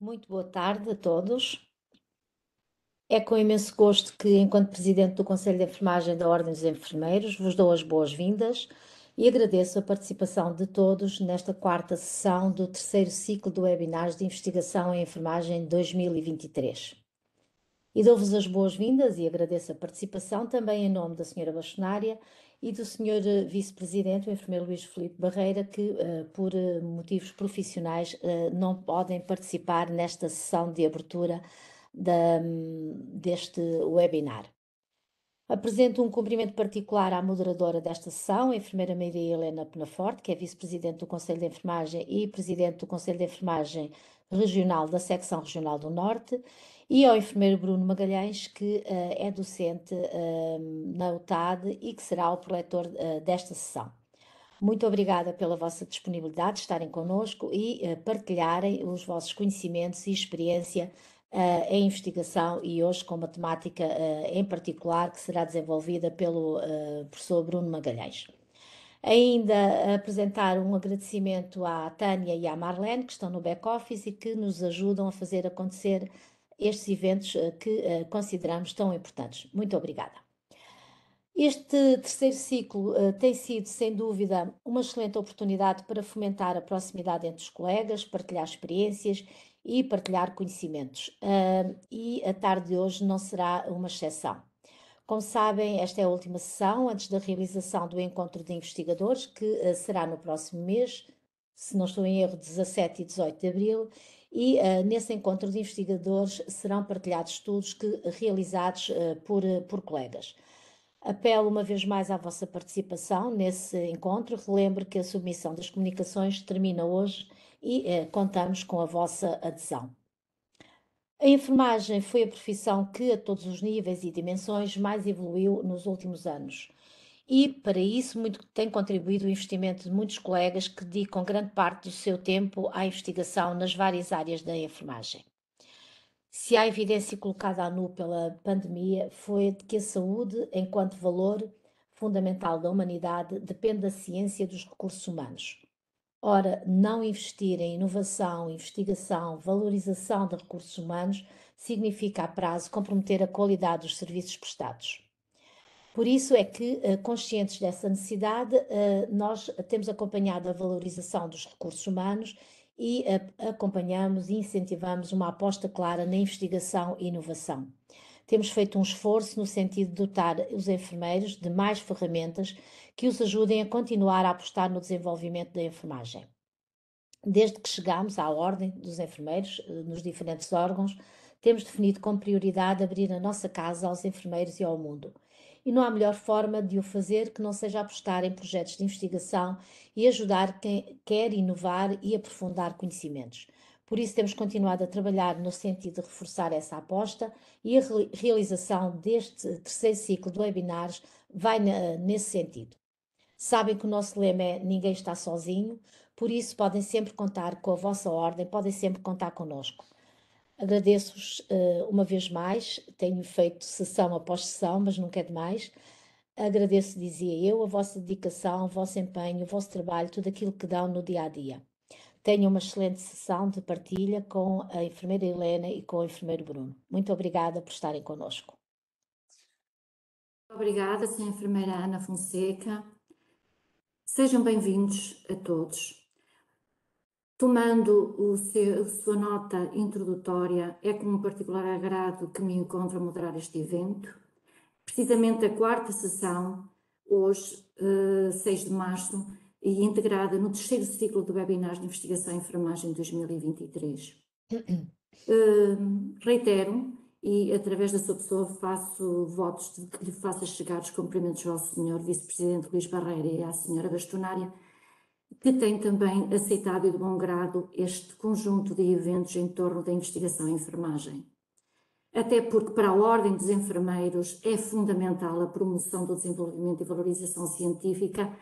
Muito boa tarde a todos. É com imenso gosto que, enquanto Presidente do Conselho de Enfermagem da Ordem dos Enfermeiros, vos dou as boas-vindas e agradeço a participação de todos nesta quarta sessão do terceiro ciclo do Webinar de Investigação em Enfermagem 2023. E dou-vos as boas-vindas e agradeço a participação também em nome da Sra. Bastonária e do senhor eh, vice-presidente, o enfermeiro Luís Felipe Barreira, que eh, por eh, motivos profissionais não podem participar nesta sessão de abertura da, hum, deste webinar. Apresento um cumprimento particular à moderadora desta sessão, a enfermeira Maria Helena Penaforte, que é vice-presidente do Conselho de Enfermagem e presidente do Conselho de Enfermagem Regional da Secção Regional do Norte, e ao enfermeiro Bruno Magalhães, que uh, é docente uh, na UTAD e que será o proletor uh, eh, desta sessão. Muito obrigada pela vossa disponibilidade de estarem connosco e partilharem os vossos conhecimentos e experiência em investigação e hoje com matemática em particular, que será desenvolvida pelo professor Bruno Magalhães. Ainda apresentar um agradecimento à Tânia e à Marlene, que estão no back-office e que nos ajudam a fazer acontecer estes eventos eh, que eh, consideramos tão importantes. Muito obrigada. Este terceiro ciclo eh, tem sido, sem dúvida, uma excelente oportunidade para fomentar a proximidade entre os colegas, partilhar experiências e partilhar conhecimentos. e a tarde de hoje não será uma exceção. Como sabem, esta é a última sessão antes da realização do encontro de investigadores, que será no próximo mês, se não estou em erro, 17 e 18 de abril, e uh, nesse encontro de investigadores serão partilhados estudos que, realizados uh, por, eh, por colegas. Apelo uma vez mais à vossa participação nesse encontro. Relembro que a submissão das comunicações termina hoje e contamos com a vossa adesão. A enfermagem foi a profissão que, a todos os níveis e dimensões, mais evoluiu nos últimos anos e para isso muito tem contribuído o investimento de muitos colegas que dedicam grande parte do seu tempo à investigação nas várias áreas da enfermagem. Se há evidência colocada à nu pela pandemia foi de que a saúde, enquanto valor fundamental da humanidade, depende da ciência e dos recursos humanos. Ora, não investir em inovação, investigação, valorização de recursos humanos significa a prazo comprometer a qualidade dos serviços prestados. Por isso é que, eh, conscientes dessa necessidade, eh, nós temos acompanhado a valorização dos recursos humanos e acompanhamos e incentivamos uma aposta clara na investigação e inovação. Temos feito um esforço no sentido de dotar os enfermeiros de mais ferramentas que os ajudem a continuar a apostar no desenvolvimento da enfermagem. Desde que chegamos à ordem dos enfermeiros eh, nos diferentes órgãos, temos definido como prioridade abrir a nossa casa aos enfermeiros e ao mundo e não há melhor forma de o fazer que não seja apostar em projetos de investigação e ajudar quem quer inovar e aprofundar conhecimentos. Por isso, temos continuado a trabalhar no sentido de reforçar essa aposta e a realização deste terceiro ciclo de webinars vai nesse sentido. Sabem que o nosso lema é Ninguém está sozinho, por isso podem sempre contar com a vossa ordem, podem sempre contar connosco. Agradeço-vos uh, uma vez mais, tenho feito sessão após sessão, mas nunca é demais. Agradeço, dizia eu, a vossa dedicação, o vosso empenho, o vosso trabalho, tudo aquilo que dão no dia a dia. Tenho uma excelente sessão de partilha com a enfermeira Helena e com o enfermeiro Bruno. Muito obrigada por estarem connosco. Obrigada, Sra. Enfermeira Ana Fonseca. Sejam bem-vindos a todos. Tomando o seu, a sua nota introdutória, é com um particular agrado que me encontro a moderar este evento, precisamente a quarta sessão, hoje, 6 eh, de março, e integrada no terceiro ciclo do webinar de investigação e enfermagem 2023. uh, reitero, e através da sua pessoa faço votos de que lhe faça chegar os cumprimentos ao Sr. Vice-Presidente Luís Barreira e à Sra. Bastonária, que tem também aceitado de bom grado este conjunto de eventos em torno da investigação em enfermagem. Até porque, para a Ordem dos Enfermeiros, é fundamental a promoção do desenvolvimento e valorização científica,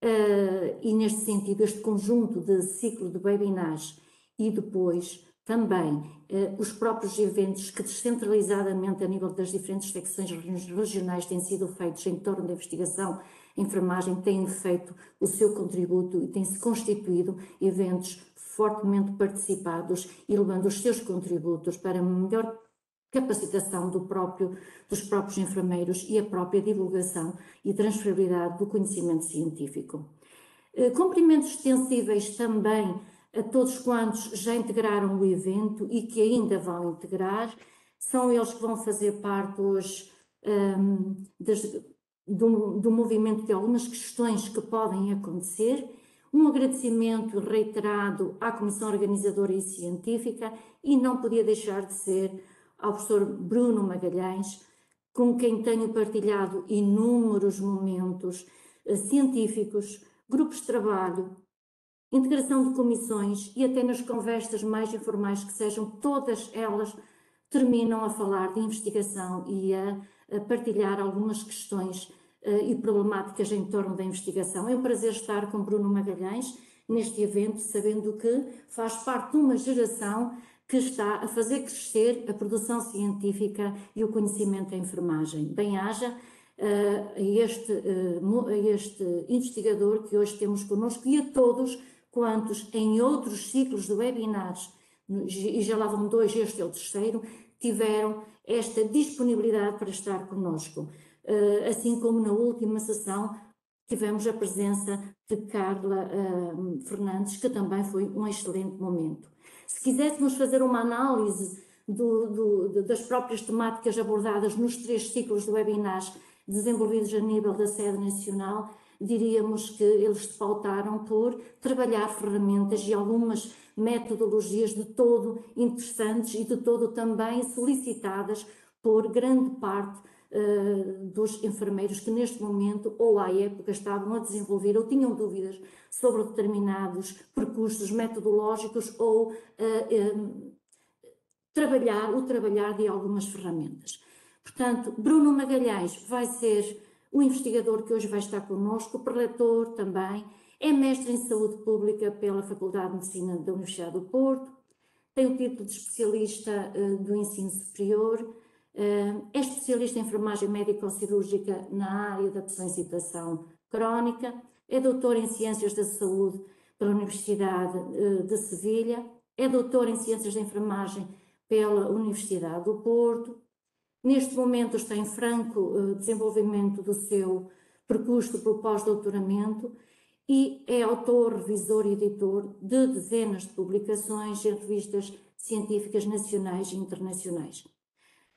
eh, e neste sentido, este conjunto de ciclo de webinars e depois também eh, os próprios eventos que descentralizadamente a nível das diferentes secções regionais têm sido feitos em torno da investigação a enfermagem tem feito o seu contributo e tem-se constituído eventos fortemente participados e levando os seus contributos para melhor capacitação do próprio, dos próprios enfermeiros e a própria divulgação e transferibilidade do conhecimento científico. Eh, cumprimentos extensíveis também a todos quantos já integraram o evento e que ainda vão integrar, são eles que vão fazer parte hoje um, ehm, das do, do movimento de algumas questões que podem acontecer. Um agradecimento reiterado à Comissão Organizadora e Científica e não podia deixar de ser ao professor Bruno Magalhães, com quem tenho partilhado inúmeros momentos eh, científicos, grupos de trabalho, integração de comissões e até nas conversas mais informais que sejam, todas elas terminam a falar de investigação e a partilhar algumas questões eh, e problemáticas em torno da investigação. É um prazer estar com Bruno Magalhães neste evento, sabendo que faz parte de uma geração que está a fazer crescer a produção científica e o conhecimento da enfermagem. Bem-haja eh, a este, eh, este investigador que hoje temos connosco e a todos quantos em outros ciclos de webinars, e já lá vão dois, este é o terceiro, tiveram esta disponibilidade para estar conosco, eh, assim como na última sessão tivemos a presença de Carla eh, Fernandes, que também foi um excelente momento. Se quiséssemos fazer uma análise do, do, das próprias temáticas abordadas nos três ciclos de webinars desenvolvidos a nível da sede nacional, diríamos que eles se pautaram por trabalhar ferramentas e algumas metodologias de todo interessantes e de todo também solicitadas por grande parte uh, dos enfermeiros que neste momento ou à época estavam a desenvolver ou tinham dúvidas sobre determinados percursos metodológicos ou uh, eh, um, eh, trabalhar o trabalhar de algumas ferramentas. Portanto, Bruno Magalhães vai ser o investigador que hoje vai estar connosco, o preletor também, é mestre em saúde pública pela Faculdade de Medicina da Universidade do Porto, tem o título de especialista eh, do ensino superior, eh, é especialista em enfermagem médico-cirúrgica na área da pessoa em situação crónica, é doutor em ciências da saúde pela Universidade eh, de Sevilha, é doutor em ciências da enfermagem pela Universidade do Porto. Neste momento está em franco desenvolvimento do seu percurso para o pós-doutoramento e é autor, revisor e editor de dezenas de publicações em revistas científicas nacionais e internacionais.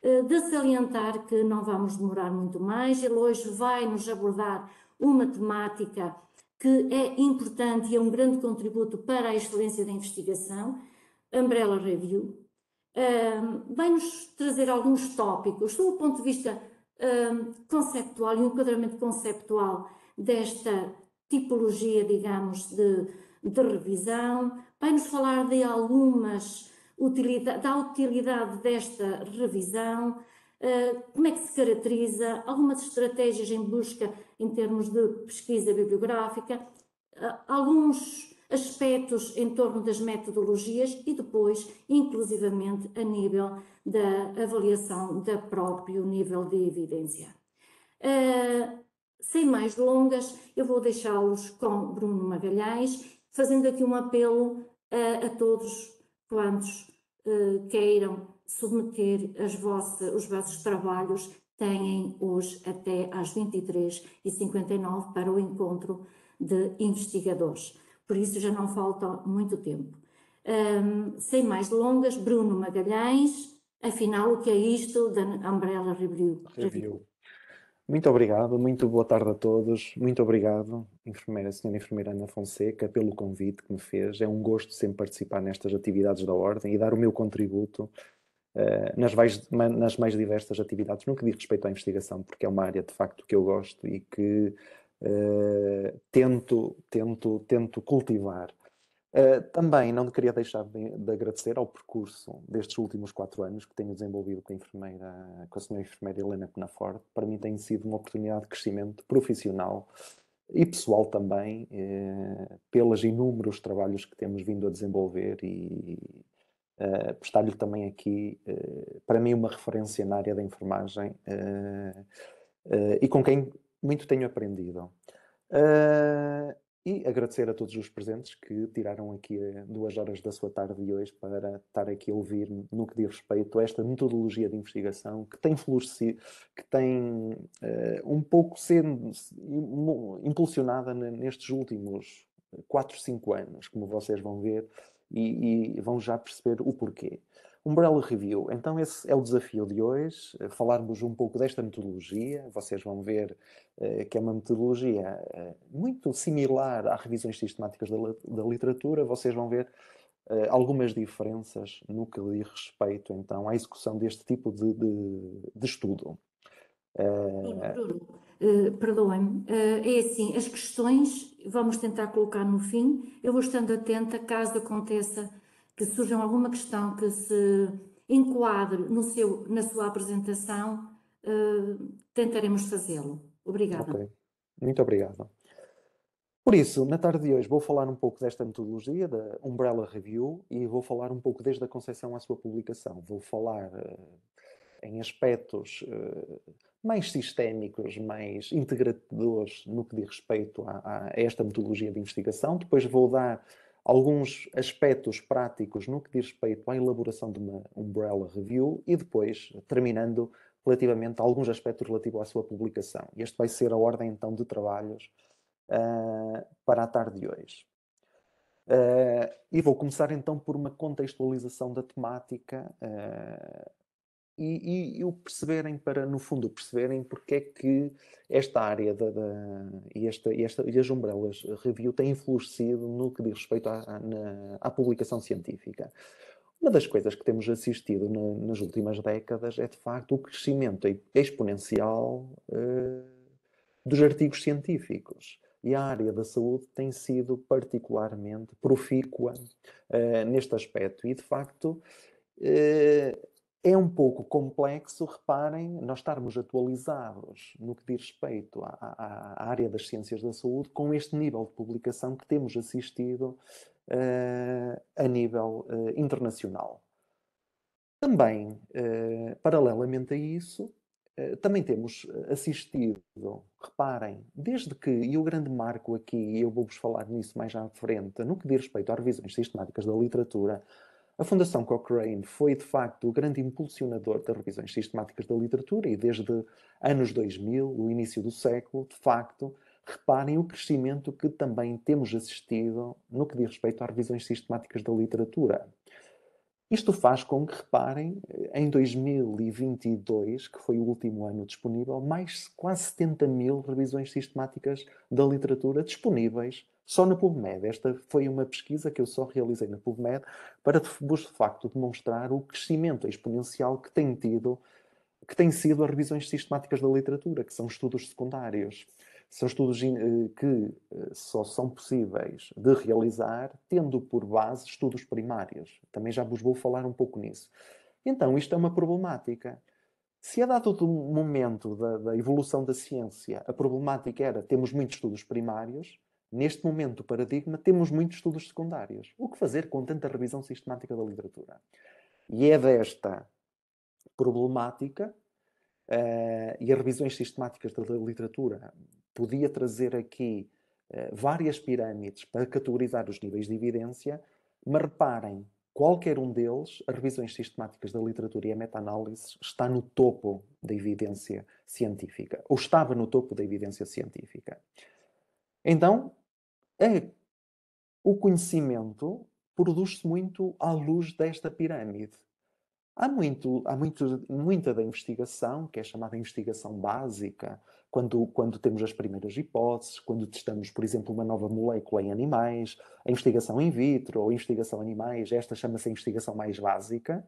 Eh, de salientar que não vamos demorar muito mais, ele hoje vai nos abordar uma temática que é importante e é um grande contributo para a excelência da investigação, Umbrella Review. Ehm, vai-nos trazer alguns tópicos, do ponto de vista ehm, conceptual e um enquadramento conceptual desta tipologia, digamos, de, de revisão, vai-nos falar de algumas utilidade, da utilidade desta revisão, eh, como é que se caracteriza, algumas estratégias em busca em termos de pesquisa bibliográfica, eh, alguns aspectos em torno das metodologias e depois, inclusivamente, a nível da avaliação da próprio nível de evidência. Eh, sem mais delongas, eu vou deixá-los com Bruno Magalhães, fazendo aqui um apelo a, a todos quantos uh, queiram submeter os vossos trabalhos, têm hoje até às 23h59 para o encontro de investigadores. Por isso já não falta muito tempo. Um, sem mais delongas, Bruno Magalhães, afinal, o que é isto da Umbrella Review? Review. Muito obrigado, muito boa tarde a todos. Muito obrigado, enfermeira, senhora enfermeira Ana Fonseca, pelo convite que me fez. É um gosto sempre participar nestas atividades da Ordem e dar o meu contributo uh, nas, nas, mais, diversas atividades, no que diz respeito à investigação, porque é uma área de facto que eu gosto e que uh, tento, tento, tento cultivar eh, também não queria deixar de, de, agradecer ao percurso destes últimos quatro anos que tenho desenvolvido com a enfermeira, com a senhora enfermeira Helena Penafort. Para mim tem sido uma oportunidade de crescimento profissional e pessoal também, uh, eh, pelos inúmeros trabalhos que temos vindo a desenvolver e uh, prestar-lhe também aqui, para mim, uma referência na área da enfermagem e com quem muito tenho aprendido. Uh, e agradecer a todos os presentes que tiraram aqui eh, duas horas da sua tarde de hoje para estar aqui a ouvir no que diz respeito a esta metodologia de investigação que tem florescido, que tem uh, um pouco sendo impulsionada nestes últimos 4, 5 anos, como vocês vão ver, e, e vão já perceber o porquê. Umbrella Review, então esse é o desafio de hoje, eh, falarmos um pouco desta metodologia. Vocês vão ver uh, que é uma metodologia uh, muito similar às revisões sistemáticas da, da literatura. Vocês vão ver uh, algumas diferenças no que diz respeito, então, à execução deste tipo de, de, de estudo. Bruno, perdoem-me, é assim, as questões vamos tentar colocar no fim, eu vou estando atenta caso aconteça que surjam alguma questão que se enquadre no seu, na sua apresentação, uh, tentaremos fazê-lo. Obrigada. Okay. Muito obrigado. Por isso, na tarde de hoje, vou falar um pouco desta metodologia, da Umbrella Review, e vou falar um pouco desde a concepção à sua publicação. Vou falar uh, em aspectos uh, mais sistémicos, mais integradores no que diz respeito a, a, esta metodologia de investigação. Depois vou dar alguns aspectos práticos no que diz respeito à elaboração de uma Umbrella Review e depois, terminando, relativamente a alguns aspectos relativos à sua publicação. Este vai ser a ordem, então, de trabalhos uh, para a tarde de hoje. Uh, e vou começar, então, por uma contextualização da temática uh, e, e, o perceberem para, no fundo, perceberem porque é que esta área da, da e, esta, e, esta, e as umbrellas review têm influenciado no que diz respeito à, à, na, à, publicação científica. Uma das coisas que temos assistido nas últimas décadas é, de facto, o crescimento exponencial eh, dos artigos científicos e a área da saúde tem sido particularmente profícua uh, neste aspecto. E, de facto, uh, é um pouco complexo, reparem, nós estarmos atualizados no que diz respeito à, à, à área das ciências da saúde com este nível de publicação que temos assistido uh, a nível uh, internacional. Também, uh, paralelamente a isso, também temos assistido, reparem, desde que, e o grande marco aqui, e eu vou-vos falar nisso mais à frente, no que diz respeito às revisões sistemáticas da literatura, a Fundação Cochrane foi, de facto, o grande impulsionador das revisões sistemáticas da literatura e desde anos 2000, o início do século, de facto, reparem o crescimento que também temos assistido no que diz respeito às revisões sistemáticas da literatura. Isto faz com que reparem, eh, em 2022, que foi o último ano disponível, mais quase 70 mil revisões sistemáticas da literatura disponíveis só na PubMed. Esta foi uma pesquisa que eu só realizei na PubMed para vos de facto demonstrar o crescimento exponencial que tem tido, que tem sido as revisões sistemáticas da literatura, que são estudos secundários. São estudos eh, que eh, só são possíveis de realizar tendo por base estudos primários. Também já vos vou falar um pouco nisso. Então, isto é uma problemática. Se a dado momento da, da evolução da ciência a problemática era temos muitos estudos primários, neste momento do paradigma temos muitos estudos secundários. O que fazer com tanta revisão sistemática da literatura? E é desta problemática uh, e as revisões sistemáticas da literatura podia trazer aqui eh, várias pirâmides para categorizar os níveis de evidência, mas reparem, qualquer um deles, as revisões sistemáticas da literatura e a meta-análise está no topo da evidência científica, ou estava no topo da evidência científica. Então, é, o conhecimento produz-se muito à luz desta pirâmide. Há, muito, há muito, muita da investigação, que é chamada investigação básica, quando, quando temos as primeiras hipóteses, quando testamos, por exemplo, uma nova molécula em animais, a investigação in vitro ou investigação animais, esta chama-se a investigação mais básica.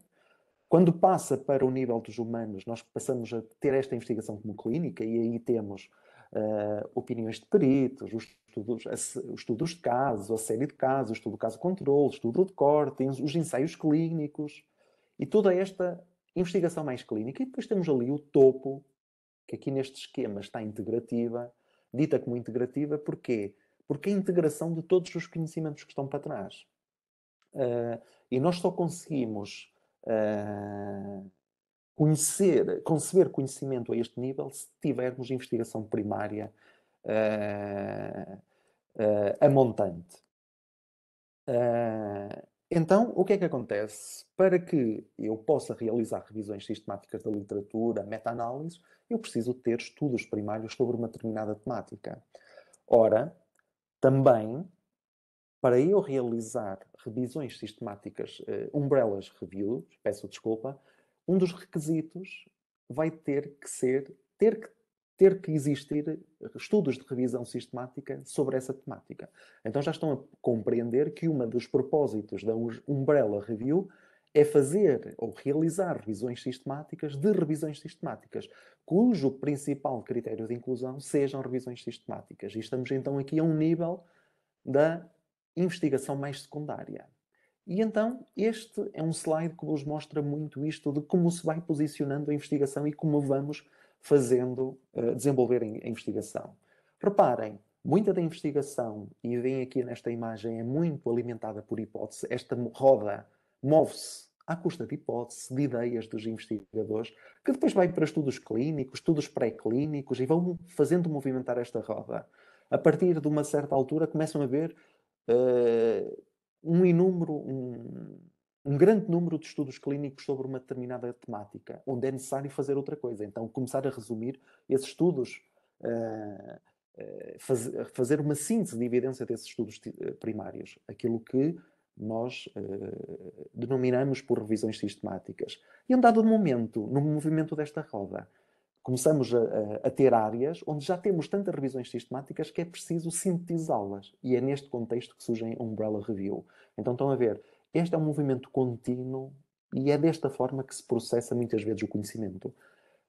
Quando passa para o nível dos humanos, nós passamos a ter esta investigação como clínica e aí temos uh, opiniões de peritos, os estudos, os estudos de casos a série de casos, o estudo de caso controle, estudo de corte, os ensaios clínicos e toda esta investigação mais clínica, e depois temos ali o topo, que aqui neste esquema está integrativa, dita como integrativa, porquê? Porque é a integração de todos os conhecimentos que estão para trás. Uh, e nós só conseguimos uh, conhecer, conceber conhecimento a este nível se tivermos investigação primária uh, a montante. Então, o que é que acontece? Para que eu possa realizar revisões sistemáticas da literatura, meta análise eu preciso ter estudos primários sobre uma determinada temática. Ora, também, para eu realizar revisões sistemáticas, uh, umbrellas reviews, peço desculpa, um dos requisitos vai ter que ser ter que ter que existir estudos de revisão sistemática sobre essa temática. Então já estão a compreender que um dos propósitos da Umbrella Review é fazer ou realizar revisões sistemáticas de revisões sistemáticas, cujo principal critério de inclusão sejam revisões sistemáticas. E estamos então aqui a um nível da investigação mais secundária. E então, este é um slide que vos mostra muito isto de como se vai posicionando a investigação e como vamos fazendo uh, desenvolver a investigação. Reparem, muita da investigação, e vem aqui nesta imagem, é muito alimentada por hipótese. Esta roda move-se à custa de hipóteses, de ideias dos investigadores, que depois vai para estudos clínicos, estudos pré-clínicos e vão fazendo movimentar esta roda. A partir de uma certa altura começam a ver uh, um inúmero, um, um grande número de estudos clínicos sobre uma determinada temática, onde é necessário fazer outra coisa. Então, começar a resumir esses estudos, uh, uh, faz, fazer uma síntese de evidência desses estudos eh, primários, aquilo que nós uh, denominamos por revisões sistemáticas. E em dado momento, no movimento desta roda, começamos a, a, a ter áreas onde já temos tantas revisões sistemáticas que é preciso sintetizá-las. E é neste contexto que surge a Umbrella Review. Então, estão a ver este é um movimento contínuo e é desta forma que se processa muitas vezes o conhecimento.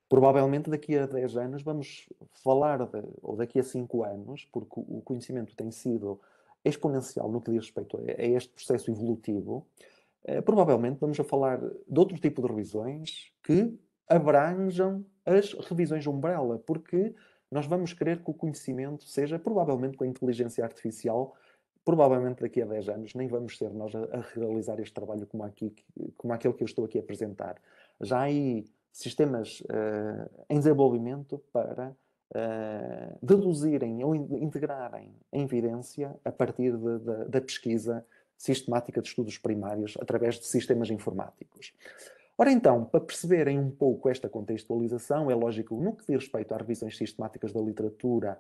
Provavelmente daqui a 10 anos vamos falar, de, ou daqui a 5 anos, porque o conhecimento tem sido exponencial no que diz respeito a, este processo evolutivo, eh, provavelmente vamos a falar de outro tipo de revisões que abranjam as revisões umbrella, porque nós vamos querer que o conhecimento seja, provavelmente com a inteligência artificial, provavelmente daqui a 10 anos nem vamos ser nós a, a realizar este trabalho como, aqui, como aquele que eu estou aqui a apresentar. Já há aí sistemas uh, em desenvolvimento para uh, deduzirem ou integrarem a evidência a partir de, de, da pesquisa sistemática de estudos primários através de sistemas informáticos. Ora então, para perceberem um pouco esta contextualização, é lógico, no que diz respeito às revisões sistemáticas da literatura,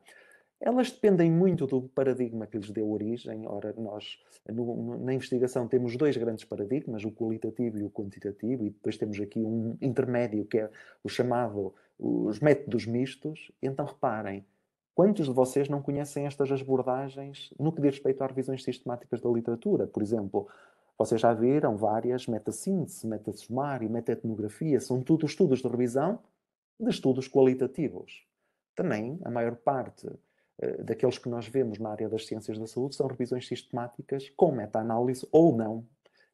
elas dependem muito do paradigma que lhes deu origem. Ora, nós no, na investigação temos dois grandes paradigmas, o qualitativo e o quantitativo, e depois temos aqui um intermédio que é o chamado os métodos mistos. Então reparem, quantos de vocês não conhecem estas abordagens no que diz respeito a revisões sistemáticas da literatura? Por exemplo, vocês já viram várias metasíntese, metasumário, sumário são tudo estudos de revisão de estudos qualitativos. Também a maior parte eh, daqueles que nós vemos na área das ciências da saúde são revisões sistemáticas com meta-análise ou não.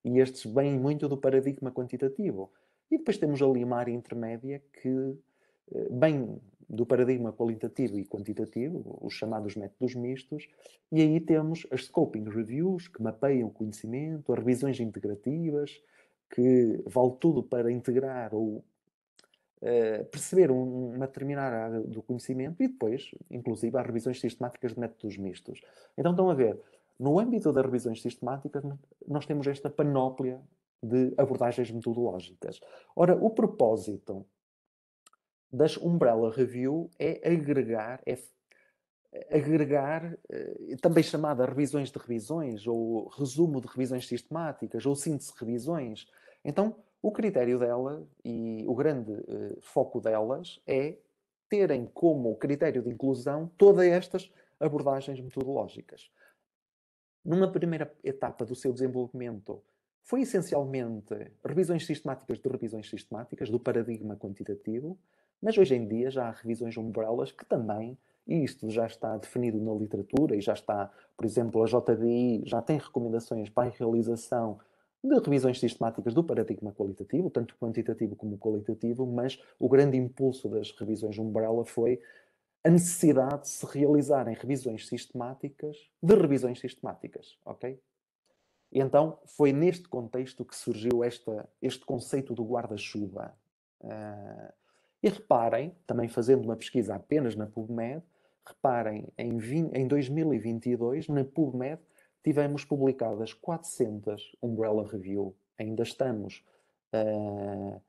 E estes vêm muito do paradigma quantitativo. E depois temos ali uma área intermédia que eh, vem do paradigma qualitativo e quantitativo, os chamados métodos mistos, e aí temos as scoping reviews, que mapeiam o conhecimento, as revisões integrativas, que vale tudo para integrar ou eh, perceber um, uma determinada área do conhecimento e depois, inclusive, há revisões sistemáticas de métodos mistos. Então estão a ver, no âmbito das revisões sistemáticas, nós temos esta panóplia de abordagens metodológicas. Ora, o propósito das Umbrella Review é agregar, é agregar, eh, também chamada revisões de revisões, ou resumo de revisões sistemáticas, ou síntese de revisões. Então, o critério dela e o grande uh, foco delas é terem como critério de inclusão todas estas abordagens metodológicas. Numa primeira etapa do seu desenvolvimento, foi essencialmente revisões sistemáticas de revisões sistemáticas, do paradigma quantitativo, mas hoje em dia já há revisões umbrellas que também, e isto já está definido na literatura e já está, por exemplo, a JDI já tem recomendações para a realização de revisões sistemáticas do paradigma qualitativo, tanto quantitativo como qualitativo, mas o grande impulso das revisões Umbrella foi a necessidade de se realizarem revisões sistemáticas de revisões sistemáticas, ok? E então foi neste contexto que surgiu esta, este conceito do guarda-chuva. Uh, e reparem, também fazendo uma pesquisa apenas na PubMed, reparem, em, 20, em 2022, na PubMed, tivemos publicadas 400 Umbrella Review. Ainda estamos. Uh,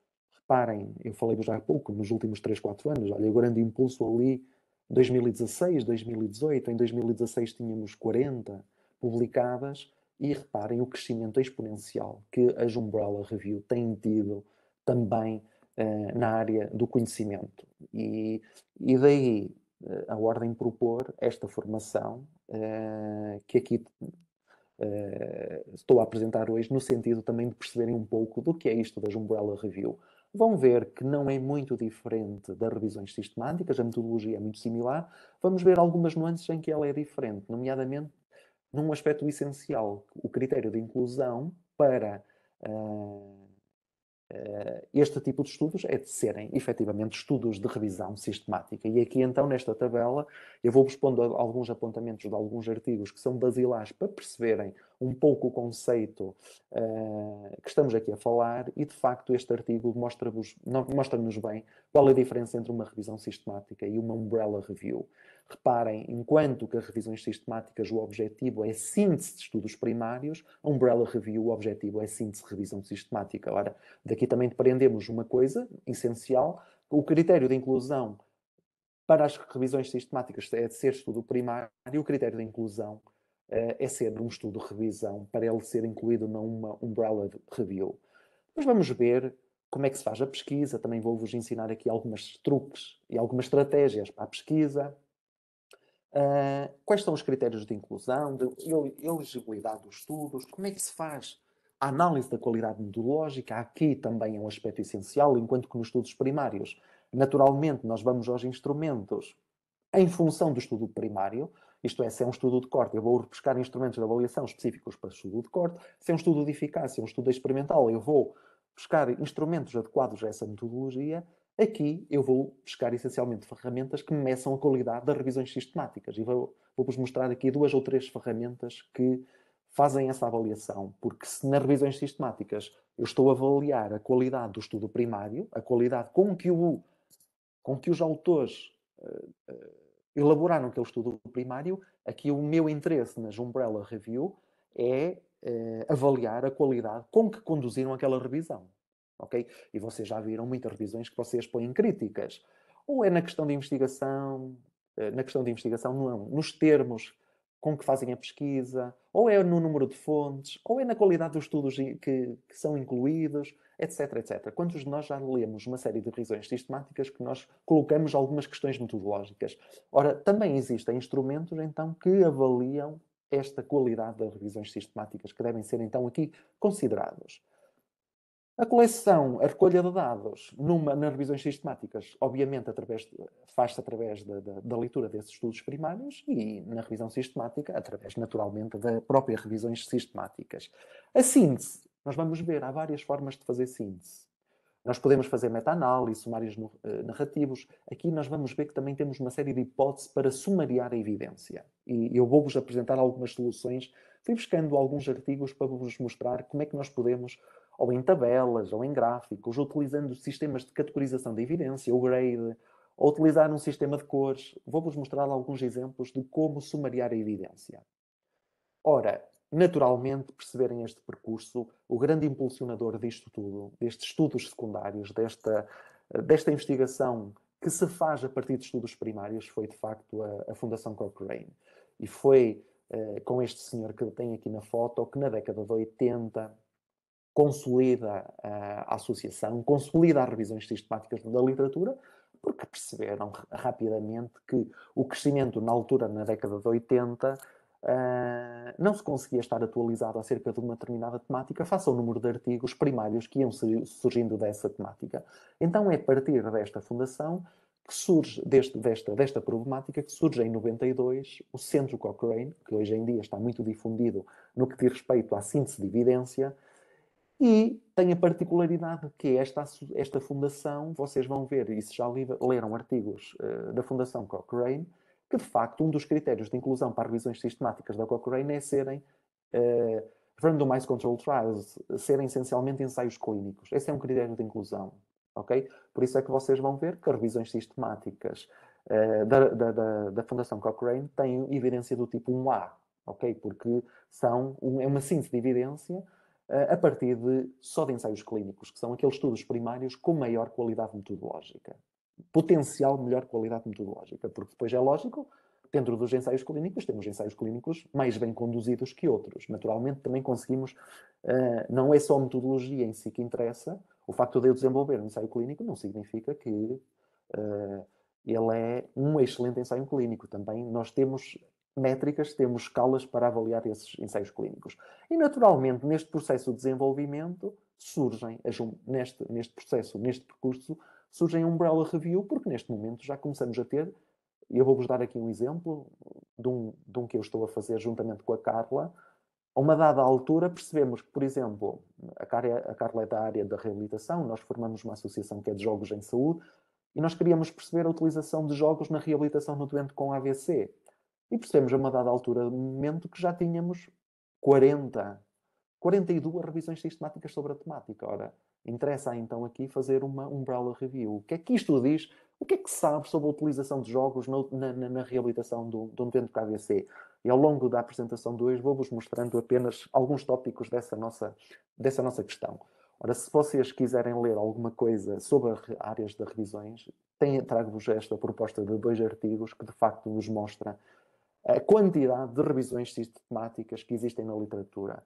reparem, eu falei-vos há pouco, nos últimos 3, 4 anos, olha, o grande impulso ali, 2016, 2018, em 2016 tínhamos 40 publicadas, e reparem o crescimento exponencial que as Umbrella Review têm tido também uh, na área do conhecimento. E, e daí eh, a Ordem propor esta formação, uh, que aqui uh, estou a apresentar hoje, no sentido também de perceberem um pouco do que é isto das Umbrella Review. Vão ver que não é muito diferente das revisões sistemáticas, a metodologia é muito similar. Vamos ver algumas nuances em que ela é diferente, nomeadamente num aspecto essencial, o critério de inclusão para. Uh, eh, este tipo de estudos é de serem efetivamente estudos de revisão sistemática. E aqui então, nesta tabela, eu vou pondo alguns apontamentos de alguns artigos que são basilares para perceberem um pouco o conceito uh, que estamos aqui a falar, e de facto este artigo mostra-nos mostra bem qual é a diferença entre uma revisão sistemática e uma umbrella review. Reparem, enquanto que as revisões sistemáticas o objetivo é síntese de estudos primários, a Umbrella Review o objetivo é síntese de revisão sistemática. Ora, daqui também aprendemos uma coisa essencial, o critério de inclusão para as revisões sistemáticas é de ser estudo primário, o critério de inclusão uh, é ser um estudo de revisão para ele ser incluído numa Umbrella Review. Mas vamos ver como é que se faz a pesquisa, também vou-vos ensinar aqui algumas truques e algumas estratégias para a pesquisa. Uh, quais são os critérios de inclusão, de elegibilidade dos estudos, como é que se faz a análise da qualidade metodológica? Aqui também é um aspecto essencial, enquanto que nos estudos primários, naturalmente, nós vamos aos instrumentos em função do estudo primário, isto é, se é um estudo de corte, eu vou buscar instrumentos de avaliação específicos para estudo de corte, se é um estudo de eficácia, um estudo experimental, eu vou buscar instrumentos adequados a essa metodologia, Aqui eu vou buscar essencialmente ferramentas que meçam a qualidade das revisões sistemáticas e vou-vos vou mostrar aqui duas ou três ferramentas que fazem essa avaliação, porque se nas revisões sistemáticas eu estou a avaliar a qualidade do estudo primário, a qualidade com que, o, com que os autores uh, uh, elaboraram aquele estudo primário, aqui o meu interesse nas Umbrella Review é uh, avaliar a qualidade com que conduziram aquela revisão ok? E vocês já viram muitas revisões que vocês põem críticas. Ou é na questão de investigação, eh, na questão de investigação, não, nos termos com que fazem a pesquisa, ou é no número de fontes, ou é na qualidade dos estudos que, que são incluídos, etc, etc. Quantos de nós já lemos uma série de revisões sistemáticas que nós colocamos algumas questões metodológicas? Ora, também existem instrumentos, então, que avaliam esta qualidade das revisões sistemáticas que devem ser, então, aqui considerados. A coleção, a recolha de dados numa, nas revisões sistemáticas, obviamente faz-se através da, da, da, leitura desses estudos primários e na revisão sistemática, através naturalmente da própria revisões sistemáticas. A síntese, nós vamos ver, há várias formas de fazer síntese. Nós podemos fazer meta-análise, sumários eh, narrativos. Aqui nós vamos ver que também temos uma série de hipóteses para sumariar a evidência. E eu vou-vos apresentar algumas soluções. Fui buscando alguns artigos para vos mostrar como é que nós podemos ou em tabelas, ou em gráficos, utilizando sistemas de categorização da evidência, ou grade, ou utilizar um sistema de cores. Vou-vos mostrar alguns exemplos de como sumariar a evidência. Ora, naturalmente, perceberem este percurso, o grande impulsionador disto tudo, destes estudos secundários, desta, desta investigação que se faz a partir de estudos primários, foi de facto a, a Fundação Cochrane. E foi eh, com este senhor que tem aqui na foto que na década de 80 consolida a associação, consolida as revisões sistemáticas da literatura, porque perceberam rapidamente que o crescimento na altura, na década de 80, Uh, eh, não se conseguia estar atualizado acerca de uma determinada temática, face ao número de artigos primários que iam surgindo dessa temática. Então é a partir desta fundação que surge, deste, desta, desta problemática, que surge em 92 o Centro Cochrane, que hoje em dia está muito difundido no que diz respeito à síntese de evidência, e tem a particularidade que esta, esta fundação, vocês vão ver, e se já leram artigos uh, da Fundação Cochrane, que de facto um dos critérios de inclusão para revisões sistemáticas da Cochrane é serem uh, randomized control trials, serem essencialmente ensaios clínicos. Esse é um critério de inclusão, ok? Por isso é que vocês vão ver que as revisões sistemáticas uh, da, da, da, da, Fundação Cochrane têm evidência do tipo 1A, ok? Porque são um, é uma síntese de evidência eh, a partir de só de ensaios clínicos, que são aqueles estudos primários com maior qualidade metodológica, potencial melhor qualidade metodológica, porque depois é lógico, dentro dos ensaios clínicos, temos ensaios clínicos mais bem conduzidos que outros. Naturalmente, também conseguimos, eh, não é só a metodologia em si que interessa, o facto de eu desenvolver um ensaio clínico não significa que eh, ele é um excelente ensaio clínico. Também nós temos métricas, temos escalas para avaliar esses ensaios clínicos. E, naturalmente, neste processo de desenvolvimento, surgem, neste, neste processo, neste percurso, surgem umbrella review, porque neste momento já começamos a ter, e eu vou-vos dar aqui um exemplo de um, de um que eu estou a fazer juntamente com a Carla, a uma dada altura, percebemos que, por exemplo, a Carla, a Carla é da área da reabilitação, nós formamos uma associação que é de jogos em saúde, e nós queríamos perceber a utilização de jogos na reabilitação no doente com AVC. E percebemos a uma dada altura, momento, que já tínhamos 40, 42 revisões sistemáticas sobre a temática. Ora, interessa então aqui fazer uma umbrella review. O que é que isto diz? O que é que se sabe sobre a utilização de jogos no, na, na, na, reabilitação do, do utente com E ao longo da apresentação de hoje vou-vos mostrando apenas alguns tópicos dessa nossa, dessa nossa questão. Ora, se vocês quiserem ler alguma coisa sobre áreas de revisões, trago-vos esta proposta de dois artigos que de facto nos mostra a quantidade de revisões sistemáticas que existem na literatura.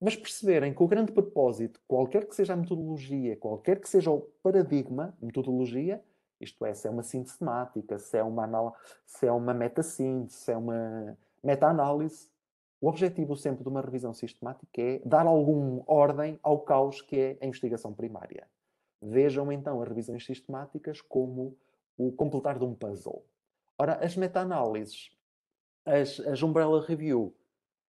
Mas perceberem que o grande propósito, qualquer que seja a metodologia, qualquer que seja o paradigma, metodologia, isto é, se é uma síntese temática, se é uma, anal... é uma se é uma meta-análise, o objetivo sempre de uma revisão sistemática é dar alguma ordem ao caos que é a investigação primária. Vejam então as revisões sistemáticas como o completar de um puzzle. Ora, as meta-análises as, as Umbrella Review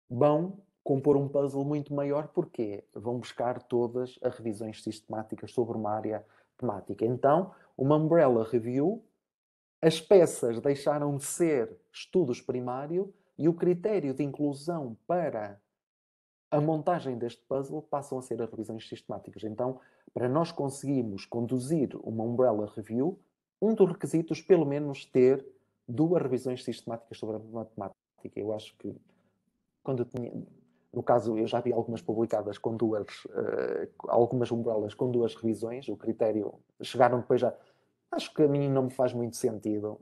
vão compor um puzzle muito maior, porque vão buscar todas as revisões sistemáticas sobre uma área temática. Então, uma Umbrella Review, as peças deixaram de ser estudos primário e o critério de inclusão para a montagem deste puzzle passam a ser as revisões sistemáticas. Então, para nós conseguirmos conduzir uma Umbrella Review, um dos requisitos, pelo menos, ter duas revisões sistemáticas sobre a matemática. Eu acho que quando eu tinha, no caso, eu já vi algumas publicadas com duas, uh, algumas umbrellas com duas revisões, o critério, chegaram depois já, acho que a mim não me faz muito sentido,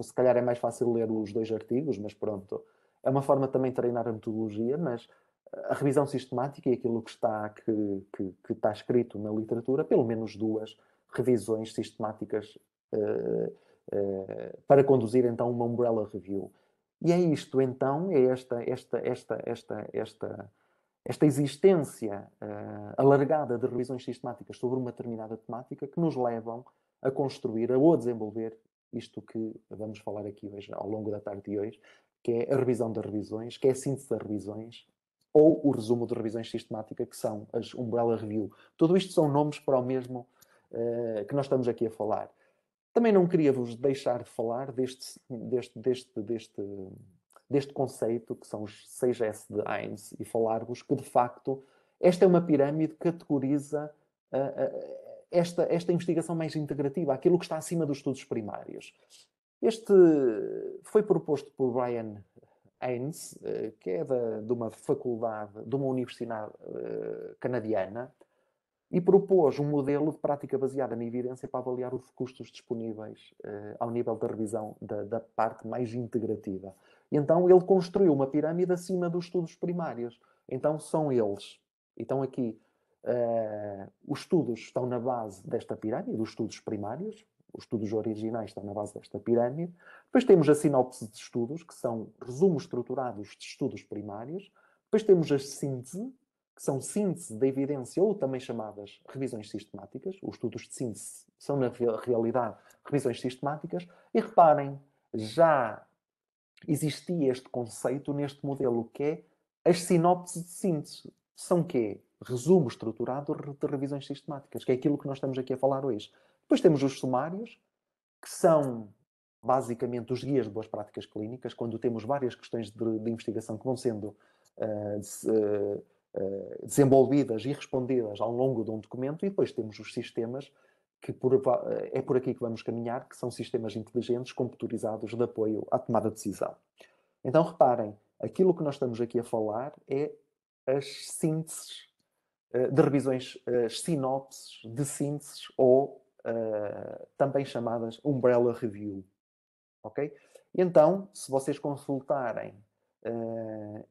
se calhar é mais fácil ler os dois artigos, mas pronto, é uma forma também de treinar a metodologia, mas a revisão sistemática e aquilo que está, que, que, que está escrito na literatura, pelo menos duas revisões sistemáticas uh, eh, para conduzir então uma umbrella review. E é isto então, é esta, esta, esta, esta, esta, esta existência eh, alargada de revisões sistemáticas sobre uma determinada temática que nos levam a construir ou a desenvolver isto que vamos falar aqui hoje, ao longo da tarde de hoje, que é a revisão das revisões, que é a síntese das revisões, ou o resumo de revisões sistemáticas que são as Umbrella Review. Tudo isto são nomes para o mesmo uh, que nós estamos aqui a falar. Também não queria vos deixar de falar deste, deste, deste, deste, deste conceito, que são os 6S de Heinz, e falar-vos que, de facto, esta é uma pirâmide que categoriza uh, uh, esta, esta investigação mais integrativa, aquilo que está acima dos estudos primários. Este foi proposto por Brian Haynes, eh, que é da, de uma faculdade, de uma universidade uh, canadiana, e propôs um modelo de prática baseada na evidência para avaliar os custos disponíveis eh, ao nível da revisão da, da, parte mais integrativa. Então ele construiu uma pirâmide acima dos estudos primários. Então são eles. Então aqui eh, os estudos estão na base desta pirâmide, os estudos primários, os estudos originais estão na base desta pirâmide. Depois temos a sinopse de estudos, que são resumos estruturados de estudos primários. Depois temos a síntese, que são síntese da evidência ou também chamadas revisões sistemáticas, os estudos de síntese são na realidade revisões sistemáticas, e reparem, já existia este conceito neste modelo que é as sinopses de síntese. São quê? Resumo estruturado de revisões sistemáticas, que é aquilo que nós estamos aqui a falar hoje. Depois temos os sumários, que são basicamente os guias de boas práticas clínicas, quando temos várias questões de, de investigação que vão sendo uh, eh, desenvolvidas e respondidas ao longo de um documento, e depois temos os sistemas que por, eh, é por aqui que vamos caminhar, que são sistemas inteligentes computadorizados de apoio à tomada de decisão. Então reparem, aquilo que nós estamos aqui a falar é as sínteses eh, de revisões, as sinopses de sínteses ou uh, também chamadas umbrella review. Ok? Então, se vocês consultarem eh,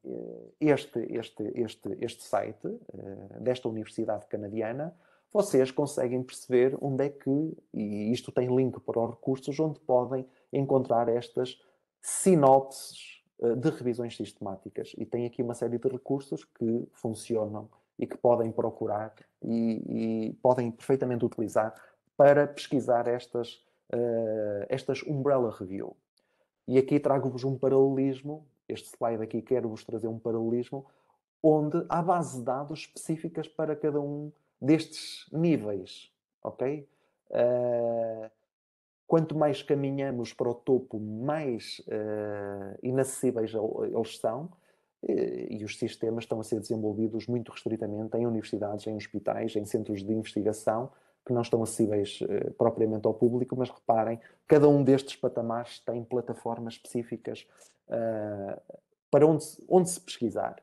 este, este, este, este site eh, desta universidade canadiana, vocês conseguem perceber onde é que, e isto tem link para os recursos, onde podem encontrar estas sinopses eh, de revisões sistemáticas. E tem aqui uma série de recursos que funcionam e que podem procurar e, e podem perfeitamente utilizar para pesquisar estas, uh, estas umbrella review. E aqui trago-vos um paralelismo este slide aqui quero vos trazer um paralelismo onde há base de dados específicas para cada um destes níveis, ok? Uh, quanto mais caminhamos para o topo, mais uh, inacessíveis eles são eh, e os sistemas estão a ser desenvolvidos muito restritamente em universidades, em hospitais, em centros de investigação, que não estão acessíveis eh, propriamente ao público, mas reparem, cada um destes patamares tem plataformas específicas uh, para onde, onde se pesquisar.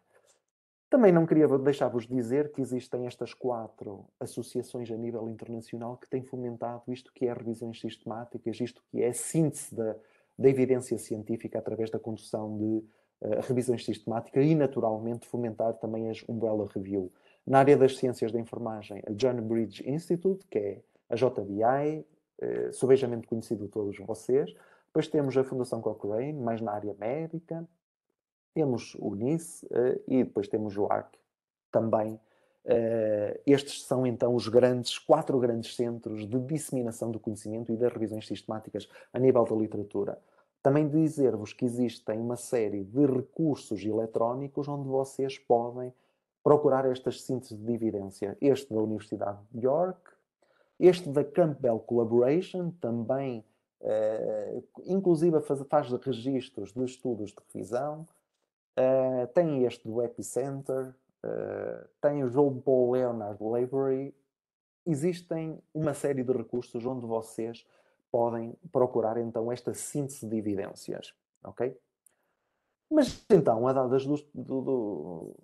Também não queria deixar-vos dizer que existem estas quatro associações a nível internacional que têm fomentado isto que é revisões sistemáticas, isto que é síntese da, da evidência científica através da condução de uh, revisões sistemáticas e, naturalmente, fomentar também as Umbrella Review. Na área das ciências da informagem, a John Bridge Institute, que é a JBI, eh, subejamente conhecido por todos vocês. Depois temos a Fundação Cochrane, mais na área médica. Temos o NICE eh, e depois temos o ARC também. Eh, estes são então os grandes, quatro grandes centros de disseminação do conhecimento e das revisões sistemáticas a nível da literatura. Também dizer-vos que existem uma série de recursos eletrónicos onde vocês podem procurar estas sínteses de evidência. Este da Universidade de York, este da Campbell Collaboration, também, uh, inclusive faz, faz registros de estudos de revisão, uh, tem este do Epicenter, uh, tem o João Paul Leonard Library, existem uma série de recursos onde vocês podem procurar então esta síntese de evidências, ok? Mas então, a dadas do, do, do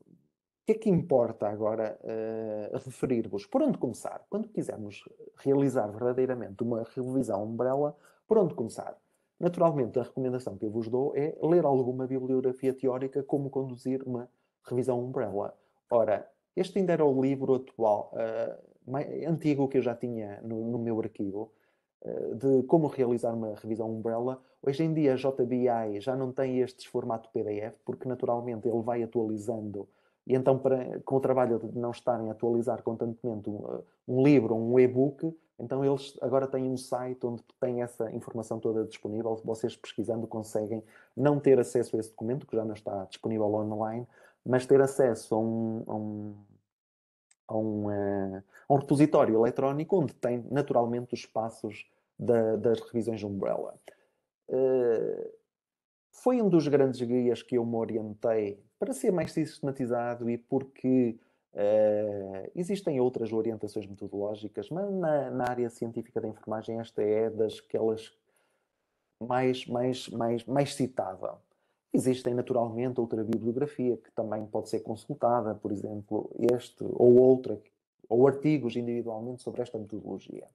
que é que importa agora uh, eh, referir-vos? Por onde começar? Quando quisermos realizar verdadeiramente uma revisão umbrella, por onde começar? Naturalmente, a recomendação que eu vos dou é ler alguma bibliografia teórica como conduzir uma revisão umbrella. Ora, este ainda era o livro atual, uh, mais, antigo que eu já tinha no, no meu arquivo, eh, de como realizar uma revisão umbrella. Hoje em dia, a JBI já não tem este formato PDF, porque naturalmente ele vai atualizando e então, para, com o trabalho de não estarem a atualizar constantemente um, eh, um livro ou um e-book, então eles agora têm um site onde têm essa informação toda disponível. Vocês pesquisando conseguem não ter acesso a esse documento, que já não está disponível online, mas ter acesso a um, a um, a um, eh, a um repositório eletrónico onde tem naturalmente os passos da, das revisões Umbrella. Eh, foi um dos grandes guias que eu me orientei para ser mais sistematizado e porque uh, existem outras orientações metodológicas, mas na, na, área científica da informagem esta é das que elas mais, mais, mais, mais citava Existem naturalmente outra bibliografia que também pode ser consultada, por exemplo, este ou outra, ou artigos individualmente sobre esta metodologia.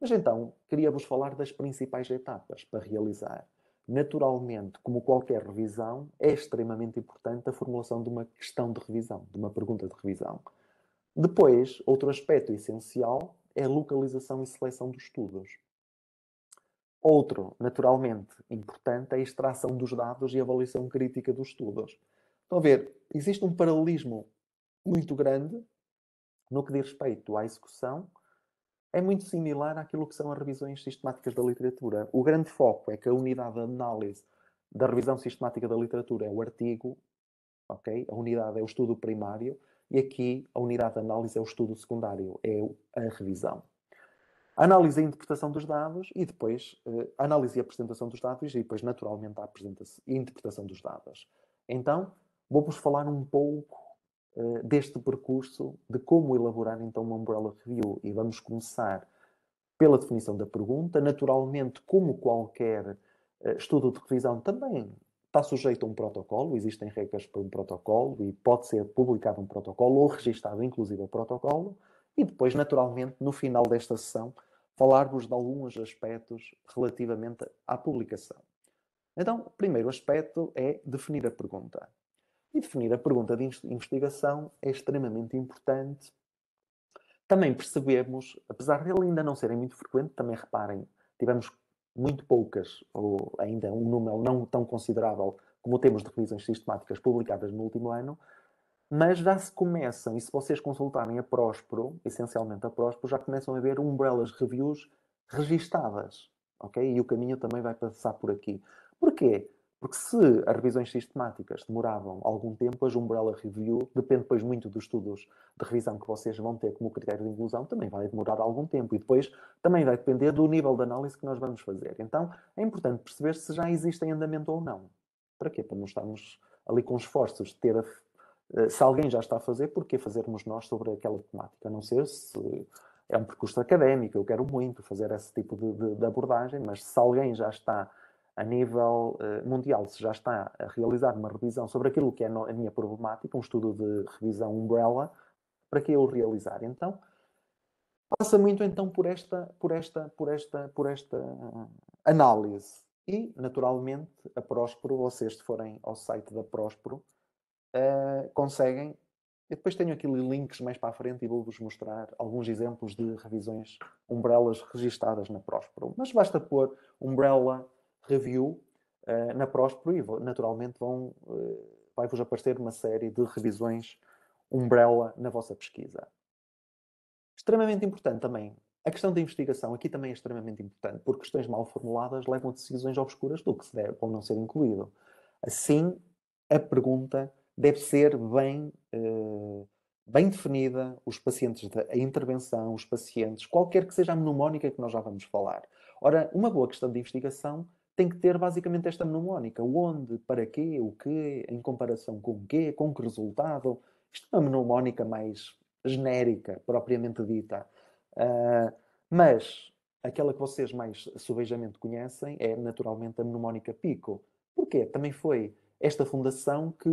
Mas então, queria vos falar das principais etapas para realizar naturalmente, como qualquer revisão, é extremamente importante a formulação de uma questão de revisão, de uma pergunta de revisão. Depois, outro aspecto essencial é a localização e seleção dos estudos. Outro, naturalmente, importante é a extração dos dados e a avaliação crítica dos estudos. Estão a ver, existe um paralelismo muito grande no que diz respeito à execução é muito similar àquilo que são as revisões sistemáticas da literatura. O grande foco é que a unidade de análise da revisão sistemática da literatura é o artigo, ok? A unidade é o estudo primário e aqui a unidade de análise é o estudo secundário, é a revisão. análise e interpretação dos dados e depois eh, análise e apresentação dos dados e depois naturalmente a e interpretação dos dados. Então, vou-vos falar um pouco eh, deste percurso de como elaborar então uma umbrella review. E vamos começar pela definição da pergunta. Naturalmente, como qualquer uh, estudo de revisão, também está sujeito a um protocolo, existem regras para um protocolo e pode ser publicado um protocolo ou registado inclusive o protocolo. E depois, naturalmente, no final desta sessão, falar-vos de alguns aspectos relativamente à publicação. Então, o primeiro aspecto é definir a pergunta. E definir a pergunta de investigação é extremamente importante. Também percebemos, apesar de ele ainda não serem muito frequente, também reparem, tivemos muito poucas, ou ainda um número não tão considerável como temos de revisões sistemáticas publicadas no último ano, mas já se começam, e se vocês consultarem a Próspero, essencialmente a Próspero, já começam a ver umbrellas reviews registadas, ok? E o caminho também vai passar por aqui. Porquê? Porque se as revisões sistemáticas demoravam algum tempo, as Umbrella Review, depende depois muito dos estudos de revisão que vocês vão ter como critério de inclusão, também vai demorar algum tempo e depois também vai depender do nível de análise que nós vamos fazer. Então é importante perceber se já existe em andamento ou não. Para quê? Para não estarmos ali com esforços de ter a, eh, se alguém já está a fazer, por que fazermos nós sobre aquela temática? A não ser se é um percurso académico, eu quero muito fazer esse tipo de, de, de abordagem, mas se alguém já está a nível uh, mundial se já está a realizar uma revisão sobre aquilo que é a minha problemática, um estudo de revisão umbrella, para que eu realizar? Então, passa muito então por esta, por esta, por esta, por esta uh, análise. E, naturalmente, a Próspero, vocês se forem ao site da Próspero, uh, conseguem. Eu depois tenho aqui links mais para a frente e vou-vos mostrar alguns exemplos de revisões umbrellas registadas na Próspero. Mas basta pôr umbrella review uh, na Próspero e naturalmente vão, uh, vai-vos aparecer uma série de revisões umbrella na vossa pesquisa. Extremamente importante também, a questão da investigação aqui também é extremamente importante, porque questões mal formuladas levam a decisões obscuras do que se deve ou não ser incluído. Assim, a pergunta deve ser bem, eh, bem definida, os pacientes, a intervenção, os pacientes, qualquer que seja a mnemónica que nós já vamos falar. Ora, uma boa questão de investigação tem que ter basicamente esta mnemónica. Onde, para quê, o quê, em comparação com o quê, com que resultado. Isto é uma mnemónica mais genérica, propriamente dita. Uh, mas aquela que vocês mais subejamente conhecem é naturalmente a mnemónica Pico. Porquê? Também foi esta fundação que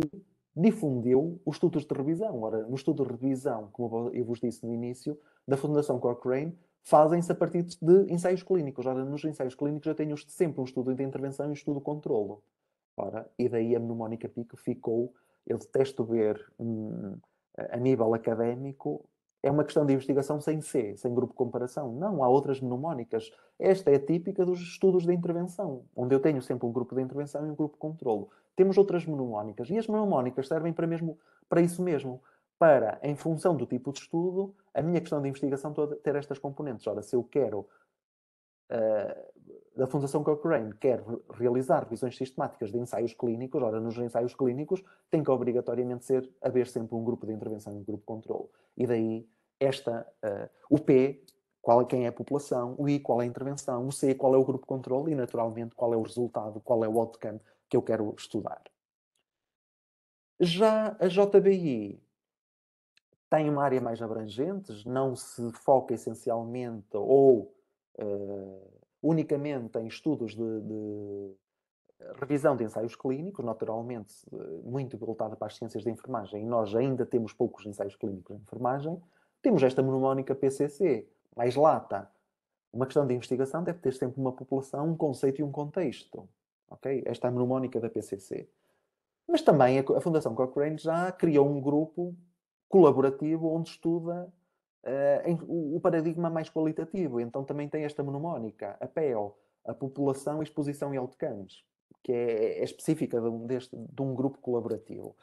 difundiu os estudos de revisão. Ora, no estudo de revisão, como eu vos disse no início, da Fundação Cochrane, fazem-se a partir de ensaios clínicos. Ora, nos ensaios clínicos eu tenho sempre um estudo de intervenção e um estudo de controlo. Ora, e daí a mnemónica PICO ficou, eu detesto ver hum, a nível académico, é uma questão de investigação sem C, sem grupo de comparação. Não, há outras mnemónicas. Esta é típica dos estudos de intervenção, onde eu tenho sempre um grupo de intervenção e um grupo de controlo. Temos outras mnemónicas, e as mnemónicas servem para, mesmo, para isso mesmo, para, em função do tipo de estudo, a minha questão de investigação ter estas componentes. Ora, se eu quero, uh, da Fundação Cochrane, quer realizar revisões sistemáticas de ensaios clínicos, ora, nos ensaios clínicos tem que obrigatoriamente ser, haver sempre um grupo de intervenção e um grupo de controle. E daí esta, uh, o P, qual é quem é a população, o I, qual é a intervenção, o C, qual é o grupo de controle e, naturalmente, qual é o resultado, qual é o outcome que eu quero estudar. Já a JBI tem uma área mais abrangente, não se foca essencialmente ou uh, unicamente em estudos de, de, eh, revisão de ensaios clínicos, naturalmente eh, muito voltada para as ciências da enfermagem, e nós ainda temos poucos ensaios clínicos de enfermagem. Temos esta mnemónica PCC, mais lata. Uma questão de investigação deve ter sempre uma população, um conceito e um contexto. Okay? Esta é a mnemónica da PCC. Mas também a Fundação Cochrane já criou um grupo colaborativo onde estuda uh, em, o, o, paradigma mais qualitativo. Então também tem esta mnemónica, a PEO, a população, exposição e outcomes, que é, é específica de um, deste, de um grupo colaborativo.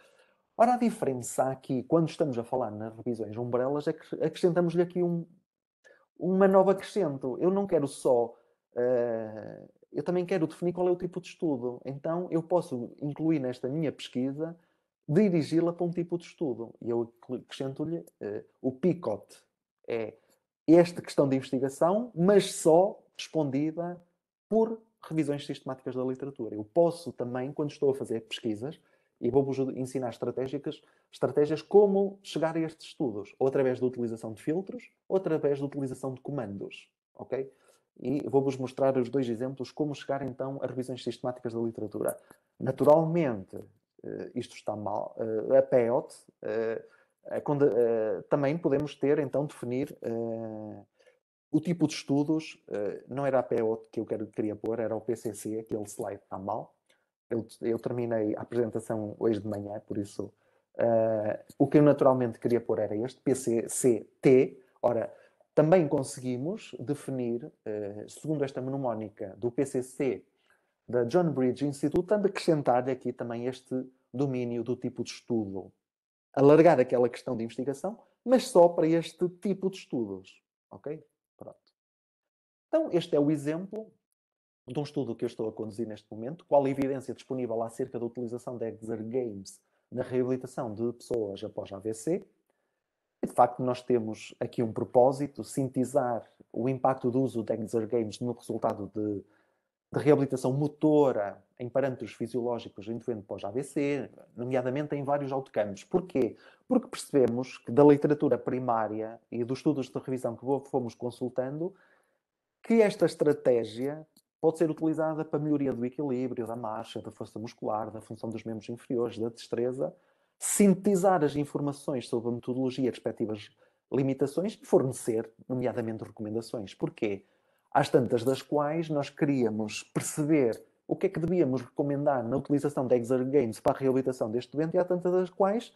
Ora, a diferença aqui, quando estamos a falar nas revisões umbrelas, é que acrescentamos-lhe aqui um, uma nova acrescento. Eu não quero só. Uh, eu também quero definir qual é o tipo de estudo. Então, eu posso incluir nesta minha pesquisa dirigi-la para um tipo de estudo. E eu acrescento-lhe uh, o picote. É esta questão de investigação, mas só respondida por revisões sistemáticas da literatura. Eu posso também, quando estou a fazer pesquisas, e vou-vos ensinar estratégicas, estratégias como chegar a estes estudos, ou através da utilização de filtros, ou através da utilização de comandos, ok? E vou-vos mostrar os dois exemplos como chegar então a revisões sistemáticas da literatura. Naturalmente, eh, isto está mal, eh, a payout, eh, também podemos ter, então, definir o tipo de estudos, não era a PEOT que eu queria pôr, era o PCC, aquele slide está mal. Eu, eu terminei a apresentação hoje de manhã, por isso o que eu naturalmente queria pôr era este, PCCT. Ora, também conseguimos definir, segundo esta mnemónica do PCC da John Bridge Institute, tendo acrescentar aqui também este domínio do tipo de estudo. Alargar aquela questão de investigação, mas só para este tipo de estudos. Ok? Pronto. Então, este é o exemplo de um estudo que eu estou a conduzir neste momento, qual a evidência disponível acerca da utilização de Exer Games na reabilitação de pessoas após AVC. E, de facto, nós temos aqui um propósito, sintetizar o impacto do uso de Exer Games no resultado de de reabilitação motora em parâmetros fisiológicos doente pós-AVC, nomeadamente em vários autocampos. Porquê? Porque percebemos que da literatura primária e dos estudos de revisão que fomos consultando, que esta estratégia pode ser utilizada para melhoria do equilíbrio, da marcha, da força muscular, da função dos membros inferiores, da destreza, sintetizar as informações sobre a metodologia e respectivas limitações e fornecer, nomeadamente, recomendações. Porquê? às tantas das quais nós queríamos perceber o que é que devíamos recomendar na utilização de Exer Games para a reabilitação deste doente, e há tantas das quais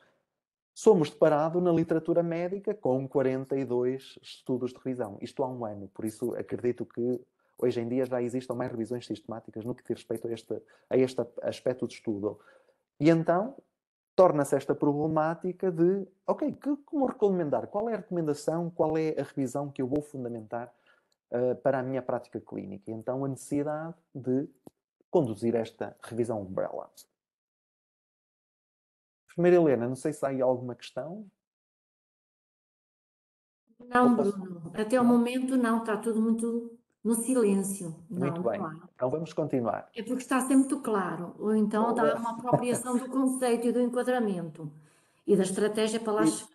somos deparados na literatura médica com 42 estudos de revisão. Isto há um ano, por isso acredito que hoje em dia já existam mais revisões sistemáticas no que diz respeito a este, a este aspecto de estudo. E então torna-se esta problemática de, ok, que, como recomendar? Qual é a recomendação? Qual é a revisão que eu vou fundamentar eh, para a minha prática clínica. Então, a necessidade de conduzir esta revisão umbrella. Primeira Helena, não sei se há aí alguma questão. Não, Bruno, até o momento não, está tudo muito no silêncio. Muito bem, então vamos continuar. É porque está sempre muito claro, ou então está uma apropriação do conceito e do enquadramento e da estratégia para lá e... chegar.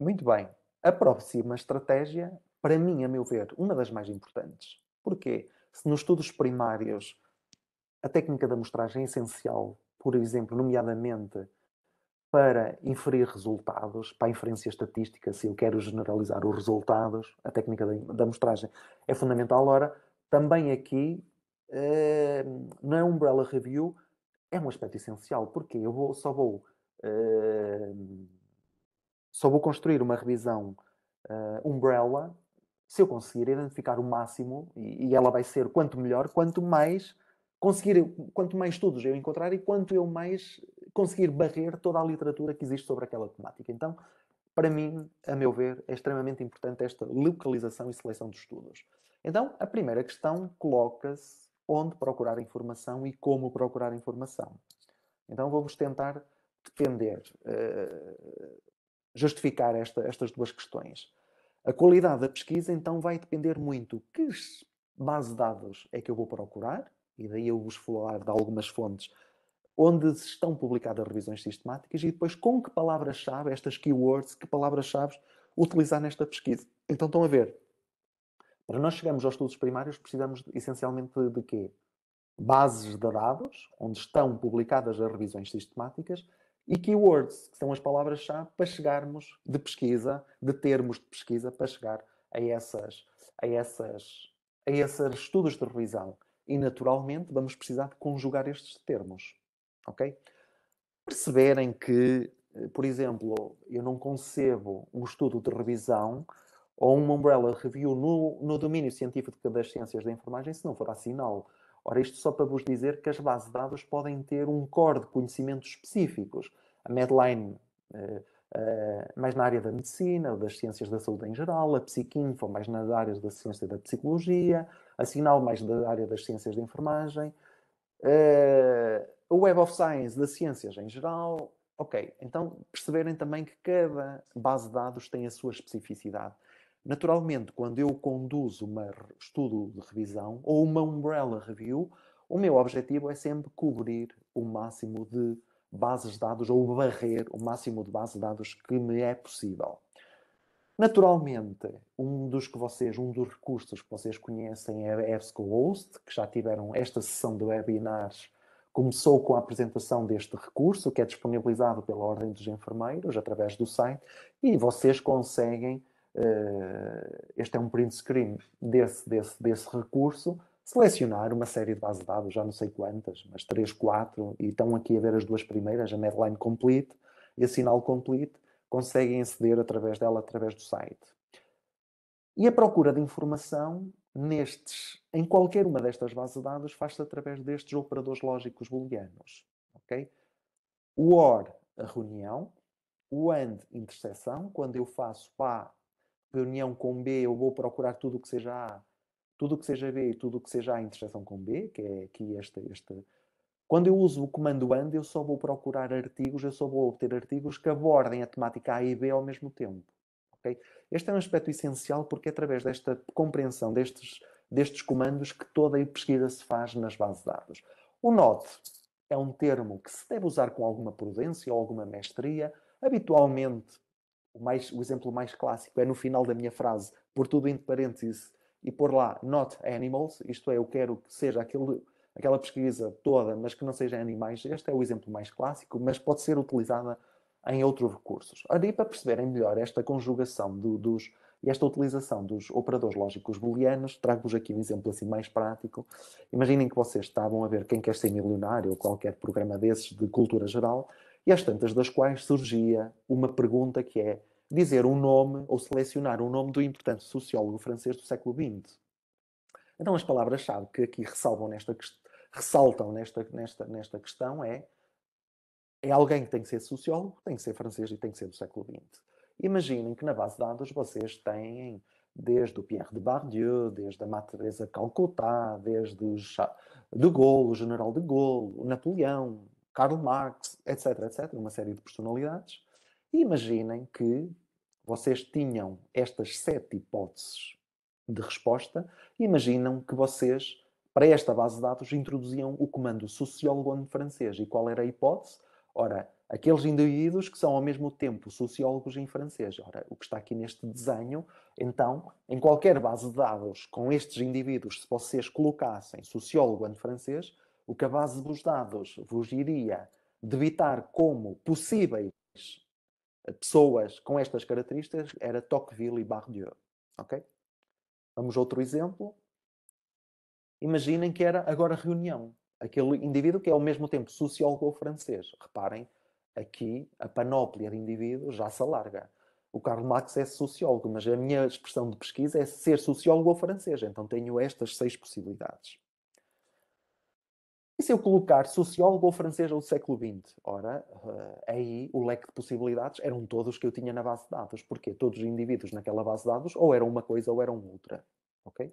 Muito bem, a próxima estratégia para mim, a meu ver, uma das mais importantes. Porquê? Se nos estudos primários a técnica da amostragem é essencial, por exemplo, nomeadamente para inferir resultados, para a inferência estatística, se eu quero generalizar os resultados, a técnica da amostragem é fundamental. Ora, também aqui, eh, na Umbrella Review, é um aspecto essencial, porque eu vou, só vou eh, só vou construir uma revisão eh, Umbrella se eu conseguir identificar o máximo, e, e ela vai ser quanto melhor, quanto mais conseguir, quanto mais estudos eu encontrar e quanto eu mais conseguir barrer toda a literatura que existe sobre aquela temática. Então, para mim, a meu ver, é extremamente importante esta localização e seleção de estudos. Então, a primeira questão coloca-se onde procurar informação e como procurar informação. Então, vou-vos tentar defender, uh, justificar esta, estas duas questões. A qualidade da pesquisa então vai depender muito que base de dados é que eu vou procurar, e daí eu vos falar de algumas fontes onde estão publicadas revisões sistemáticas e depois com que palavras-chave, estas keywords, que palavras-chave utilizar nesta pesquisa. Então estão a ver. Para nós chegarmos aos estudos primários precisamos essencialmente de quê? Bases de dados, onde estão publicadas as revisões sistemáticas, e keywords, que são as palavras-chave para chegarmos de pesquisa, de termos de pesquisa, para chegar a, essas, a, essas, a esses estudos de revisão. E, naturalmente, vamos precisar de conjugar estes termos. Ok? Perceberem que, eh, por exemplo, eu não concebo um estudo de revisão ou uma umbrella review no, no domínio científico das ciências da informagem se não for assinal. Assim, Ora, isto só para vos dizer que as bases de dados podem ter um core de conhecimentos específicos. A Medline, uh, uh, mais na área da medicina, ou das ciências da saúde em geral, a Psiquinfo, mais nas áreas da ciência da psicologia, a Sinal, mais da área das ciências da enfermagem, uh, eh, a Web of Science, das ciências em geral. Ok, então perceberem também que cada base de dados tem a sua especificidade. Naturalmente, quando eu conduzo um estudo de revisão ou uma umbrella review, o meu objetivo é sempre cobrir o máximo de bases de dados ou barrer o máximo de bases de dados que me é possível. Naturalmente, um dos que vocês, um dos recursos que vocês conhecem é a EBSCOhost, que já tiveram esta sessão de webinars, começou com a apresentação deste recurso, que é disponibilizado pela Ordem dos Enfermeiros, através do site, e vocês conseguem eh, este é um print screen desse, desse, desse recurso, selecionar uma série de base de dados, já não sei quantas, mas três quatro e estão aqui a ver as duas primeiras, a Medline Complete e a Sinal Complete, conseguem aceder através dela, através do site. E a procura de informação nestes, em qualquer uma destas bases de dados, faz-se através destes operadores lógicos booleanos. Okay? O OR, a reunião, o AND, interseção, quando eu faço A reunião com B, eu vou procurar tudo o que seja A, tudo o que seja B e tudo o que seja A em interseção com B, que é aqui esta, esta. Quando eu uso o comando AND, eu só vou procurar artigos, eu só vou obter artigos que abordem a temática A e B ao mesmo tempo. Okay? Este é um aspecto essencial porque é através desta compreensão destes, destes comandos que toda a pesquisa se faz nas bases de dados. O NOT é um termo que se deve usar com alguma prudência ou alguma mestria, habitualmente o, mais, o exemplo mais clássico é no final da minha frase, por tudo entre parênteses, e pôr lá not animals, isto é, eu quero que seja aquele, aquela pesquisa toda, mas que não seja animais. Este é o exemplo mais clássico, mas pode ser utilizada em outros recursos. Ora, e para perceberem melhor esta conjugação do, dos, e esta utilização dos operadores lógicos booleanos, trago-vos aqui um exemplo assim mais prático. Imaginem que vocês estavam a ver Quem Quer Ser Milionário ou qualquer programa desses de cultura geral e às tantas das quais surgia uma pergunta que é dizer um nome ou selecionar um nome do importante sociólogo francês do século XX. Então as palavras-chave que aqui ressalvam nesta, ressaltam nesta, nesta, nesta questão é é alguém que tem que ser sociólogo, tem que ser francês e tem que ser do século XX. Imaginem que na base de dados vocês têm desde o Pierre de Bardieu, desde a Materesa Calcutá, desde de Gaulle, o General de Gaulle, Napoleão, Karl Marx, etc, etc, uma série de personalidades. E imaginem que vocês tinham estas sete hipóteses de resposta, imaginam que vocês, para esta base de dados, introduziam o comando sociólogo em francês E qual era a hipótese? Ora, aqueles indivíduos que são ao mesmo tempo sociólogos em francês. Ora, o que está aqui neste desenho, então, em qualquer base de dados com estes indivíduos, se vocês colocassem sociólogo em francês, o que a base dos dados vos iria debitar como possíveis pessoas com estas características era Tocqueville e Bardieu. Ok? Vamos a outro exemplo. Imaginem que era agora reunião. Aquele indivíduo que é ao mesmo tempo sociólogo francês. Reparem, aqui a panóplia de indivíduos já se alarga. O Karl Marx é sociólogo, mas a minha expressão de pesquisa é ser sociólogo ou francês. Então tenho estas seis possibilidades. E se eu colocar sociólogo ou francês ou do século XX? Ora, eh, aí o leque de possibilidades eram todos que eu tinha na base de dados. Porque todos os indivíduos naquela base de dados ou eram uma coisa ou eram outra. Ok?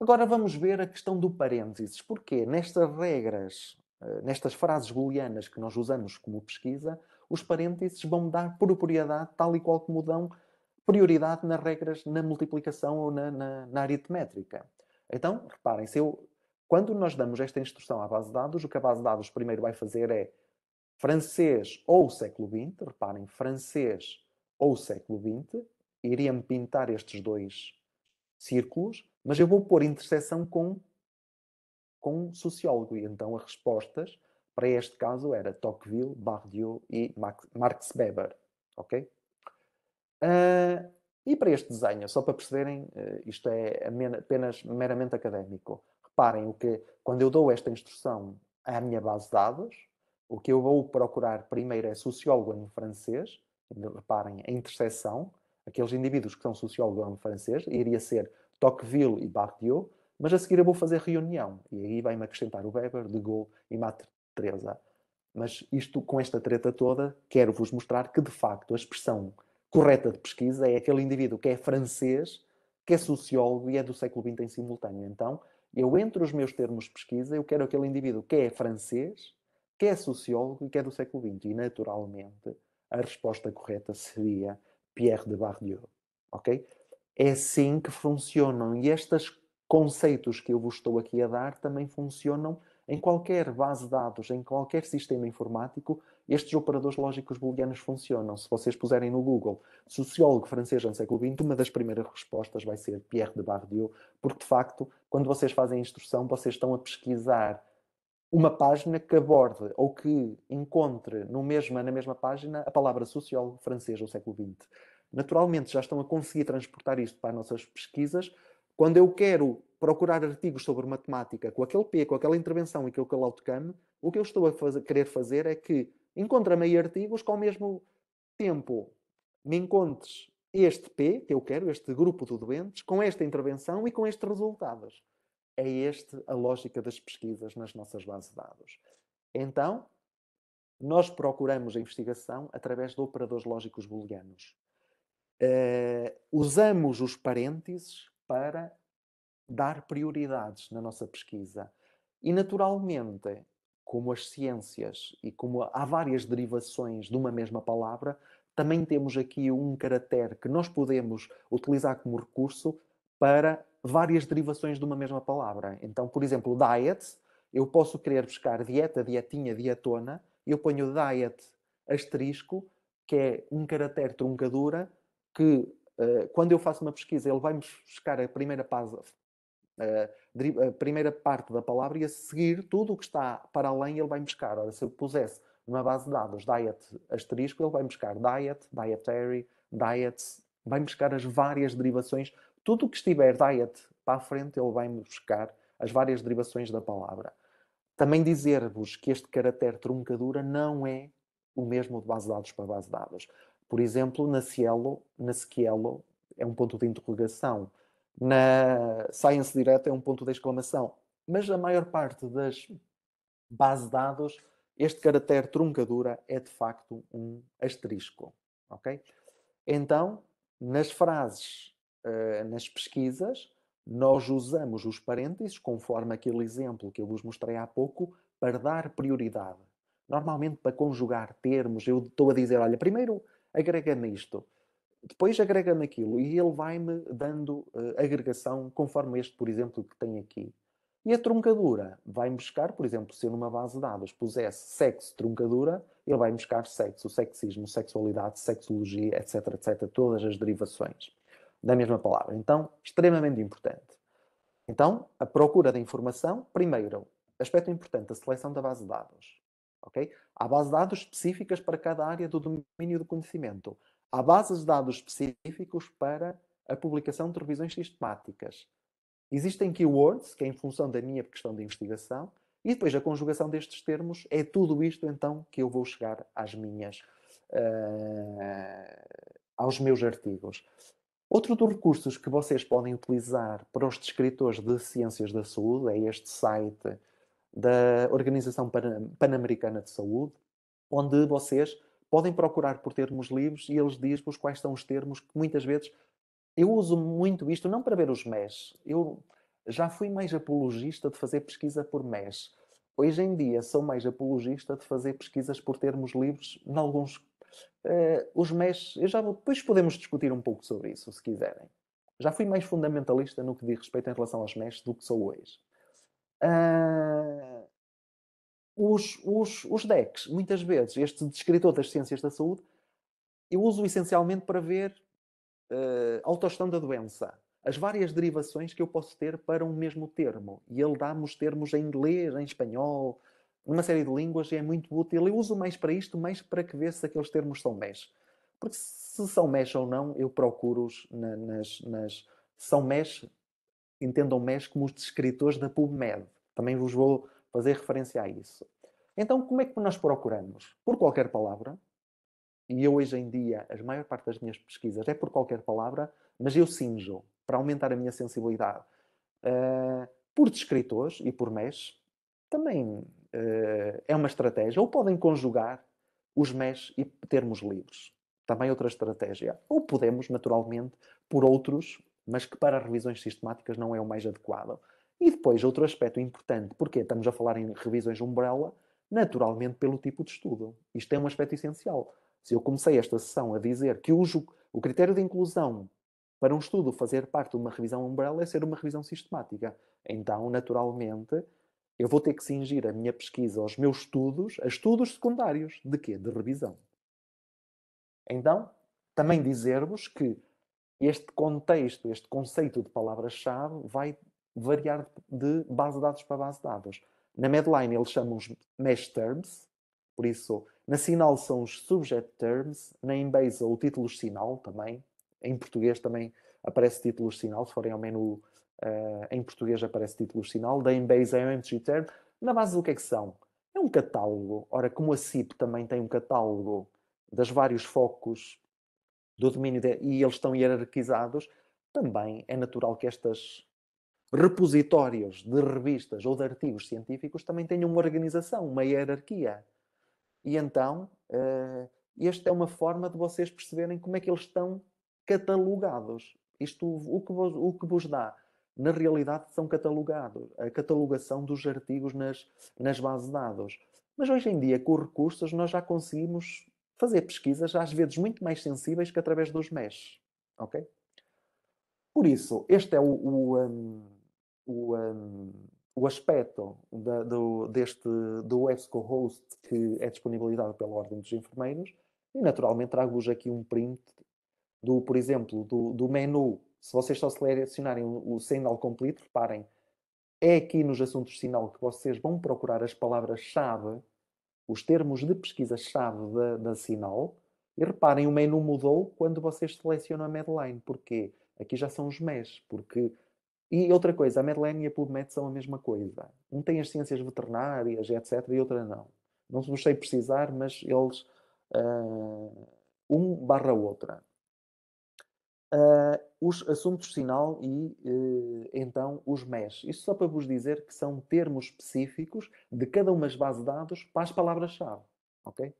Agora vamos ver a questão do parênteses. Porque nestas regras, eh, nestas frases booleanas que nós usamos como pesquisa, os parênteses vão dar propriedade tal e qual como dão prioridade nas regras na multiplicação ou na, na, na aritmétrica. Então, reparem, se eu quando nós damos esta instrução à base de dados, o que a base de dados primeiro vai fazer é francês ou século XX, reparem, francês ou século XX, iria-me pintar estes dois círculos, mas eu vou pôr interseção com, com sociólogo. E então as respostas para este caso era Tocqueville, Bardieu e Marx Weber. Ok? Uh, e para este desenho, só para perceberem, eh, isto é apenas meramente académico reparem, o que, quando eu dou esta instrução à minha base de dados, o que eu vou procurar primeiro é sociólogo em francês, reparem, a interseção, aqueles indivíduos que são sociólogo em francês, iria ser Tocqueville e Bardiot, mas a seguir eu vou fazer reunião, e aí vai-me acrescentar o Weber, De Gaulle e Madre Teresa. Mas isto, com esta treta toda, quero-vos mostrar que, de facto, a expressão correta de pesquisa é aquele indivíduo que é francês, que é sociólogo e é do século XX em simultâneo. Então, eu, entre os meus termos de pesquisa, eu quero aquele indivíduo que é francês, que é sociólogo e que é do século XX. E, naturalmente, a resposta correta seria Pierre de Bardieu. Ok? É assim que funcionam. E estes conceitos que eu vos estou aqui a dar também funcionam em qualquer base de dados, em qualquer sistema informático, estes operadores lógicos booleanos funcionam. Se vocês puserem no Google sociólogo francês no século XX, uma das primeiras respostas vai ser Pierre de Bardieu, porque de facto, quando vocês fazem a instrução, vocês estão a pesquisar uma página que aborde ou que encontre no mesmo, na mesma página a palavra sociólogo francês do século XX. Naturalmente, já estão a conseguir transportar isto para as nossas pesquisas. Quando eu quero procurar artigos sobre matemática com aquele P, com aquela intervenção e com aquele outcome, o que eu estou a fazer, querer fazer é que encontra-me aí artigos que ao mesmo tempo me encontres este P, que eu quero, este grupo de doentes, com esta intervenção e com estes resultados. É esta a lógica das pesquisas nas nossas bases de dados. Então, nós procuramos a investigação através de operadores lógicos booleanos. Uh, usamos os parênteses para dar prioridades na nossa pesquisa. E, naturalmente, como as ciências e como há várias derivações de uma mesma palavra, também temos aqui um caractere que nós podemos utilizar como recurso para várias derivações de uma mesma palavra. Então, por exemplo, diet, eu posso querer buscar dieta, dietinha, dietona, eu ponho diet asterisco, que é um caractere truncadura, que eh, quando eu faço uma pesquisa, ele vai-me buscar a primeira a primeira parte da palavra e a seguir tudo o que está para além ele vai buscar. Ora, se eu pusesse numa base de dados diet asterisco, ele vai buscar diet, dietary, diets, vai buscar as várias derivações. Tudo o que estiver diet para a frente, ele vai buscar as várias derivações da palavra. Também dizer-vos que este caráter truncadura não é o mesmo de base de dados para base de dados. Por exemplo, na Cielo, na Cielo é um ponto de interrogação na Science Direct é um ponto de exclamação. Mas a maior parte das bases de dados, este caractere truncadura é de facto um asterisco. Okay? Então, nas frases, uh, nas pesquisas, nós usamos os parênteses, conforme aquele exemplo que eu vos mostrei há pouco, para dar prioridade. Normalmente, para conjugar termos, eu estou a dizer: olha, primeiro agrega isto depois agrega-me aquilo e ele vai-me dando uh, agregação, conforme este, por exemplo, que tem aqui. E a truncadura vai-me buscar, por exemplo, se eu numa base de dados pusesse sexo, truncadura, ele vai-me buscar sexo, sexismo, sexualidade, sexologia, etc, etc, todas as derivações da mesma palavra. Então, extremamente importante. Então, a procura da informação, primeiro, aspecto importante, a seleção da base de dados. Okay? Há base de dados específicas para cada área do domínio do conhecimento. Há bases de dados específicos para a publicação de revisões sistemáticas. Existem keywords, que é em função da minha questão de investigação, e depois a conjugação destes termos é tudo isto então que eu vou chegar às minhas, uh, aos meus artigos. Outro dos recursos que vocês podem utilizar para os descritores de ciências da saúde é este site da Organização Pan-Americana de Saúde, onde vocês podem procurar por termos livres e eles dizem-vos quais são os termos que muitas vezes eu uso muito isto, não para ver os MES. Eu já fui mais apologista de fazer pesquisa por MES. Hoje em dia sou mais apologista de fazer pesquisas por termos livres em alguns. Uh, os MES, eu já depois podemos discutir um pouco sobre isso, se quiserem. Já fui mais fundamentalista no que diz respeito em relação aos MES do que sou hoje. Uh, os, os, os decks, muitas vezes, este descritor das ciências da saúde, eu uso essencialmente para ver uh, eh, a autogestão da doença, as várias derivações que eu posso ter para um mesmo termo. E ele dá-me os termos em inglês, em espanhol, numa série de línguas, e é muito útil. Eu uso mais para isto, mais para que ver se aqueles termos são mesh. Porque se são mesh ou não, eu procuro-os na, nas, nas. São mesh, entendam mesh como os descritores da PubMed. Também vos vou fazer referência a isso. Então, como é que nós procuramos? Por qualquer palavra, e eu hoje em dia, a maior parte das minhas pesquisas é por qualquer palavra, mas eu sinjo, para aumentar a minha sensibilidade, uh, por descritores e por mesh, também uh, é uma estratégia. Ou podem conjugar os mesh e termos livres. Também outra estratégia. Ou podemos, naturalmente, por outros, mas que para revisões sistemáticas não é o mais adequado. E depois, outro aspecto importante, porque estamos a falar em revisões umbrella, naturalmente pelo tipo de estudo. Isto é um aspecto essencial. Se eu comecei esta sessão a dizer que o, o critério de inclusão para um estudo fazer parte de uma revisão umbrella é ser uma revisão sistemática. Então, naturalmente, eu vou ter que cingir a minha pesquisa aos meus estudos, a estudos secundários. De quê? De revisão. Então, também dizer-vos que este contexto, este conceito de palavra-chave vai variar de base de dados para base de dados. Na Medline eles chamam os mesh terms, por isso na Sinal são os subject terms, na Embase o título sinal também, em português também aparece título sinal, se forem ao menu uh, em português aparece título sinal, da Embase é MG term. Na base o que é que são? É um catálogo. Ora, como a CIP também tem um catálogo das vários focos do domínio de, e eles estão hierarquizados, também é natural que estas repositórios de revistas ou de artigos científicos também têm uma organização, uma hierarquia. E então, uh, esta é uma forma de vocês perceberem como é que eles estão catalogados. Isto, o que vos, o que vos dá, na realidade, são catalogados. A catalogação dos artigos nas, nas bases de dados. Mas hoje em dia, com recursos, nós já conseguimos fazer pesquisas, às vezes muito mais sensíveis que através dos mesh. Ok? Por isso, este é o, o um, o, um, ehm, o aspecto da, do, deste, do ESCO-host que é disponibilizado pela Ordem dos Enfermeiros e naturalmente trago-vos aqui um print do, por exemplo, do, do menu. Se vocês só selecionarem o, sinal completo, reparem, é aqui nos assuntos de sinal que vocês vão procurar as palavras-chave, os termos de pesquisa-chave da, da sinal. E reparem, o menu mudou quando vocês selecionam a Medline. Porquê? Aqui já são os MES, porque e outra coisa, a Medline e a PubMed são a mesma coisa. Um tem as ciências veterinárias, etc., e outra não. Não vos sei precisar, mas eles. Uh, um barra outra. Uh, os assuntos sinal e uh, então os MES. Isto só para vos dizer que são termos específicos de cada uma das bases de dados para as palavras-chave. Ok?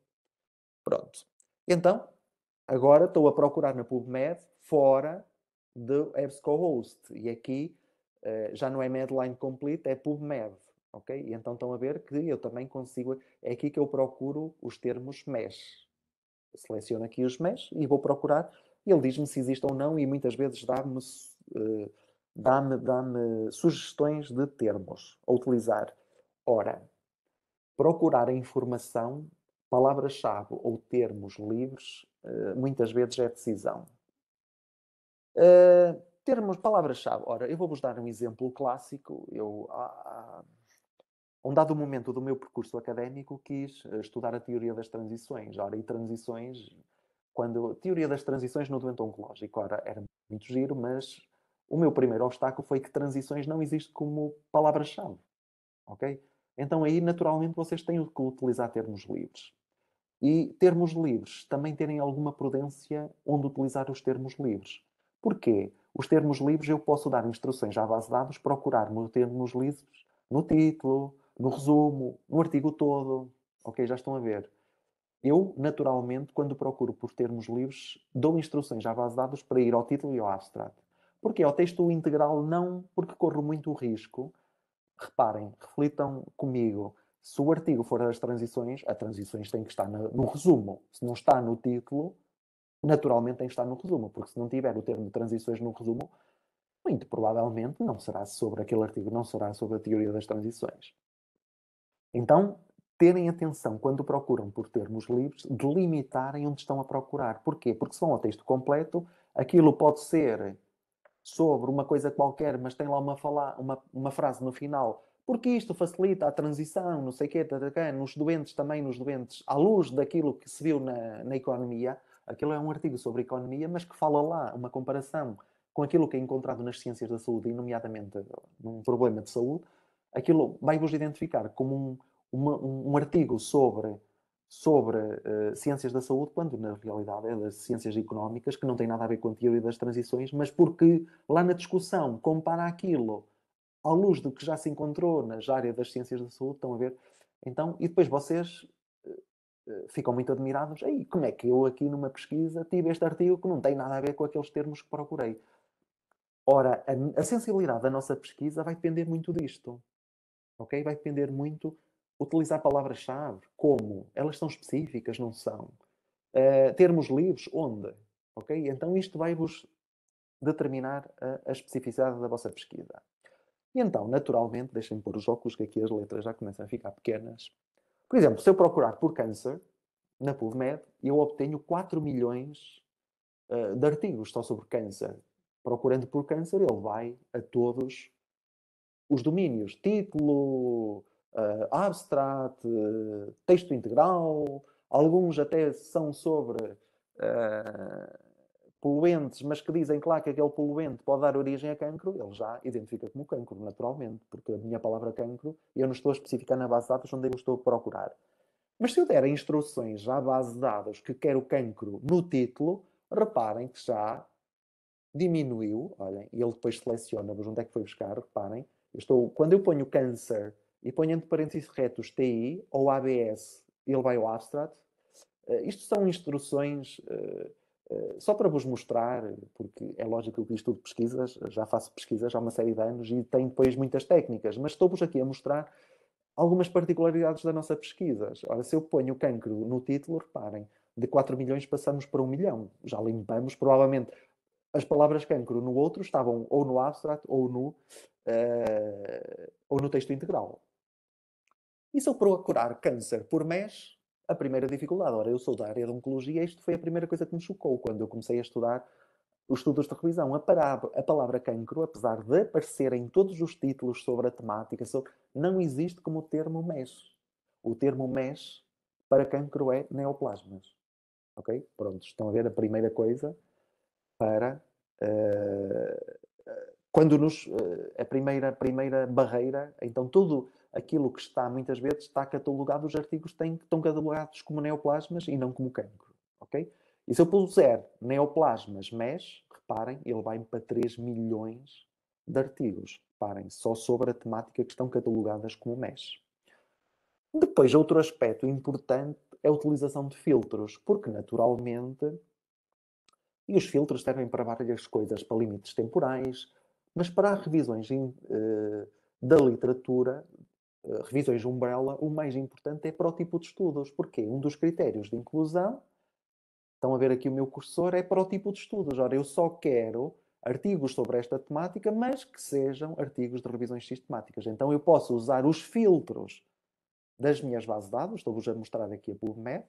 Pronto. Então, agora estou a procurar na PubMed fora do EBSCOhost. Host. E aqui eh, já não é Medline Complete, é PubMed. Ok? E então estão a ver que eu também consigo. É aqui que eu procuro os termos mesh. Seleciono aqui os mesh e vou procurar. Ele diz-me se existe ou não e muitas vezes dá-me dá eh, dá sugestões de termos a utilizar. Ora, procurar a informação, palavra-chave ou termos livres, eh, muitas vezes é decisão termos, palavras-chave. Ora, eu vou-vos dar um exemplo clássico. Eu, a, um dado momento do meu percurso académico, quis eh, estudar a teoria das transições. Ora, e transições, quando. Teoria das transições no doente oncológico. Ora, era muito giro, mas o meu primeiro obstáculo foi que transições não existe como palavra-chave. Ok? Então aí, naturalmente, vocês têm que utilizar termos livres. E termos livres, também terem alguma prudência onde utilizar os termos livres. Porquê? Os termos livres eu posso dar instruções à base de dados, procurar termos livres no título, no resumo, no artigo todo. Ok, já estão a ver. Eu, naturalmente, quando procuro por termos livres, dou instruções à base de dados para ir ao título e ao abstract. Porquê? Ao texto integral não, porque corro muito risco. Reparem, reflitam comigo. Se o artigo for das transições, as transições têm que estar no resumo. Se não está no título, naturalmente tem que estar no resumo, porque se não tiver o termo de transições no resumo, muito provavelmente não será sobre aquele artigo, não será sobre a teoria das transições. Então, terem atenção quando procuram por termos livres, delimitarem onde estão a procurar. Porquê? Porque se vão ao texto completo, aquilo pode ser sobre uma coisa qualquer, mas tem lá uma, fala, uma, uma frase no final. Porque isto facilita a transição, não sei o quê, nos doentes também, nos doentes, à luz daquilo que se viu na, na economia, Aquilo é um artigo sobre economia, mas que fala lá uma comparação com aquilo que é encontrado nas ciências da saúde, e nomeadamente num problema de saúde, aquilo vai-vos identificar como um, uma, um, artigo sobre, sobre uh, ciências da saúde, quando na realidade é das ciências económicas, que não tem nada a ver com a teoria das transições, mas porque lá na discussão compara aquilo à luz do que já se encontrou nas áreas das ciências da saúde, estão a ver? Então, e depois vocês eh, ficam muito admirados. Aí, como é que eu aqui numa pesquisa tive este artigo que não tem nada a ver com aqueles termos que procurei? Ora, a, a sensibilidade da nossa pesquisa vai depender muito disto. Ok? Vai depender muito utilizar palavras-chave, como? Elas são específicas, não são? Uh, termos livres, onde? Ok? Então isto vai-vos determinar a, a, especificidade da vossa pesquisa. E então, naturalmente, deixem pôr os óculos, que aqui as letras já começam a ficar pequenas. Por exemplo, se eu procurar por câncer na PubMed, eu obtenho 4 milhões uh, de artigos só sobre câncer. Procurando por câncer, ele vai a todos os domínios: título, uh, abstract, uh, texto integral. Alguns até são sobre uh, poluentes, mas que dizem que lá que aquele poluente pode dar origem a cancro, ele já identifica como cancro, naturalmente, porque a minha palavra cancro, eu não estou a especificar na base de dados onde é eu estou a procurar. Mas se eu der instruções à base de dados que quero cancro no título, reparem que já diminuiu, olhem, e ele depois seleciona-vos onde é que foi buscar, reparem, eu estou, quando eu ponho câncer e ponho entre parênteses retos TI ou ABS, ele vai ao abstract, eh, isto são instruções... Uh, eh, só para vos mostrar, porque é lógico que eu estudo pesquisas, já faço pesquisas há uma série de anos e tenho depois muitas técnicas, mas estou-vos aqui a mostrar algumas particularidades da nossa pesquisa. Ora, se eu ponho o cancro no título, reparem, de 4 milhões passamos para 1 milhão. Já limpamos, provavelmente, as palavras cancro no outro estavam ou no abstract ou no, uh, ou no texto integral. E se eu procurar câncer por mês, a primeira dificuldade. Ora, eu sou da área de oncologia e isto foi a primeira coisa que me chocou quando eu comecei a estudar os estudos de revisão. A, palavra, a palavra cancro, apesar de aparecer em todos os títulos sobre a temática, sobre, não existe como termo MES. O termo MES para cancro é neoplasmas. Ok? Pronto, estão a ver a primeira coisa para uh, quando nos eh, a primeira a primeira barreira, então tudo aquilo que está muitas vezes está catalogado, os artigos têm, estão catalogados como neoplasmas e não como cancro, ok? E se eu puser neoplasmas MES, reparem, ele vai para 3 milhões de artigos, reparem, só sobre a temática que estão catalogadas como MES. Depois, outro aspecto importante é a utilização de filtros, porque naturalmente, e os filtros servem para várias coisas, para limites temporais, mas para revisões uh, da literatura, uh, revisões umbrella, o mais importante é para o tipo de estudos, porque um dos critérios de inclusão, estão a ver aqui o meu cursor, é para o tipo de estudos. Ora, eu só quero artigos sobre esta temática, mas que sejam artigos de revisões sistemáticas. Então eu posso usar os filtros das minhas bases de dados, estou-vos a mostrar aqui a PubMed,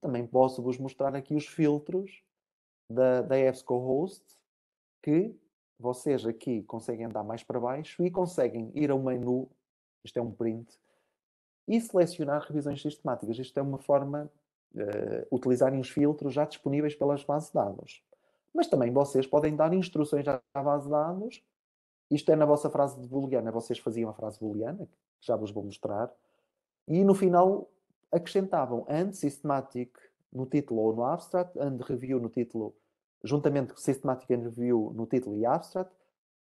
também posso vos mostrar aqui os filtros da, da Host que vocês aqui conseguem andar mais para baixo e conseguem ir ao menu, isto é um print, e selecionar revisões sistemáticas. Isto é uma forma de uh, utilizarem os filtros já disponíveis pelas bases de dados. Mas também vocês podem dar instruções à base de dados. Isto é na vossa frase de booleana. Vocês faziam a frase booleana, que já vos vou mostrar. E no final acrescentavam and systematic no título ou no abstract, and review no título juntamente com Systematic review no título e Abstract,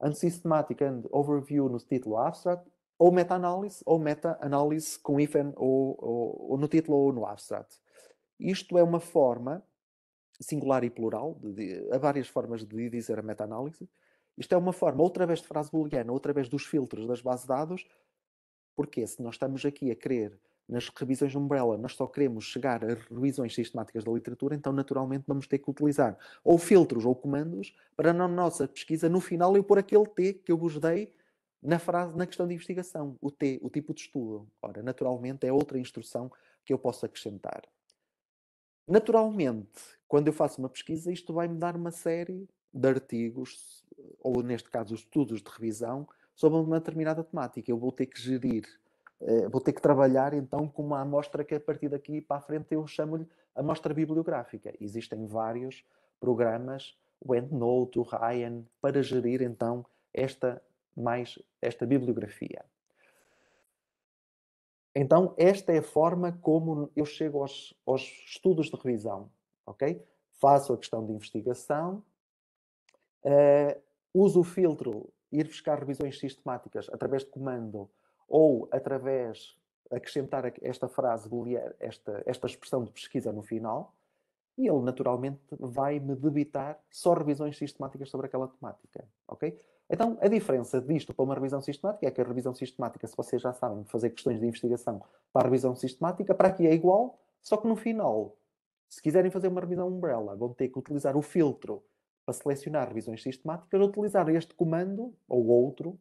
Unsystematic and Overview no título Abstract, ou meta-análise, ou meta-análise com ifen ou, ou, ou, no título ou no abstract. Isto é uma forma, singular e plural, de, de, há várias formas de dizer a meta-análise. Isto é uma forma, outra vez de frase booleana, outra vez dos filtros das bases de dados, porque se nós estamos aqui a querer nas revisões Umbrella nós só queremos chegar a revisões sistemáticas da literatura, então naturalmente vamos ter que utilizar ou filtros ou comandos para na nossa pesquisa, no final, eu pôr aquele T que eu vos dei na frase, na questão de investigação, o T, o tipo de estudo. Ora, naturalmente é outra instrução que eu posso acrescentar. Naturalmente, quando eu faço uma pesquisa, isto vai me dar uma série de artigos, ou neste caso, estudos de revisão, sobre uma determinada temática. Eu vou ter que gerir eh, vou ter que trabalhar então com uma amostra que a partir daqui para a frente eu chamo-lhe amostra bibliográfica. Existem vários programas, o EndNote, o Ryan, para gerir então esta mais esta bibliografia. Então, esta é a forma como eu chego aos, aos estudos de revisão, ok? Faço a questão de investigação, uh, uso o filtro ir buscar revisões sistemáticas através de comando ou através acrescentar esta frase esta, esta expressão de pesquisa no final, e ele naturalmente vai me debitar só revisões sistemáticas sobre aquela temática, ok? Então, a diferença disto para uma revisão sistemática é que a revisão sistemática, se vocês já sabem fazer questões de investigação para a revisão sistemática, para aqui é igual, só que no final, se quiserem fazer uma revisão umbrella, vão ter que utilizar o filtro para selecionar revisões sistemáticas, utilizar este comando ou outro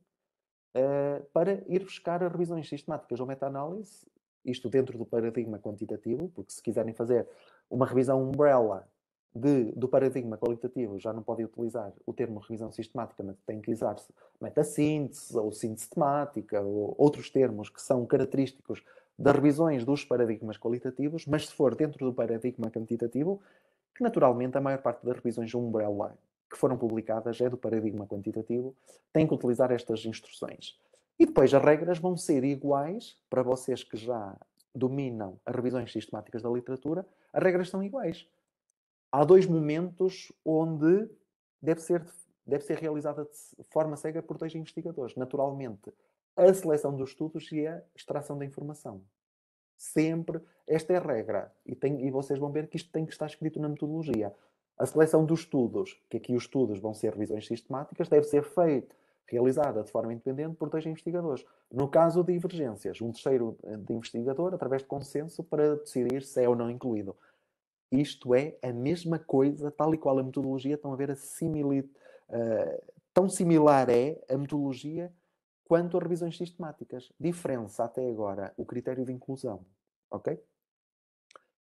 uh, para ir buscar as revisões sistemáticas ou meta-análise, isto dentro do paradigma quantitativo, porque se quiserem fazer uma revisão umbrella de, do paradigma qualitativo, já não podem utilizar o termo revisão sistemática, mas têm que usar meta-síntese ou síntese temática ou outros termos que são característicos das revisões dos paradigmas qualitativos, mas se for dentro do paradigma quantitativo, que naturalmente a maior parte das revisões umbrella que foram publicadas, é do paradigma quantitativo, têm que utilizar estas instruções. E depois as regras vão ser iguais para vocês que já dominam as revisões sistemáticas da literatura, as regras são iguais. Há dois momentos onde deve ser, deve ser realizada de forma cega por dois investigadores. Naturalmente, a seleção dos estudos e a extração da informação. Sempre, esta é a regra. E, tem, e vocês vão ver que isto tem que estar escrito na metodologia. A seleção dos estudos, que aqui os estudos vão ser revisões sistemáticas, deve ser feita, realizada de forma independente por dois investigadores. No caso de divergências, um terceiro eh, de investigador, através de consenso, para decidir se é ou não incluído. Isto é a mesma coisa, tal e qual a metodologia, estão a ver a similitude. Uh, tão similar é a metodologia quanto a revisões sistemáticas. Diferença até agora o critério de inclusão. Ok?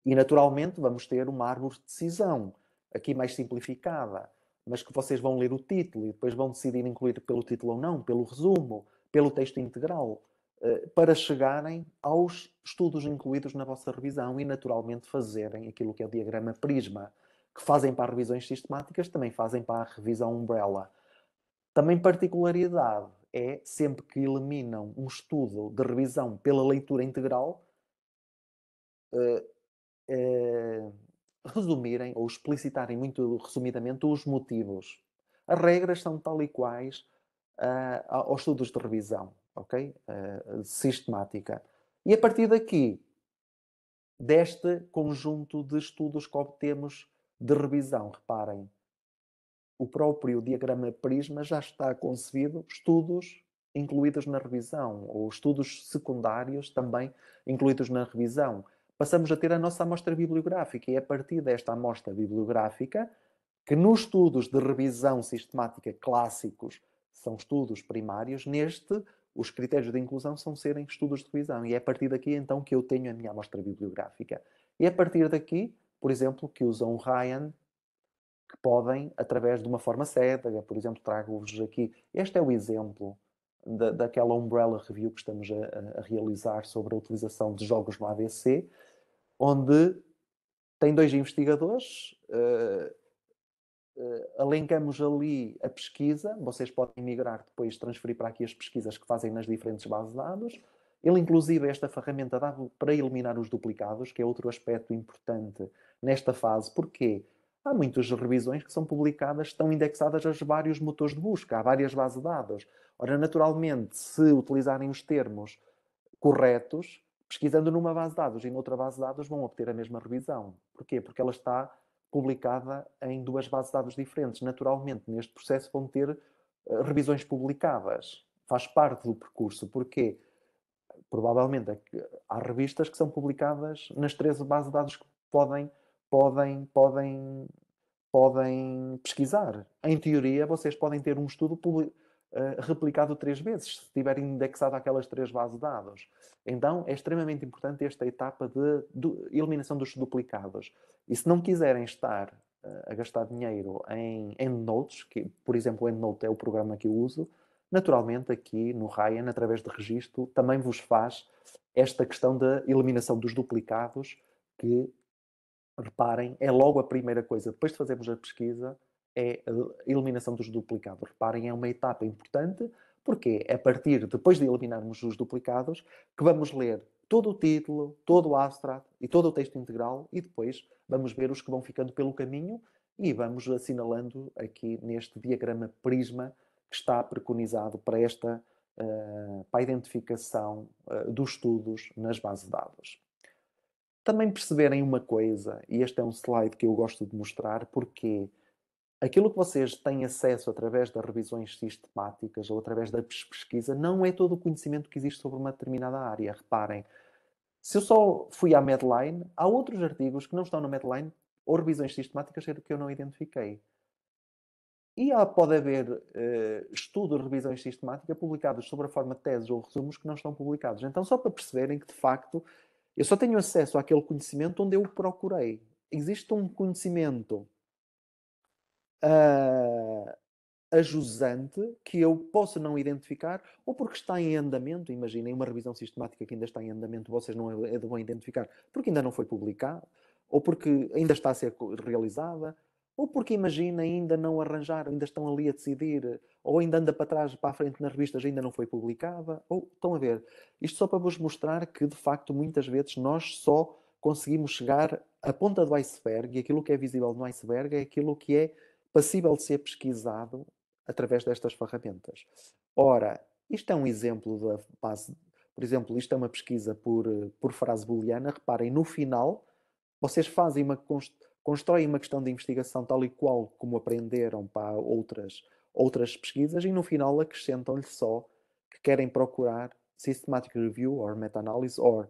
E naturalmente vamos ter uma árvore de decisão aqui mais simplificada, mas que vocês vão ler o título e depois vão decidir incluir pelo título ou não, pelo resumo, pelo texto integral, eh, para chegarem aos estudos incluídos na vossa revisão e naturalmente fazerem aquilo que é o diagrama prisma, que fazem para revisões sistemáticas, também fazem para a revisão umbrella. Também particularidade é sempre que eliminam um estudo de revisão pela leitura integral, eh, eh, resumirem ou explicitarem muito resumidamente os motivos. As regras são tal e quais uh, aos estudos de revisão, ok? Uh, sistemática. E a partir daqui, deste conjunto de estudos que obtemos de revisão, reparem, o próprio diagrama prisma já está concebido, estudos incluídos na revisão, ou estudos secundários também incluídos na revisão passamos a ter a nossa amostra bibliográfica e é a partir desta amostra bibliográfica que nos estudos de revisão sistemática clássicos são estudos primários, neste os critérios de inclusão são serem estudos de revisão e é a partir daqui então que eu tenho a minha amostra bibliográfica. E é a partir daqui, por exemplo, que usam o Ryan que podem, através de uma forma cédega, por exemplo, trago-vos aqui. Este é o exemplo da, daquela umbrella review que estamos a, a realizar sobre a utilização de jogos no AVC onde tem dois investigadores. Uh, uh, ali a pesquisa. Vocês podem migrar depois, transferir para aqui as pesquisas que fazem nas diferentes bases de dados. Ele, inclusive, é esta ferramenta dá para eliminar os duplicados, que é outro aspecto importante nesta fase. Porquê? Há muitas revisões que são publicadas, estão indexadas aos vários motores de busca, a várias bases de dados. Ora, naturalmente, se utilizarem os termos corretos, pesquisando numa base de dados e noutra base de dados vão obter a mesma revisão. Porquê? Porque ela está publicada em duas bases de dados diferentes. Naturalmente, neste processo vão ter eh, revisões publicadas. Faz parte do percurso. Porquê? Provavelmente é há revistas que são publicadas nas 13 bases de dados que podem, podem, podem, podem pesquisar. Em teoria, vocês podem ter um estudo publicado. Eh, replicado três vezes, se tiver indexado aquelas três bases de dados. Então, é extremamente importante esta etapa de, de eliminação dos duplicados. E se não quiserem estar eh, a gastar dinheiro em EndNotes, que, por exemplo, o EndNote é o programa que eu uso, naturalmente aqui no Ryan, através de registro, também vos faz esta questão da eliminação dos duplicados, que, reparem, é logo a primeira coisa. Depois de fazermos a pesquisa, é a eliminação dos duplicados. Reparem, é uma etapa importante, porque é a partir, depois de eliminarmos os duplicados, que vamos ler todo o título, todo o abstract e todo o texto integral e depois vamos ver os que vão ficando pelo caminho e vamos assinalando aqui neste diagrama prisma que está preconizado para esta uh, para a identificação uh, dos estudos nas bases de dados. Também perceberem uma coisa, e este é um slide que eu gosto de mostrar, porque aquilo que vocês têm acesso através das revisões sistemáticas ou através da pesquisa não é todo o conhecimento que existe sobre uma determinada área. Reparem, se eu só fui à Medline, há outros artigos que não estão na Medline ou revisões sistemáticas que eu não identifiquei. E há, pode haver uh, eh, estudos de revisões sistemáticas publicados sobre a forma de teses ou resumos que não estão publicados. Então, só para perceberem que, de facto, eu só tenho acesso àquele conhecimento onde eu o procurei. Existe um conhecimento uh, ah, a que eu possa não identificar, ou porque está em andamento, imaginem uma revisão sistemática que ainda está em andamento, vocês não é vão identificar, porque ainda não foi publicada, ou porque ainda está a ser realizada, ou porque imagina ainda não arranjar ainda estão ali a decidir, ou ainda anda para trás, para a frente nas revistas, ainda não foi publicada, ou estão a ver. Isto só para vos mostrar que, de facto, muitas vezes nós só conseguimos chegar à ponta do iceberg, e aquilo que é visível no iceberg é aquilo que é passível de ser pesquisado através destas ferramentas. Ora, isto é um exemplo da base, por exemplo, isto é uma pesquisa por, por frase booleana, reparem, no final vocês fazem uma constroem uma questão de investigação tal e qual como aprenderam para outras, outras pesquisas e no final acrescentam-lhe só que querem procurar Systematic Review or Meta-Analysis or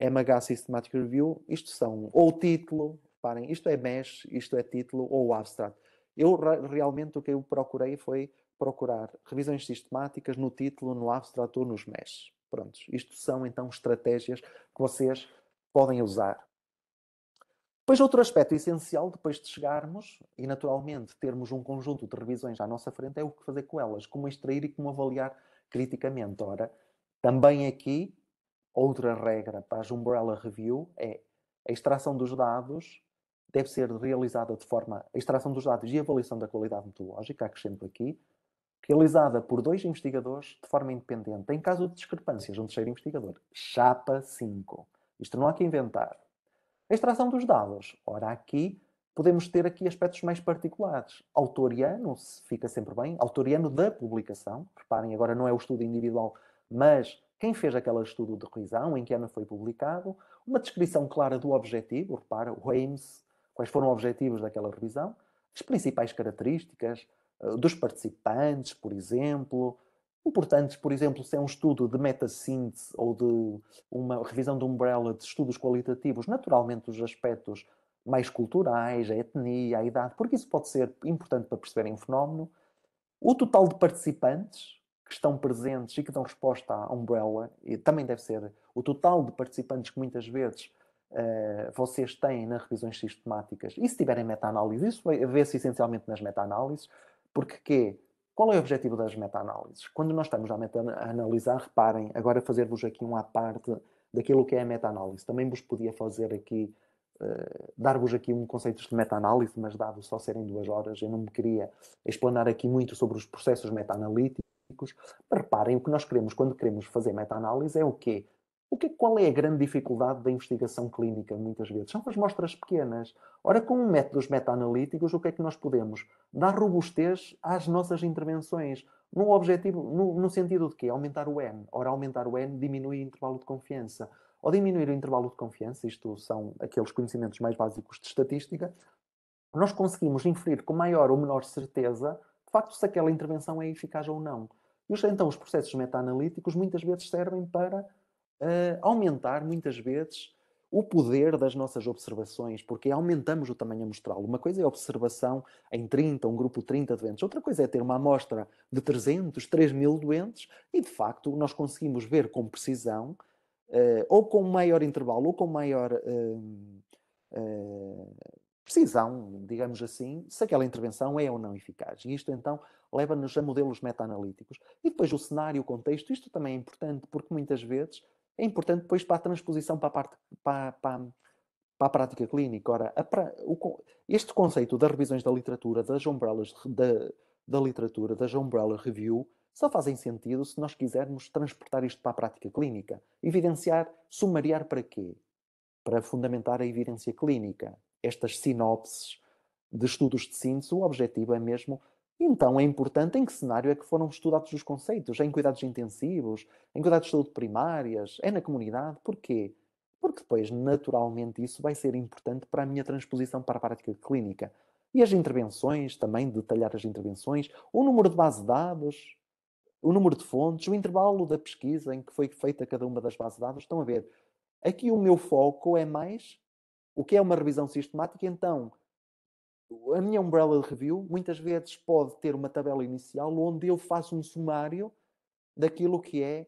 MH Systematic Review, isto são ou título, reparem, isto é MESH, isto é título ou abstract. Eu realmente o que eu procurei foi procurar revisões sistemáticas no título, no abstract ou nos mesh. Prontos, isto são então estratégias que vocês podem usar. Pois outro aspecto essencial, depois de chegarmos e naturalmente termos um conjunto de revisões à nossa frente, é o que fazer com elas, como extrair e como avaliar criticamente. Ora, também aqui, outra regra para as Umbrella Review é a extração dos dados deve ser realizada de forma a extração dos dados e avaliação da qualidade metodológica, acrescento aqui, realizada por dois investigadores de forma independente, em caso de discrepâncias um terceiro investigador. Chapa 5. Isto não há que inventar. A extração dos dados. Ora, aqui podemos ter aqui aspectos mais particulares. Autoriano, se fica sempre bem, autoriano da publicação. Reparem, agora não é o estudo individual, mas quem fez aquele estudo de revisão, em que ano foi publicado, uma descrição clara do objetivo, repara, o Ames quais foram os objetivos daquela revisão, as principais características eh, dos participantes, por exemplo, importantes, por exemplo, se é um estudo de meta ou de uma revisão de umbrella de estudos qualitativos, naturalmente os aspectos mais culturais, a etnia, a idade, porque isso pode ser importante para perceberem um fenómeno. O total de participantes que estão presentes e que dão resposta à umbrella e também deve ser o total de participantes que muitas vezes eh, vocês têm nas revisões sistemáticas, e se tiverem meta análise isso vê-se essencialmente nas meta-análises, porque que Qual é o objetivo das meta-análises? Quando nós estamos a meta-analisar, reparem, agora fazer-vos aqui uma parte daquilo que é a meta-análise. Também vos podia fazer aqui, uh, dar-vos aqui um conceito de meta-análise, mas dado só serem duas horas, eu não me queria explanar aqui muito sobre os processos meta-analíticos. Reparem, o que nós queremos quando queremos fazer meta-análise é o quê? O que, é, qual é a grande dificuldade da investigação clínica, muitas vezes? São as mostras pequenas. Ora, com métodos meta-analíticos, o que é que nós podemos? Dar robustez às nossas intervenções, no, objetivo, no, no sentido de quê? Aumentar o N. Ora, aumentar o N diminui o intervalo de confiança. Ao diminuir o intervalo de confiança, isto são aqueles conhecimentos mais básicos de estatística, nós conseguimos inferir com maior ou menor certeza, de facto, se aquela intervenção é eficaz ou não. E então os processos meta-analíticos muitas vezes servem para a aumentar muitas vezes o poder das nossas observações, porque aumentamos o tamanho amostral. Uma coisa é observação em 30, um grupo de 30 doentes, outra coisa é ter uma amostra de 300, 3 mil doentes e, de facto, nós conseguimos ver com precisão, uh, ou com maior intervalo, ou com maior uh, uh, precisão, digamos assim, se aquela intervenção é ou não eficaz. E isto, então, leva-nos a modelos meta-analíticos. E depois o cenário, o contexto, isto também é importante, porque muitas vezes é importante depois para a transposição para a, parte, para, para, para a prática clínica. Ora, a, o, este conceito das revisões da literatura, das umbrellas da, da literatura, das umbrella review, só fazem sentido se nós quisermos transportar isto para a prática clínica. Evidenciar, sumariar para quê? Para fundamentar a evidência clínica. Estas sinopses de estudos de síntese, o objetivo é mesmo então é importante em que cenário é que foram estudados os conceitos? em cuidados intensivos? Em cuidados de saúde primárias? É na comunidade? Porquê? Porque depois, naturalmente, isso vai ser importante para a minha transposição para a prática clínica. E as intervenções, também detalhar as intervenções, o número de base de dados, o número de fontes, o intervalo da pesquisa em que foi feita cada uma das bases de dados. Estão a ver, aqui o meu foco é mais o que é uma revisão sistemática, então a minha umbrella review muitas vezes pode ter uma tabela inicial onde eu faço um sumário daquilo que é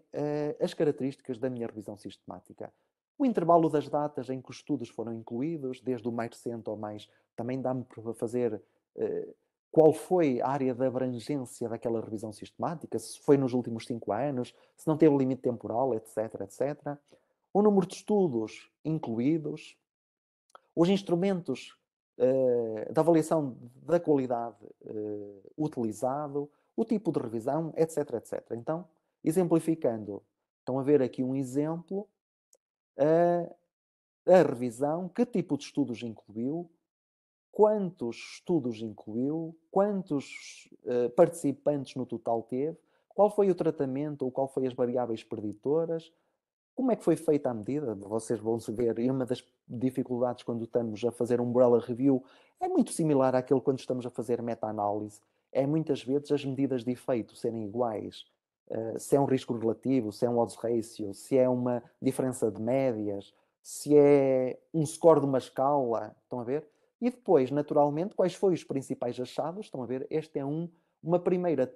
uh, as características da minha revisão sistemática. O intervalo das datas em que os estudos foram incluídos, desde o mais recente ao mais, também dá-me para fazer uh, qual foi a área de abrangência daquela revisão sistemática, se foi nos últimos cinco anos, se não teve limite temporal, etc, etc. O número de estudos incluídos, os instrumentos eh, da avaliação da qualidade uh, utilizado, o tipo de revisão, etc, etc. Então, exemplificando, estão a ver aqui um exemplo, uh, a revisão, que tipo de estudos incluiu, quantos estudos incluiu, quantos uh, participantes no total teve, qual foi o tratamento ou qual foi as variáveis preditoras, como é que foi feita a medida? Vocês vão se ver, e uma das dificuldades quando estamos a fazer umbrella review é muito similar àquilo quando estamos a fazer meta-análise. É muitas vezes as medidas de efeito serem iguais. Uh, se é um risco relativo, se é um odds ratio, se é uma diferença de médias, se é um score de uma escala, estão a ver? E depois, naturalmente, quais foram os principais achados? Estão a ver? Este é um, uma, primeira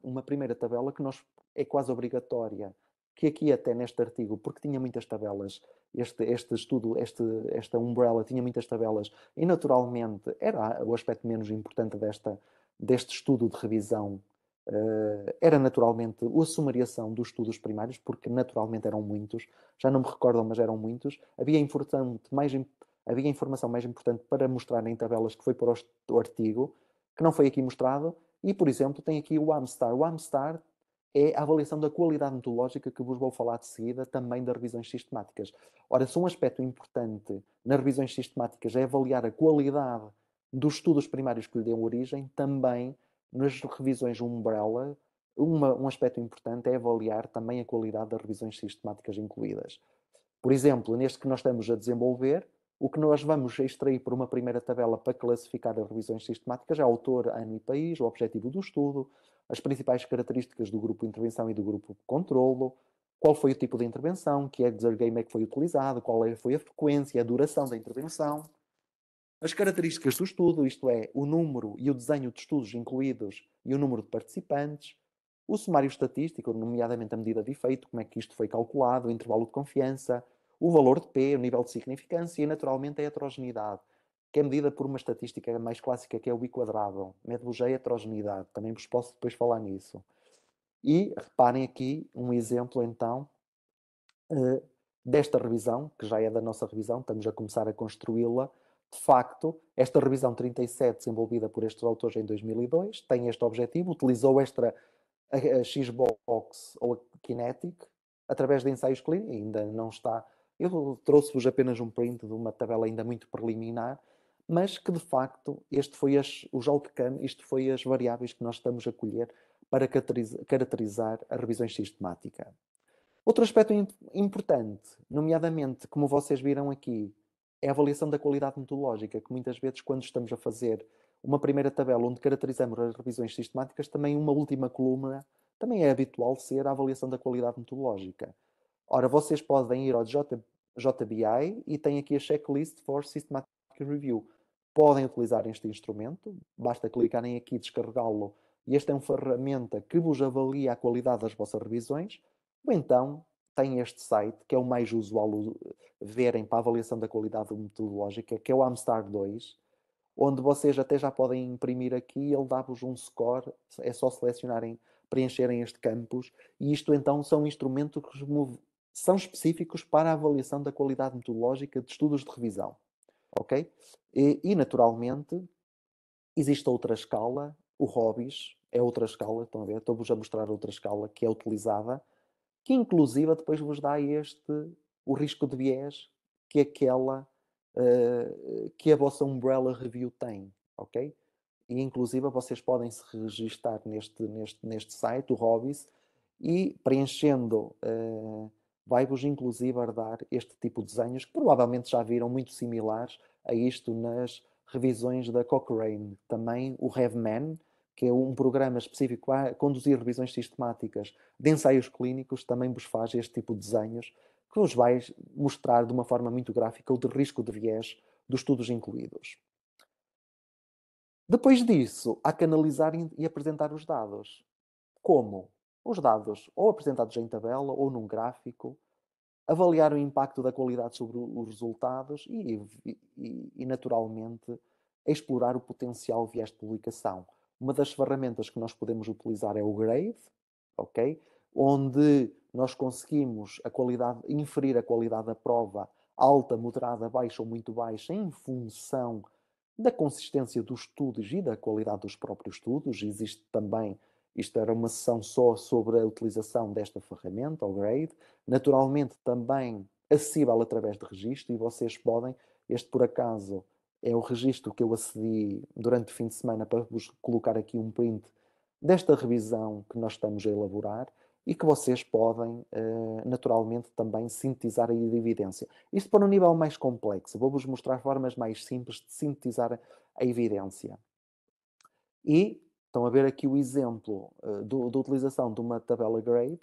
uma primeira tabela que nós é quase obrigatória que aqui até neste artigo, porque tinha muitas tabelas, este, este estudo, este, esta umbrella tinha muitas tabelas, e naturalmente era o aspecto menos importante desta, deste estudo de revisão, uh, era naturalmente a sumariação dos estudos primários, porque naturalmente eram muitos, já não me recordo, mas eram muitos, havia importante mais havia informação mais importante para mostrar em tabelas que foi para o artigo, que não foi aqui mostrado, e, por exemplo, tem aqui o Amstar. O Amstar é a avaliação da qualidade metodológica que vos vou falar de seguida, também das revisões sistemáticas. Ora, se um aspecto importante nas revisões sistemáticas é avaliar a qualidade dos estudos primários que lhe dão origem, também nas revisões umbrella, uma, um aspecto importante é avaliar também a qualidade das revisões sistemáticas incluídas. Por exemplo, neste que nós estamos a desenvolver, o que nós vamos extrair por uma primeira tabela para classificar as revisões sistemáticas é autor, ano e país, o objetivo do estudo, as principais características do grupo intervenção e do grupo controlo, qual foi o tipo de intervenção, que exergame é, é que foi utilizado, qual é, foi a frequência, a duração da intervenção, as características do estudo, isto é, o número e o desenho de estudos incluídos e o número de participantes, o sumário estatístico, nomeadamente a medida de efeito, como é que isto foi calculado, o intervalo de confiança, o valor de P, o nível de significância e, naturalmente, a heterogeneidade, que é medida por uma estatística mais clássica que é o I quadrado, metodologia e heterogeneidade. Também vos posso depois falar nisso. E reparem aqui um exemplo então eh, desta revisão, que já é da nossa revisão, estamos a começar a construí-la. De facto, esta revisão 37, desenvolvida por estes autores em 2002, tem este objetivo, utilizou esta Xbox ou a Kinetic através de ensaios clínicos, ainda não está. Eu trouxe-vos apenas um print de uma tabela ainda muito preliminar, mas que de facto este foi as, o outcome, isto foi as variáveis que nós estamos a colher para caracterizar a revisão sistemática. Outro aspecto importante, nomeadamente, como vocês viram aqui, é a avaliação da qualidade metodológica, que muitas vezes quando estamos a fazer uma primeira tabela onde caracterizamos as revisões sistemáticas, também uma última coluna também é habitual ser a avaliação da qualidade metodológica. Ora, vocês podem ir ao JBI e tem aqui a checklist for systematic review podem utilizar este instrumento, basta clicarem aqui, descarregá-lo, e esta é uma ferramenta que vos avalia a qualidade das vossas revisões, ou então tem este site, que é o mais usual verem para a avaliação da qualidade metodológica, que é o Amstar 2, onde vocês até já podem imprimir aqui, ele dá-vos um score, é só selecionarem, preencherem este campus, e isto então são instrumentos que são específicos para a avaliação da qualidade metodológica de estudos de revisão ok? E, e naturalmente existe outra escala, o hobbies é outra escala, estão a ver? Estou-vos a mostrar outra escala que é utilizada, que inclusive depois vos dá este, o risco de viés que é aquela, uh, que a vossa Umbrella Review tem, ok? E inclusive vocês podem se registar neste, neste, neste site, o Hobbies, e preenchendo... Uh, vai-vos inclusive herdar este tipo de desenhos, que provavelmente já viram muito similares a isto nas revisões da Cochrane. Também o RevMan, que é um programa específico a conduzir revisões sistemáticas de ensaios clínicos, também vos faz este tipo de desenhos, que vos vai mostrar de uma forma muito gráfica o de risco de viés dos estudos incluídos. Depois disso, há que analisar e apresentar os dados. Como? os dados, ou apresentados em tabela ou num gráfico, avaliar o impacto da qualidade sobre os resultados e, e, e naturalmente, explorar o potencial viés de publicação. Uma das ferramentas que nós podemos utilizar é o GRAVE, ok? Onde nós conseguimos a qualidade, inferir a qualidade da prova alta, moderada, baixa ou muito baixa em função da consistência dos estudos e da qualidade dos próprios estudos. Existe também isto era uma sessão só sobre a utilização desta ferramenta, o Grade, naturalmente também acessível através de registro, e vocês podem, este por acaso é o registro que eu acedi durante o fim de semana para vos colocar aqui um print desta revisão que nós estamos a elaborar e que vocês podem, eh, naturalmente, também sintetizar a evidência. Isto para um nível mais complexo. Vou-vos mostrar formas mais simples de sintetizar a evidência. E Estão a ver aqui o exemplo uh, da utilização de uma tabela grade.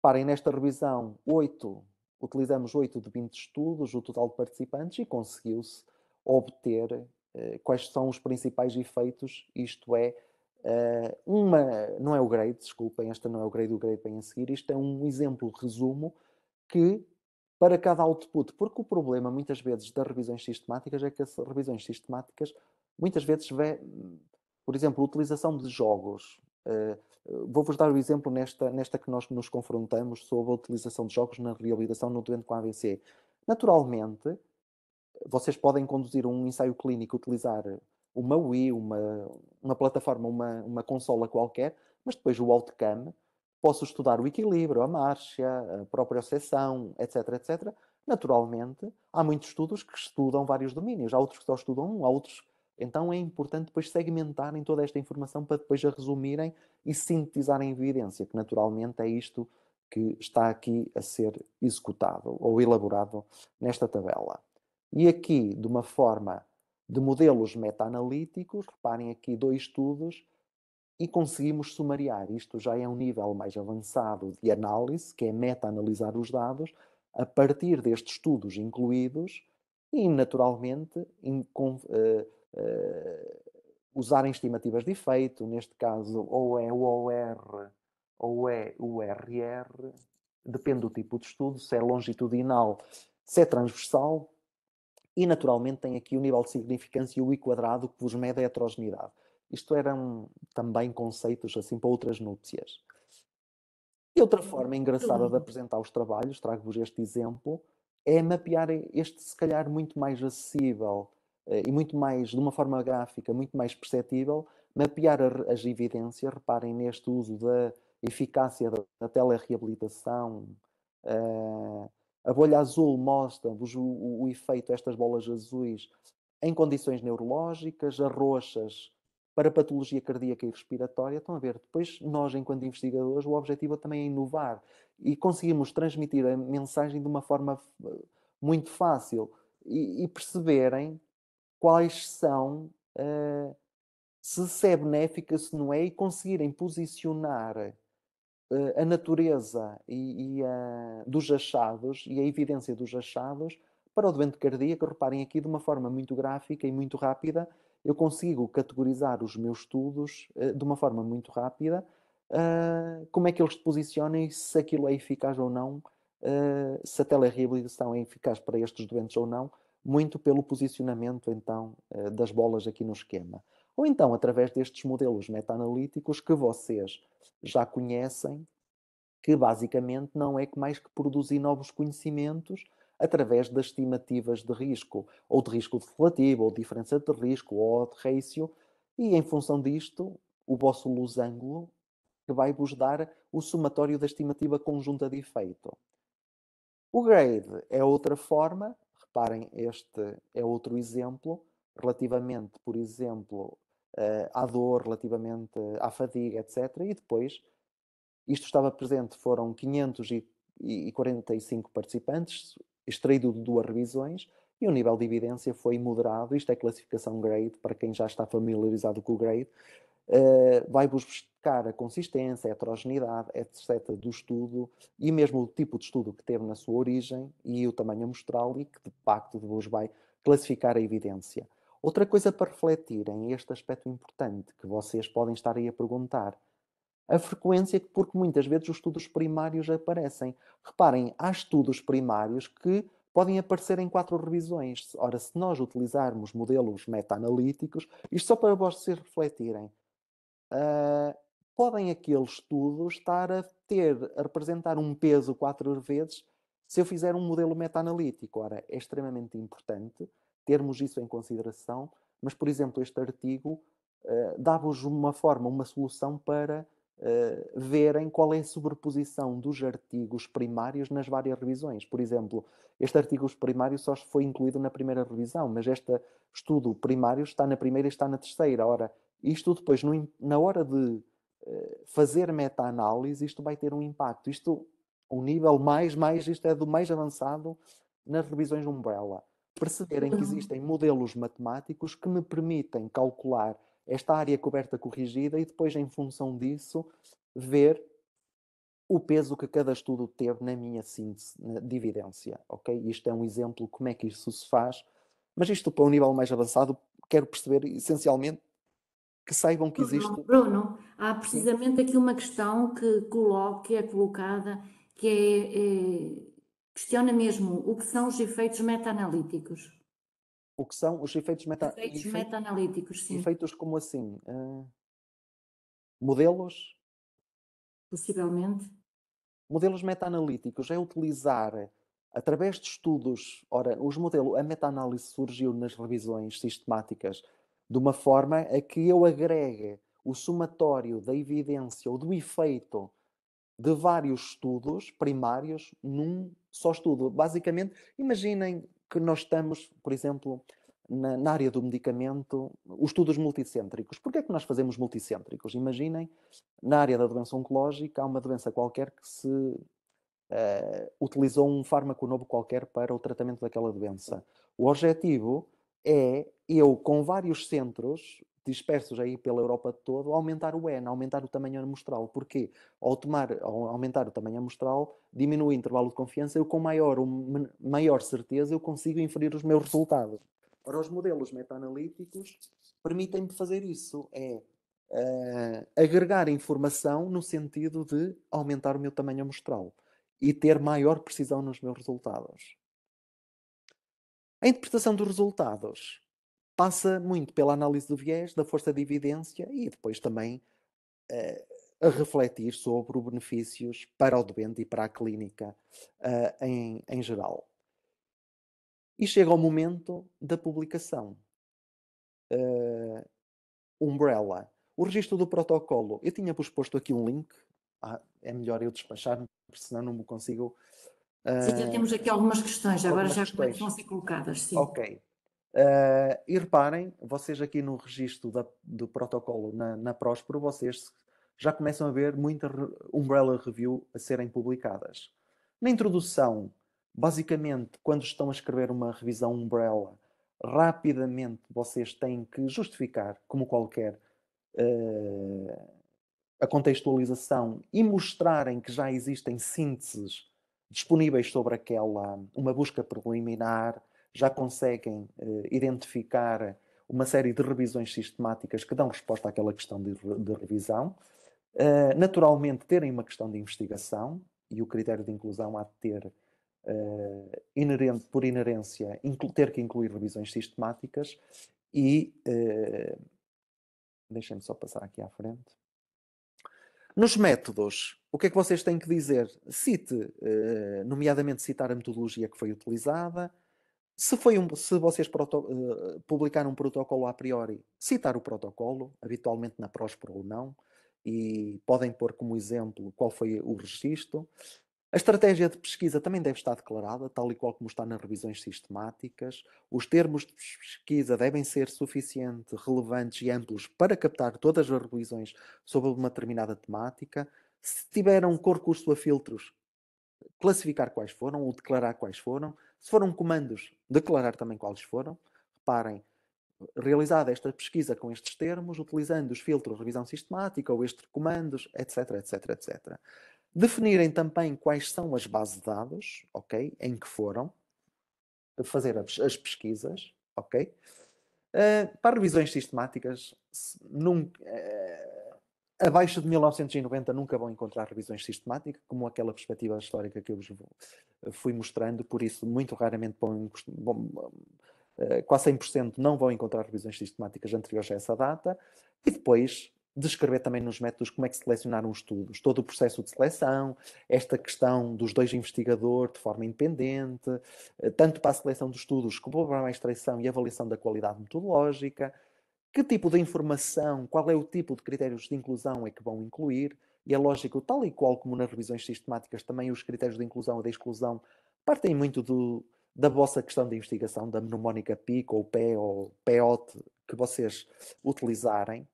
Parem nesta revisão 8, utilizamos 8 de 20 estudos, o total de participantes, e conseguiu-se obter uh, quais são os principais efeitos, isto é, uh, uma, não é o grade, desculpem, esta não é o grade, o grade vem a seguir, isto é um exemplo, resumo, que para cada output, porque o problema muitas vezes das revisões sistemáticas é que as revisões sistemáticas muitas vezes por exemplo, a utilização de jogos. Uh, Vou-vos dar o um exemplo nesta, nesta que nós nos confrontamos sobre a utilização de jogos na reabilitação no doente com AVC. Naturalmente, vocês podem conduzir um ensaio clínico, utilizar uma Wii, uma, uma plataforma, uma, uma consola qualquer, mas depois o outcome, posso estudar o equilíbrio, a marcha, a própria obsessão, etc, etc. Naturalmente, há muitos estudos que estudam vários domínios, há outros que só estudam um, há outros então é importante depois segmentarem toda esta informação para depois a resumirem e sintetizarem evidência, que naturalmente é isto que está aqui a ser executado ou elaborado nesta tabela. E aqui, de uma forma de modelos meta-analíticos, reparem aqui dois estudos, e conseguimos sumariar. Isto já é um nível mais avançado de análise, que é meta-analisar os dados, a partir destes estudos incluídos, e naturalmente eh, eh, usarem estimativas de efeito, neste caso ou é o OR ou é o RR, depende do tipo de estudo, se é longitudinal, se é transversal, e naturalmente tem aqui o nível de significância e o I quadrado que vos mede a heterogeneidade. Isto eram também conceitos assim para outras núpcias. E outra uhum. forma engraçada de apresentar os trabalhos, trago-vos este exemplo, é mapear este se calhar muito mais acessível eh, e muito mais, de uma forma gráfica, muito mais perceptível, mapear as evidências, reparem neste uso da eficácia da, telereabilitação. Eh, a bolha azul mostra-vos o, o, o, efeito destas bolas azuis em condições neurológicas, as roxas para patologia cardíaca e respiratória. Estão a ver, depois nós, enquanto investigadores, o objetivo é também é inovar e conseguirmos transmitir a mensagem de uma forma eh, muito fácil e, e perceberem quais são, uh, se, se é benéfica, se não é, e conseguirem posicionar uh, a natureza e, e dos achados e a evidência dos achados para o doente cardíaco. Reparem aqui de uma forma muito gráfica e muito rápida, eu consigo categorizar os meus estudos uh, de uma forma muito rápida. como é que eles se posicionam e se aquilo é eficaz ou não, se a telereabilitação é eficaz para estes doentes ou não, muito pelo posicionamento então eh, das bolas aqui no esquema. Ou então através destes modelos meta-analíticos que vocês já conhecem, que basicamente não é que mais que produzir novos conhecimentos através das estimativas de risco, ou de risco deflativo, ou diferença de risco, ou de ratio, e em função disto, o vosso losango que vai vos dar o somatório da estimativa conjunta de efeito. O grade é outra forma Reparem, este é outro exemplo, relativamente, por exemplo, eh, à dor, relativamente eh, à fadiga, etc. E depois, isto estava presente, foram 545 participantes, extraído de duas revisões, e o nível de evidência foi moderado. Isto é classificação grade, para quem já está familiarizado com o grade. Uh, vai-vos a consistência, a heterogeneidade, etc., do estudo e mesmo o tipo de estudo que teve na sua origem e o tamanho amostral e que, de facto, depois vai classificar a evidência. Outra coisa para refletirem, este aspecto importante que vocês podem estar aí a perguntar, a frequência, porque muitas vezes os estudos primários aparecem. Reparem, há estudos primários que podem aparecer em quatro revisões. Ora, se nós utilizarmos modelos meta-analíticos, isto só para vocês refletirem, ah, podem aquele estudo estar a ter, a representar um peso quatro vezes se eu fizer um modelo meta-analítico. Ora, é extremamente importante termos isso em consideração, mas, por exemplo, este artigo uh, dá-vos uma forma, uma solução para uh, verem qual é a sobreposição dos artigos primários nas várias revisões. Por exemplo, este artigo primário só foi incluído na primeira revisão, mas este estudo primário está na primeira e está na terceira. Ora, isto depois, no, na hora de fazer meta-análise, isto vai ter um impacto. Isto, um nível mais, mais, isto é do mais avançado nas revisões Umbrella. Perceberem que uhum. existem modelos matemáticos que me permitem calcular esta área coberta corrigida e depois, em função disso, ver o peso que cada estudo teve na minha síntese de evidência, ok? Isto é um exemplo como é que isso se faz, mas isto para um nível mais avançado quero perceber essencialmente que saibam que existe. Bruno, Bruno há precisamente Sim. aqui uma questão que, coloca, que é colocada, que é, é, questiona mesmo o que são os efeitos meta-analíticos. O que são os efeitos meta-analíticos? Efeitos meta-analíticos, sim. Efeitos como assim? Uh, modelos? Possivelmente. Modelos meta-analíticos é utilizar através de estudos, ora, os modelos, a meta-análise surgiu nas revisões sistemáticas de uma forma a que eu agregue o somatório da evidência ou do efeito de vários estudos primários num só estudo. Basicamente, imaginem que nós estamos, por exemplo, na, na, área do medicamento, os estudos multicêntricos. que é que nós fazemos multicêntricos? Imaginem, na área da doença oncológica, há uma doença qualquer que se uh, utilizou um fármaco novo qualquer para o tratamento daquela doença. O objetivo é eu, com vários centros dispersos aí pela Europa toda, aumentar o N, aumentar o tamanho amostral. Porquê? Ao, tomar, ao aumentar o tamanho amostral, diminui o intervalo de confiança, eu com maior, um, maior certeza eu consigo inferir os meus resultados. Ora, os modelos meta-analíticos, permitem-me fazer isso. É uh, agregar informação no sentido de aumentar o meu tamanho amostral e ter maior precisão nos meus resultados. A interpretação dos resultados passa muito pela análise do viés, da força de evidência e depois também uh, a refletir sobre os benefícios para o doente e para a clínica uh, em, em geral. E chega o momento da publicação. Uh, umbrella. O registro do protocolo. Eu tinha exposto aqui um link. Ah, é melhor eu despachar-me, porque senão não me consigo Sim, já temos aqui algumas questões, agora algumas já é questões. vão ser colocadas. Sim. Ok. Uh, e reparem, vocês aqui no registro da, do protocolo na, na Próspero, vocês já começam a ver muita umbrella review a serem publicadas. Na introdução, basicamente, quando estão a escrever uma revisão umbrella, rapidamente vocês têm que justificar, como qualquer, uh, a contextualização e mostrarem que já existem sínteses disponíveis sobre aquela, uma busca preliminar, já conseguem uh, identificar uma série de revisões sistemáticas que dão resposta àquela questão de, de revisão. Uh, naturalmente, terem uma questão de investigação, e o critério de inclusão há de ter, uh, inerente, por inerência, ter que incluir revisões sistemáticas, e uh, deixem-me só passar aqui à frente. Nos métodos, o que é que vocês têm que dizer? Cite, eh, nomeadamente citar a metodologia que foi utilizada. Se, foi um, se vocês proto, eh, publicaram um protocolo a priori, citar o protocolo, habitualmente na Próspera ou não, e podem pôr como exemplo qual foi o registro. A estratégia de pesquisa também deve estar declarada, tal e qual como está nas revisões sistemáticas. Os termos de pesquisa devem ser suficiente, relevantes e amplos para captar todas as revisões sobre uma determinada temática. Se tiveram um recurso a filtros, classificar quais foram ou declarar quais foram. Se foram comandos, declarar também quais foram. Reparem, realizada esta pesquisa com estes termos, utilizando os filtros de revisão sistemática ou estes comandos, etc, etc, etc. Definirem também quais são as bases de dados, ok? Em que foram. Fazer as pesquisas, ok? Uh, para revisões sistemáticas, nunca, uh, eh, abaixo de 1990 nunca vão encontrar revisões sistemáticas, como aquela perspectiva histórica que eu vos eh, fui mostrando, por isso muito raramente uh, quase 100% não vão encontrar revisões sistemáticas anteriores a essa data, e depois descrever também nos métodos como é que selecionaram os estudos, todo o processo de seleção, esta questão dos dois investigadores de forma independente, eh, tanto para a seleção dos estudos como para a extração e avaliação da qualidade metodológica, que tipo de informação, qual é o tipo de critérios de inclusão é que vão incluir, e é lógico, tal e qual como nas revisões sistemáticas, também os critérios de inclusão e de exclusão partem muito do, da vossa questão de investigação, da mnemónica PIC ou PE ou PEOT que vocês utilizarem,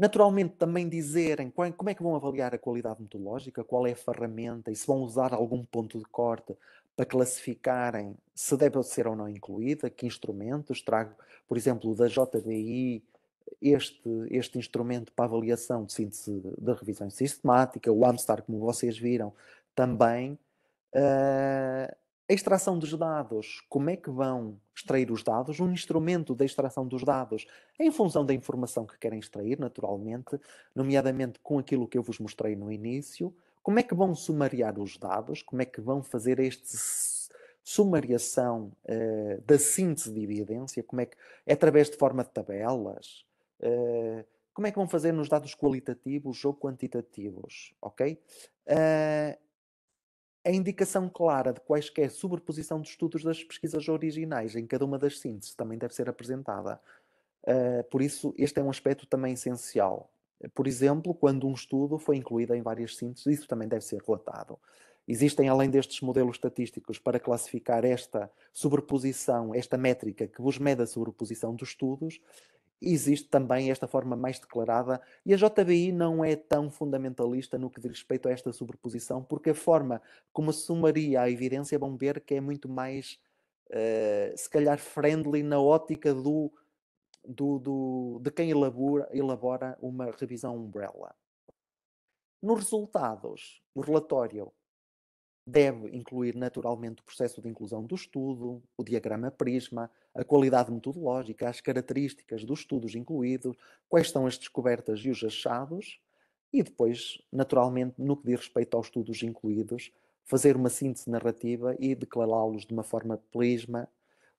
Naturalmente, também dizerem como é que vão avaliar a qualidade metodológica, qual é a ferramenta e se vão usar algum ponto de corte para classificarem se deve ser ou não incluída, que instrumentos. Trago, por exemplo, da JDI este, este instrumento para avaliação de síntese da revisão sistemática, o AMSTAR, como vocês viram, também. Uh, a extração dos dados. Como é que vão extrair os dados? Um instrumento da extração dos dados é em função da informação que querem extrair, naturalmente, nomeadamente com aquilo que eu vos mostrei no início. Como é que vão sumariar os dados? Como é que vão fazer esta sumariação uh, da síntese de evidência? Como é que é através de forma de tabelas? Uh, como é que vão fazer nos dados qualitativos ou quantitativos? Ok? Uh, a indicação clara de quaisquer sobreposição de estudos das pesquisas originais em cada uma das sínteses também deve ser apresentada. Uh, por isso, este é um aspecto também essencial. Por exemplo, quando um estudo foi incluído em várias sínteses, isso também deve ser relatado. Existem, além destes modelos estatísticos, para classificar esta sobreposição, esta métrica que vos mede a sobreposição dos estudos, existe também esta forma mais declarada e a JBI não é tão fundamentalista no que diz respeito a esta sobreposição, porque a forma como sumaria a evidência vão ver que é muito mais, uh, se calhar, friendly na ótica do, do, do, de quem elabora, elabora uma revisão umbrella. Nos resultados, o relatório deve incluir naturalmente o processo de inclusão do estudo, o diagrama prisma, a qualidade metodológica, as características dos estudos incluídos, quais são as descobertas e os achados, e depois, naturalmente, no que diz respeito aos estudos incluídos, fazer uma síntese narrativa e declará-los de uma forma prisma,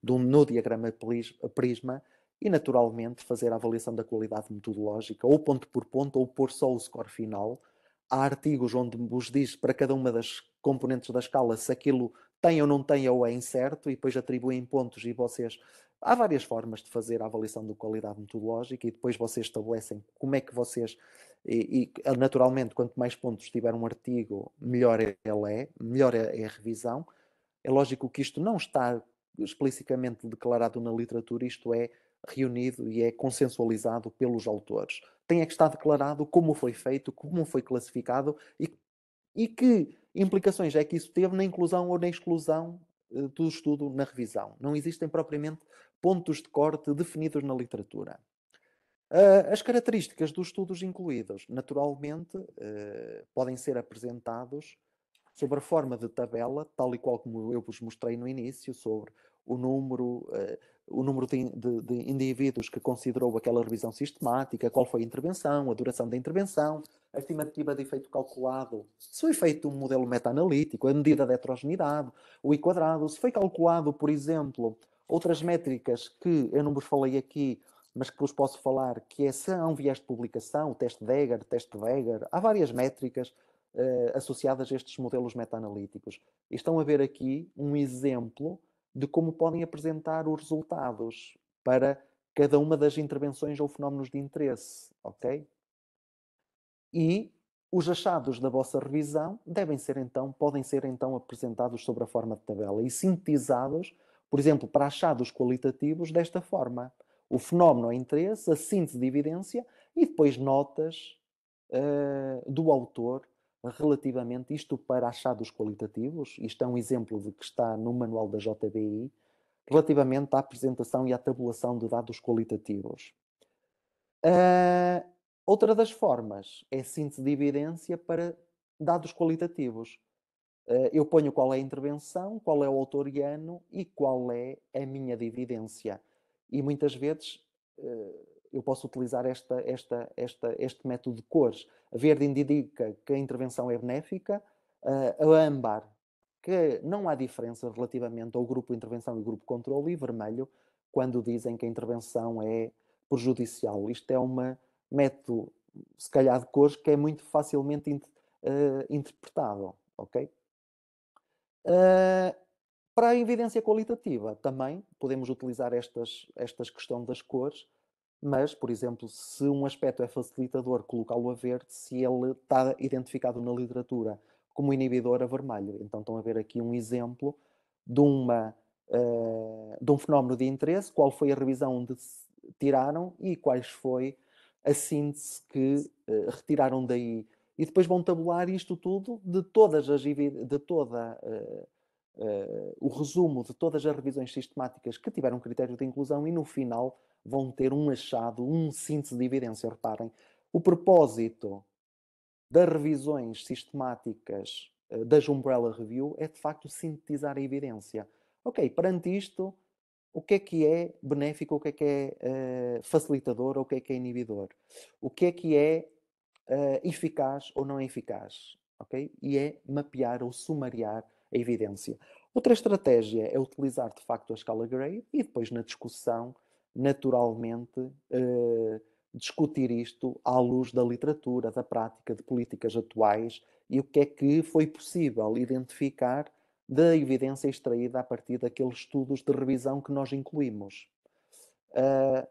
de um, no diagrama eh, prisma, e naturalmente fazer a avaliação da qualidade metodológica, ou ponto por ponto, ou pôr só o score final. Há artigos onde vos diz para cada uma das componentes da escala se aquilo tem ou não tem ou é incerto e depois atribuem pontos e vocês há várias formas de fazer a avaliação de qualidade metodológica e depois vocês estabelecem como é que vocês e, e ah, naturalmente quanto mais pontos tiver um artigo melhor ele é melhor é, é a revisão é lógico que isto não está explicitamente declarado na literatura isto é reunido e é consensualizado pelos autores tem é que estar declarado como foi feito como foi classificado e e que implicações é que isso teve na inclusão ou na exclusão eh, do estudo na revisão? Não existem propriamente pontos de corte definidos na literatura. Ah, as características dos estudos incluídos, naturalmente, eh, podem ser apresentados sobre a forma de tabela, tal e qual como eu vos mostrei no início, sobre o número, eh, o número de, de, de, indivíduos que considerou aquela revisão sistemática, qual foi a intervenção, a duração da intervenção, a estimativa de efeito calculado, se foi feito um modelo meta-analítico, a medida da heterogeneidade, o i quadrado, se foi calculado, por exemplo, outras métricas que eu não vos falei aqui, mas que vos posso falar, que é se há um viés de publicação, o teste Degger, teste Weger, há várias métricas uh, associadas a estes modelos meta-analíticos. Estão a ver aqui um exemplo de como podem apresentar os resultados para cada uma das intervenções ou fenómenos de interesse, ok? E os achados da vossa revisão devem ser então, podem ser então apresentados sobre a forma de tabela e sintetizados, por exemplo, para achados qualitativos desta forma: o fenómeno a é interesse, a síntese de evidência e depois notas uh, do autor relativamente isto para achados qualitativos, isto é um exemplo de que está no manual da JBI, relativamente à apresentação e à tabulação de dados qualitativos. Uh, outra das formas é síntese de evidência para dados qualitativos. Uh, eu ponho qual é a intervenção, qual é o autoriano e qual é a minha dividência. evidência. E muitas vezes uh, eu posso utilizar esta, esta, esta, este método de cores. A verde indica que a intervenção é benéfica, a âmbar que não há diferença relativamente ao grupo intervenção e grupo controle, e vermelho quando dizem que a intervenção é prejudicial. Isto é um método, se calhar, de cores que é muito facilmente int uh, eh, interpretável. Okay? Uh, para a evidência qualitativa, também podemos utilizar estas, estas questões das cores mas, por exemplo, se um aspecto é facilitador, colocá-lo a verde se ele está identificado na literatura como inibidor a vermelho. Então estão a ver aqui um exemplo de, uma, uh, de um fenómeno de interesse, qual foi a revisão onde tiraram e quais foi a síntese que uh, retiraram daí. E depois vão tabular isto tudo de todas as de toda uh, o resumo de todas as revisões sistemáticas que tiveram critério de inclusão e no final vão ter um achado, um síntese de evidência. Reparem, o propósito das revisões sistemáticas eh, das Umbrella Review é de facto sintetizar a evidência. Ok, perante isto, o que é que é benéfico, o que é que é uh, facilitador, o que é que é inibidor, o que é que é uh, eficaz ou não eficaz, ok? E é mapear ou sumariar a evidência. Outra estratégia é utilizar de facto a escala grade e depois na discussão naturalmente, uh, discutir isto à luz da literatura, da prática, de políticas atuais e o que é que foi possível identificar da evidência extraída a partir daqueles estudos de revisão que nós incluímos. Uh,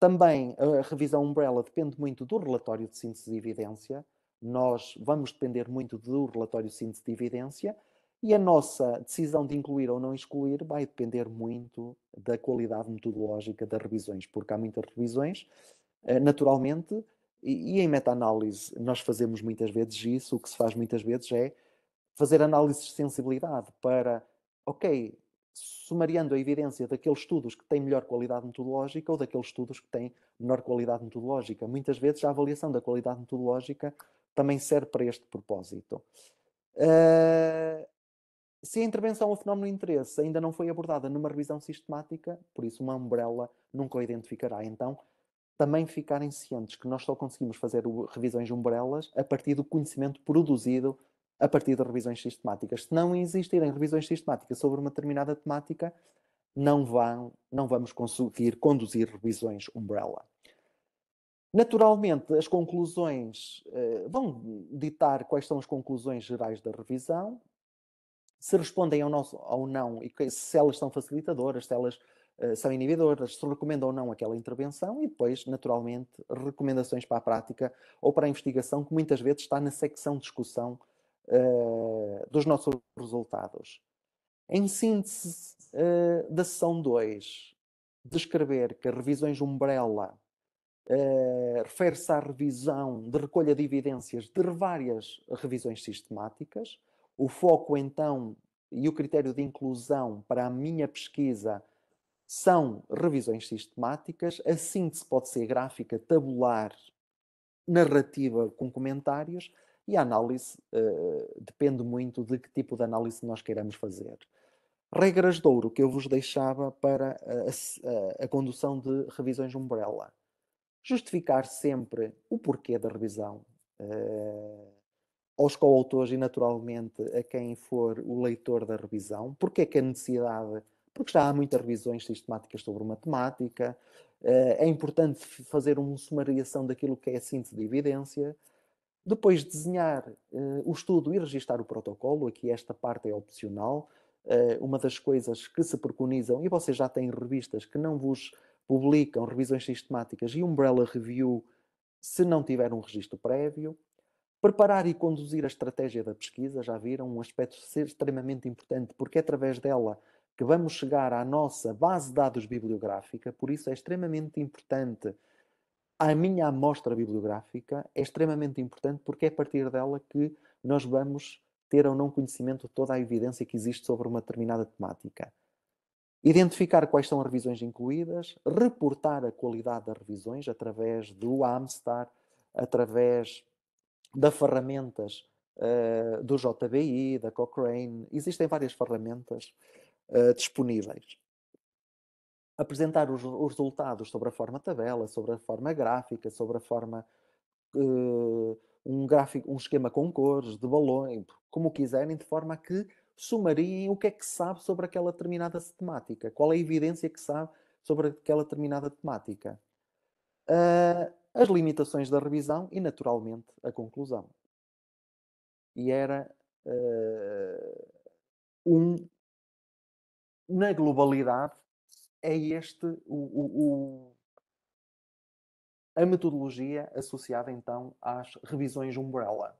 também a revisão Umbrella depende muito do relatório de síntese de evidência. Nós vamos depender muito do relatório de síntese de evidência, e a nossa decisão de incluir ou não excluir vai depender muito da qualidade metodológica das revisões, porque há muitas revisões, eh, naturalmente, e em meta-análise nós fazemos muitas vezes isso, o que se faz muitas vezes é fazer análises de sensibilidade para, ok, sumariando a evidência daqueles estudos que têm melhor qualidade metodológica ou daqueles estudos que têm menor qualidade metodológica. Muitas vezes a avaliação da qualidade metodológica também serve para este propósito. Uh, se a intervenção ao é fenómeno de interesse ainda não foi abordada numa revisão sistemática, por isso uma umbrella nunca o identificará. Então, também ficarem cientes que nós só conseguimos fazer revisões umbrellas a partir do conhecimento produzido a partir de revisões sistemáticas. Se não existirem revisões sistemáticas sobre uma determinada temática, não, vão, não vamos conseguir conduzir revisões umbrella. Naturalmente, as conclusões eh, vão ditar quais são as conclusões gerais da revisão, se respondem ao, nosso, ao não, e se elas são facilitadoras, se elas uh, são inibidoras, se recomendam ou não aquela intervenção e depois, naturalmente, recomendações para a prática ou para a investigação, que muitas vezes está na secção de discussão uh, dos nossos resultados. Em síntese uh, da sessão 2, descrever que revisões umbrella Uh, refere-se à revisão de recolha de evidências de várias revisões sistemáticas, o foco, então, e o critério de inclusão para a minha pesquisa são revisões sistemáticas, a assim síntese pode ser gráfica, tabular, narrativa com comentários, e a análise uh, depende muito de que tipo de análise nós queiramos fazer. Regras de ouro que eu vos deixava para a, a, a condução de revisões umbrella. Justificar sempre o porquê da revisão. Uh, aos coautores e naturalmente a quem for o leitor da revisão. Porquê que a necessidade? Porque já há muitas revisões sistemáticas sobre uma temática, eh, é importante fazer uma sumariação daquilo que é a síntese de evidência, depois desenhar eh, o estudo e registar o protocolo, aqui esta parte é opcional, eh, uma das coisas que se preconizam, e vocês já têm revistas que não vos publicam revisões sistemáticas e umbrella review se não tiver um registro prévio, Preparar e conduzir a estratégia da pesquisa, já viram, um aspecto ser extremamente importante, porque é através dela que vamos chegar à nossa base de dados bibliográfica, por isso é extremamente importante a minha amostra bibliográfica, é extremamente importante porque é a partir dela que nós vamos ter ou não conhecimento de toda a evidência que existe sobre uma determinada temática. Identificar quais são as revisões incluídas, reportar a qualidade das revisões através do AMSTAR, através da ferramentas uh, do JBI, da Cochrane, existem várias ferramentas uh, disponíveis. Apresentar os, os, resultados sobre a forma tabela, sobre a forma gráfica, sobre a forma uh, um gráfico, um esquema com cores, de balões, como quiserem, de forma a que sumariem o que é que sabe sobre aquela determinada temática, qual é a evidência que sabe sobre aquela determinada temática. Uh, as limitações da revisão e, naturalmente, a conclusão. E era uh, um. Na globalidade, é este o, o, o, a metodologia associada então às revisões Umbrella.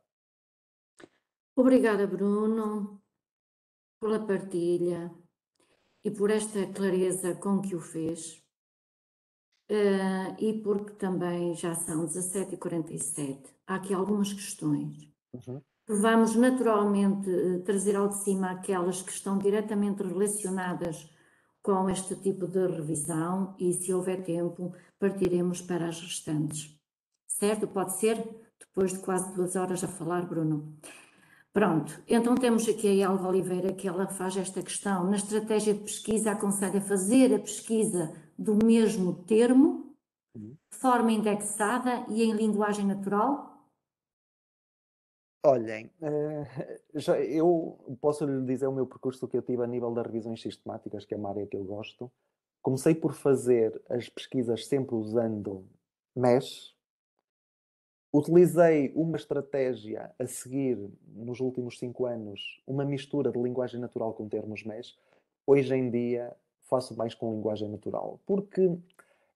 Obrigada, Bruno, pela partilha e por esta clareza com que o fez uh, e porque também já são 17h47. Há aqui algumas questões. Uhum. Vamos naturalmente eh, trazer ao de cima aquelas que estão diretamente relacionadas com este tipo de revisão e, se houver tempo, partiremos para as restantes. Certo? Pode ser? Depois de quase duas horas a falar, Bruno. Pronto, então temos aqui a Alva Oliveira que ela faz esta questão. Na estratégia de pesquisa aconselha fazer a pesquisa do mesmo termo, uhum. de forma indexada e em linguagem natural? Olhem, eh, já eu posso lhe dizer o meu percurso que eu tive a nível das revisões sistemáticas, que é uma área que eu gosto. Comecei por fazer as pesquisas sempre usando MESH. Utilizei uma estratégia a seguir, nos últimos cinco anos, uma mistura de linguagem natural com termos MESH. Hoje em dia, faço mais com linguagem natural. Porque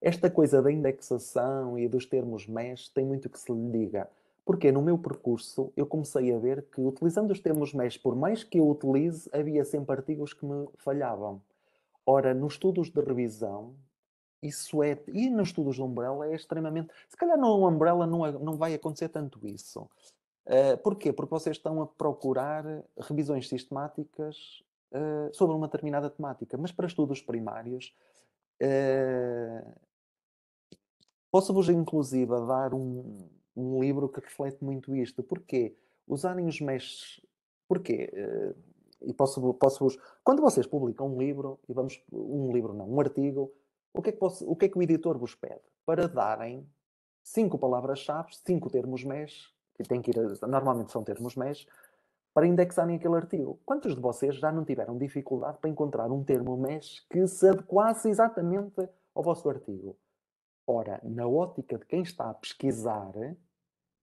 esta coisa da indexação e dos termos mesh tem muito que se lhe diga. Porque no meu percurso eu comecei a ver que utilizando os termos mesh, por mais que eu utilize, havia sempre artigos que me falhavam. Ora, nos estudos de revisão, isso é. E nos estudos de Umbrella é extremamente. Se calhar no Umbrella não, é, não vai acontecer tanto isso. Uh, porquê? Porque vocês estão a procurar revisões sistemáticas eh, sobre uma determinada temática, mas para estudos primários. Uh, Posso-vos, inclusive, dar um, um, livro que reflete muito isto. Porquê? Usarem os mestres. Porquê? Uh, e posso, posso vos quando vocês publicam um livro e vamos um livro não um artigo o que é que posso, o que é que o editor vos pede para darem cinco palavras-chave cinco termos mes que tem que ir normalmente são termos mes para indexarem aquele artigo. Quantos de vocês já não tiveram dificuldade para encontrar um termo mesh que se adequasse exatamente ao vosso artigo? Ora, na ótica de quem está a pesquisar,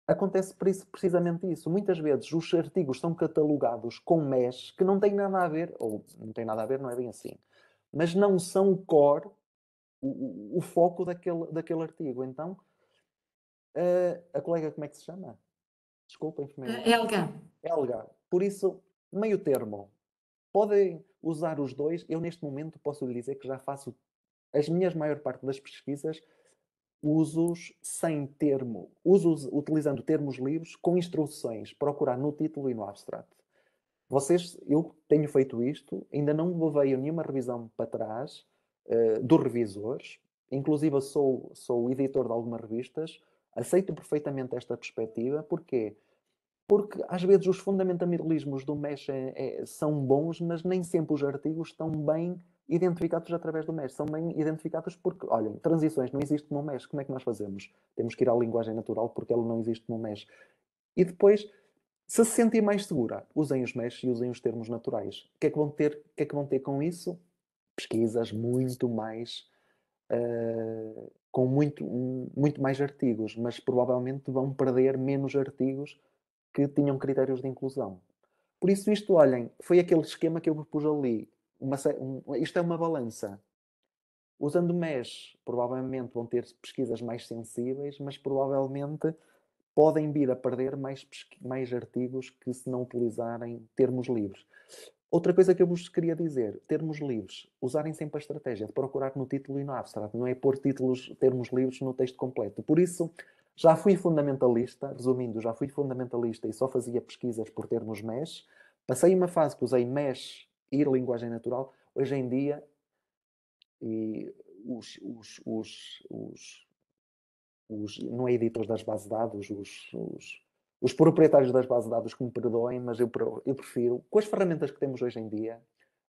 acontece precisamente isso. Muitas vezes os artigos são catalogados com mesh que não têm nada a ver, ou não têm nada a ver, não é bem assim, mas não são o core, o, o foco daquele, daquele artigo. Então, eh, a colega, como é que se chama? Desculpem-me. Helga. É, é é Helga. Por isso, meio termo. Podem usar os dois. Eu, neste momento, posso lhe dizer que já faço as minhas maior parte das pesquisas usos sem termo, usos utilizando termos livres com instruções, procurar no título e no abstrato. Vocês, eu tenho feito isto, ainda não me veio nenhuma revisão para trás uh, dos revisores, inclusive sou, sou editor de algumas revistas, Aceito perfeitamente esta perspectiva, porque Porque às vezes os fundamentalismos do MES é, é, são bons, mas nem sempre os artigos estão bem identificados através do MES. São bem identificados porque, olhem, transições não existem no MES, como é que nós fazemos? Temos que ir à linguagem natural porque ela não existe no MES. E depois, se se sentir mais segura, usem os MES e usem os termos naturais. O que é que vão ter, que é que vão ter com isso? Pesquisas muito mais eh, com muito, muito mais artigos, mas provavelmente vão perder menos artigos que tinham critérios de inclusão. Por isso, isto, olhem, foi aquele esquema que eu propus ali. Uma, um, isto é uma balança. Usando MES, provavelmente vão ter pesquisas mais sensíveis, mas provavelmente podem vir a perder mais, mais artigos que, se não utilizarem termos livres. Outra coisa que eu vos queria dizer, termos livros, usarem sempre a estratégia de procurar no título e no abstract, não é pôr títulos, termos livros no texto completo. Por isso, já fui fundamentalista, resumindo, já fui fundamentalista e só fazia pesquisas por termos mesh. Passei uma fase que usei mesh e linguagem natural. Hoje em dia, e os, os, os, os, não é editores das bases de dados, os, os os proprietários das bases de dados que me perdoem, mas eu, eu prefiro, com as ferramentas que temos hoje em dia,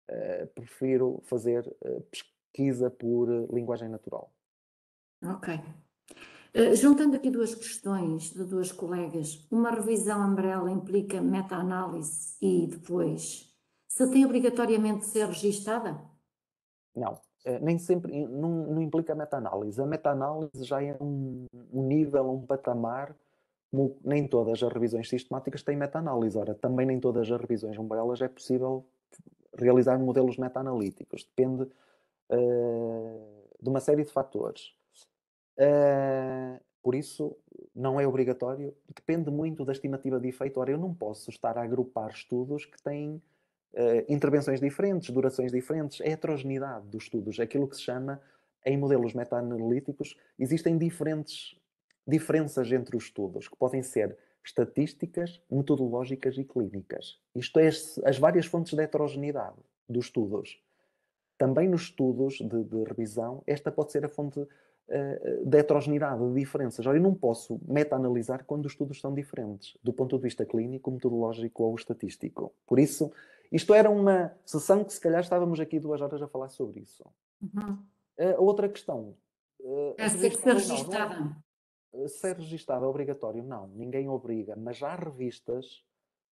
uh, prefiro fazer uh, pesquisa por uh, linguagem natural. Ok. juntando aqui duas questões de duas colegas, uma revisão umbrella implica meta-análise e depois, se tem obrigatoriamente de ser registada? Não, nem sempre, não, não implica meta-análise. A meta-análise já é um, um nível, um patamar nem todas as revisões sistemáticas têm meta-análise. Ora, também nem todas as revisões umbrellas é possível realizar modelos meta-analíticos. Depende uh, de uma série de fatores. Uh, por isso, não é obrigatório. Depende muito da estimativa de efeito. Ora, eu não posso estar a agrupar estudos que têm Uh, intervenções diferentes, durações diferentes, é a heterogeneidade dos estudos, é aquilo que se chama em modelos meta-analíticos, existem diferentes diferenças entre os estudos, que podem ser estatísticas, metodológicas e clínicas. Isto é, as várias fontes de heterogeneidade dos estudos. Também nos estudos de, de revisão, esta pode ser a fonte eh, de heterogeneidade, de diferenças. eu não posso meta-analisar quando os estudos são diferentes, do ponto de vista clínico, metodológico ou estatístico. Por isso, isto era uma sessão que, se calhar, estávamos aqui duas horas a falar sobre isso. Uhum. Uh, outra questão. Uh, é ser registada. Eh, ser é registado é obrigatório? Não, ninguém obriga, mas há revistas,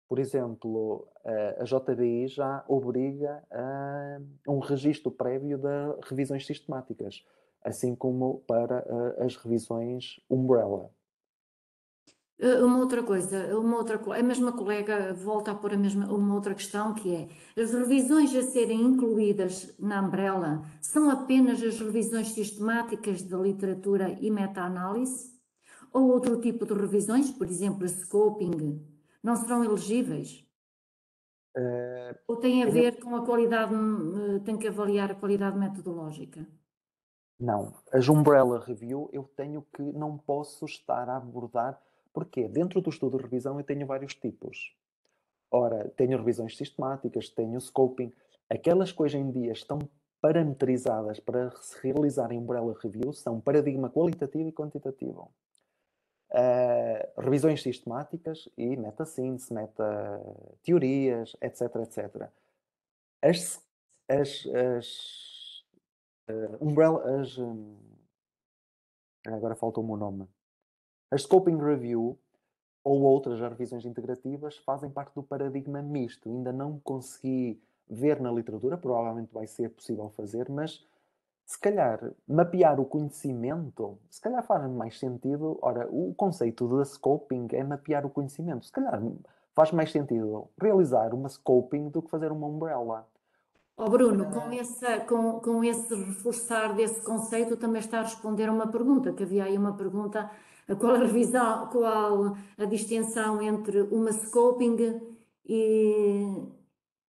por exemplo, eh, a JBI já obriga a eh, um registro prévio de revisões sistemáticas, assim como para as revisões umbrella. Uma outra coisa, uma outra, a mesma colega volta a pôr a mesma, uma outra questão que é as revisões a serem incluídas na Umbrella são apenas as revisões sistemáticas da literatura e meta-análise? ou outro tipo de revisões, por exemplo, scoping, não serão elegíveis? Uh, ou tem a ver eu... com a qualidade, eh, tem que avaliar a qualidade metodológica? Não. As Umbrella Review eu tenho que, não posso estar a abordar, porque dentro do estudo de revisão eu tenho vários tipos. Ora, tenho revisões sistemáticas, tenho scoping, aquelas que hoje em dia estão parametrizadas para se realizar Umbrella Review são paradigma qualitativo e quantitativo uh, revisões sistemáticas e meta-síntese, meta-teorias, etc, etc. As, as, as uh, umbrella, as, um, eh, agora faltou-me o nome. As Scoping Review ou outras revisões integrativas fazem parte do paradigma misto. Ainda não consegui ver na literatura, provavelmente vai ser possível fazer, mas se calhar mapear o conhecimento, se calhar faz mais sentido. Ora, o conceito de scoping é mapear o conhecimento. Se calhar faz mais sentido realizar uma scoping do que fazer uma umbrella. Oh Bruno, é. com, esse com, com esse reforçar desse conceito também está a responder a uma pergunta, que havia aí uma pergunta, qual a revisão, qual a distinção entre uma scoping e,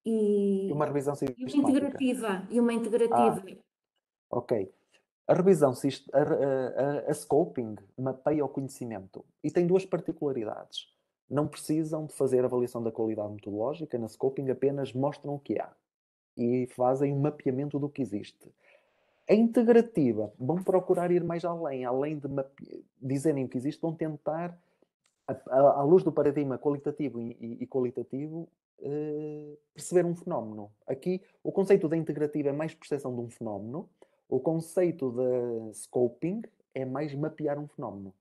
e uma revisão E uma integrativa, e uma integrativa. Ah. Ok. A revisão, a, a, a, scoping mapeia o conhecimento e tem duas particularidades. Não precisam de fazer avaliação da qualidade metodológica, na scoping apenas mostram o que há e fazem um mapeamento do que existe. A integrativa, vão procurar ir mais além, além de dizerem o que existe, vão tentar, à luz do paradigma qualitativo e, e, e qualitativo, eh, perceber um fenómeno. Aqui, o conceito da integrativa é mais percepção de um fenómeno, o conceito de scoping é mais mapear um fenómeno.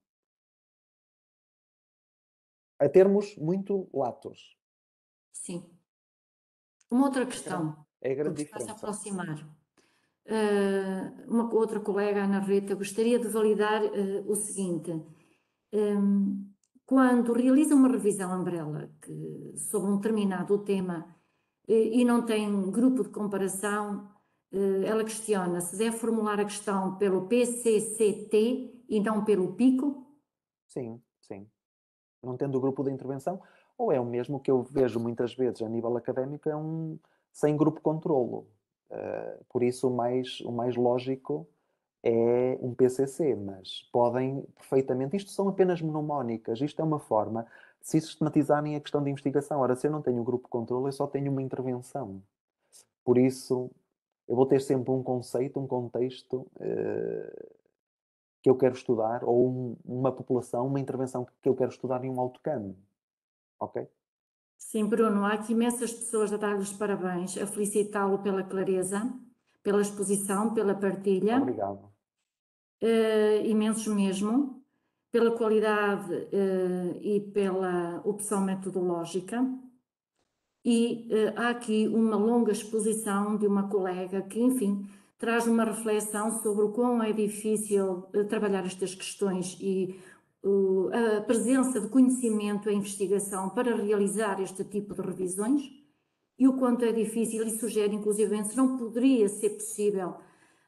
A termos muito latos. Sim. Uma outra é questão. É a grande diferença. Está-se aproximar. Uh, uma outra colega, Ana Rita, gostaria de validar uh, o seguinte. Um, ehm, quando realiza uma revisão umbrella que, sobre um determinado tema eh, e não tem grupo de comparação, eh, ela questiona se deve formular a questão pelo PCCT e não pelo PICO? Sim, sim. Não tendo o grupo de intervenção, ou é o mesmo que eu vejo muitas vezes a nível académico, é um sem grupo controlo. Uh, por isso, o mais, o mais lógico é um PCC, mas podem perfeitamente. Isto são apenas mnemónicas, isto é uma forma de sistematizarem a questão de investigação. Ora, se eu não tenho grupo de controle, eu só tenho uma intervenção. Por isso, eu vou ter sempre um conceito, um contexto uh, que eu quero estudar, ou um, uma população, uma intervenção que eu quero estudar em um autocano. Ok? Sim, Bruno, há aqui imensas pessoas a dar-lhes parabéns, a felicitá-lo pela clareza, pela exposição, pela partilha. Obrigado. Uh, imensos mesmo, pela qualidade uh, e pela opção metodológica. E uh, há aqui uma longa exposição de uma colega que, enfim, traz uma reflexão sobre o quão é difícil uh, trabalhar estas questões e uh, a presença de conhecimento em investigação para realizar este tipo de revisões e o quanto é difícil e sugere, inclusive, se não poderia ser possível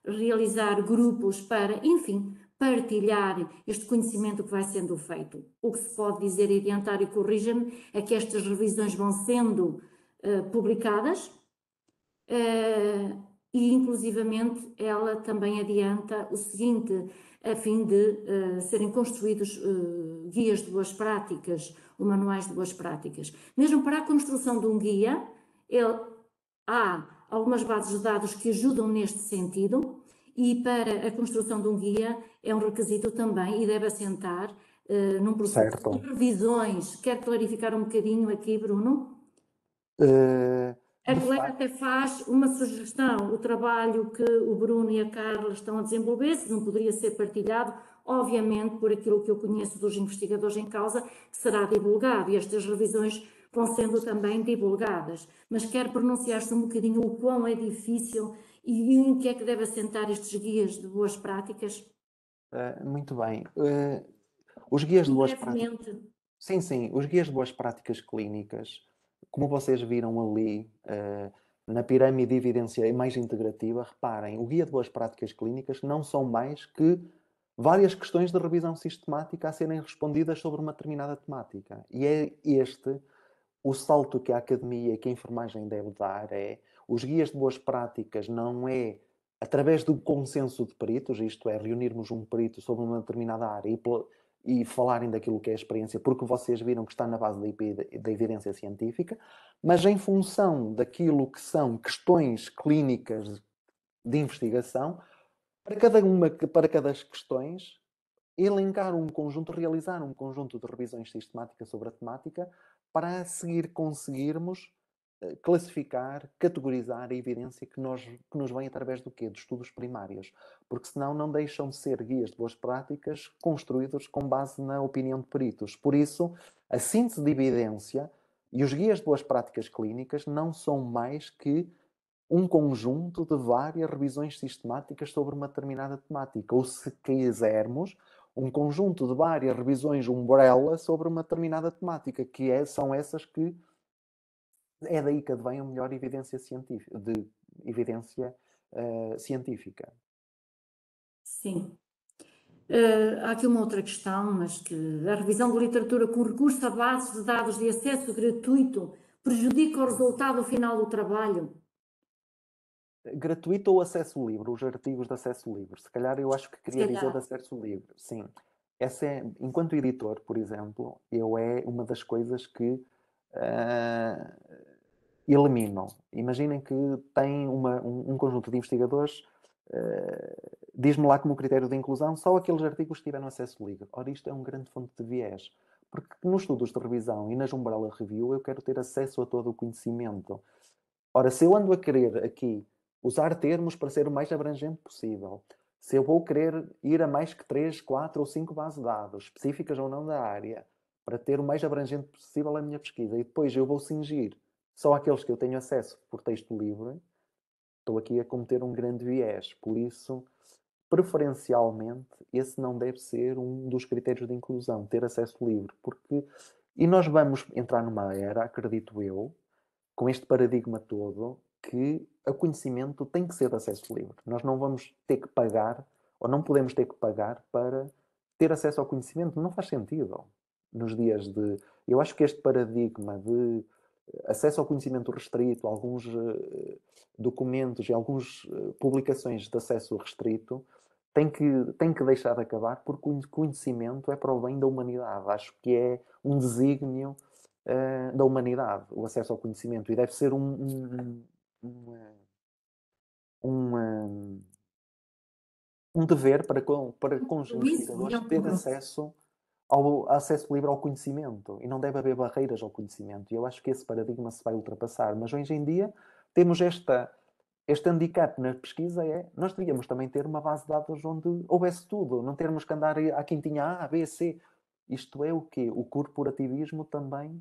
realizar grupos para, enfim, partilhar este conhecimento que vai sendo feito. O que se pode dizer e adiantar e corrija-me é que estas revisões vão sendo eh, publicadas uh, e, inclusivamente, ela também adianta o seguinte, a fim de eh, serem construídos guias de boas práticas ou manuais de boas práticas. Mesmo para a construção de um guia, ele, há algumas bases de dados que ajudam neste sentido e para a construção de um guia é um requisito também e deve assentar Uh, num processo certo. de previsões. Quer clarificar um bocadinho aqui, Bruno? Eh, a colega facto... até faz uma sugestão, o trabalho que o Bruno e a Carla estão a desenvolver, se não poderia ser partilhado, obviamente por aquilo que eu conheço dos investigadores em causa, que será divulgado e estas revisões vão sendo também divulgadas. Mas quero pronunciar-se um bocadinho o quão é difícil e em que é que deve assentar estes guias de boas práticas? Uh, muito bem. Uh, os guias de boas práticas. Sim, sim, os guias de boas práticas clínicas como vocês viram ali uh, na pirâmide de evidência mais integrativa, reparem, o Guia de Boas Práticas Clínicas não são mais que várias questões de revisão sistemática a serem respondidas sobre uma determinada temática. E é este o salto que a academia e que a enfermagem deve dar é os guias de boas práticas não é através do consenso de peritos, isto é, reunirmos um perito sobre uma determinada área e, e falarem daquilo que é a experiência, porque vocês viram que está na base da, evidência científica, mas em função daquilo que são questões clínicas de investigação, para cada uma, para cada questões, elencar um conjunto, realizar um conjunto de revisões sistemáticas sobre a temática, para a seguir conseguirmos eh, classificar, categorizar a evidência que, nós, que nos vem através do quê? De estudos primários. Porque senão não deixam de ser guias de boas práticas construídos com base na opinião de peritos. Por isso, a síntese de evidência e os guias de boas práticas clínicas não são mais que um conjunto de várias revisões sistemáticas sobre uma determinada temática. Ou, se quisermos, um conjunto de várias revisões umbrella sobre uma determinada temática, que é, são essas que é daí que advém a melhor evidência científica, de evidência uh, científica. Sim. Uh, há aqui uma outra questão, mas que a revisão da literatura com recurso a bases de dados de acesso gratuito prejudica o resultado final do trabalho? Gratuito ou acesso livre? Os artigos de acesso livre. Se calhar eu acho que queria dizer de acesso livre. Sim. Essa é, enquanto editor, por exemplo, eu é uma das coisas que uh, eliminam. Imaginem que tem uma, um, um, conjunto de investigadores, uh, diz-me lá como critério de inclusão só aqueles artigos que tiveram acesso livre. Ora, isto é um grande fonte de viés, porque nos estudos de revisão e nas Umbrella Review eu quero ter acesso a todo o conhecimento. Ora, se eu ando a querer aqui usar termos para ser o mais abrangente possível, se eu vou querer ir a mais que 3, 4 ou 5 bases de dados, específicas ou não da área, para ter o mais abrangente possível a minha pesquisa, e depois eu vou singir só aqueles que eu tenho acesso por texto livre, estou aqui a cometer um grande viés. Por isso, preferencialmente, esse não deve ser um dos critérios de inclusão, ter acesso livre. Porque, e nós vamos entrar numa era, acredito eu, com este paradigma todo, que o conhecimento tem que ser de acesso livre. Nós não vamos ter que pagar, ou não podemos ter que pagar para ter acesso ao conhecimento. Não faz sentido. Nos dias de. Eu acho que este paradigma de acesso ao conhecimento restrito, alguns eh, documentos e algumas eh, publicações de acesso restrito, tem que, tem que deixar de acabar, porque o conhecimento é para o bem da humanidade. Acho que é um desígnio uh, da humanidade, o acesso ao conhecimento, e deve ser um, um, um, um, um dever para, para com os investigadores ter acesso ao acesso livre ao conhecimento e não deve haver barreiras ao conhecimento. E eu acho que esse paradigma se vai ultrapassar. Mas hoje em dia temos esta, este handicap na pesquisa é nós teríamos também ter uma base de dados onde houvesse tudo, não termos que andar à quintinha A, B, C. Isto é o quê? O corporativismo também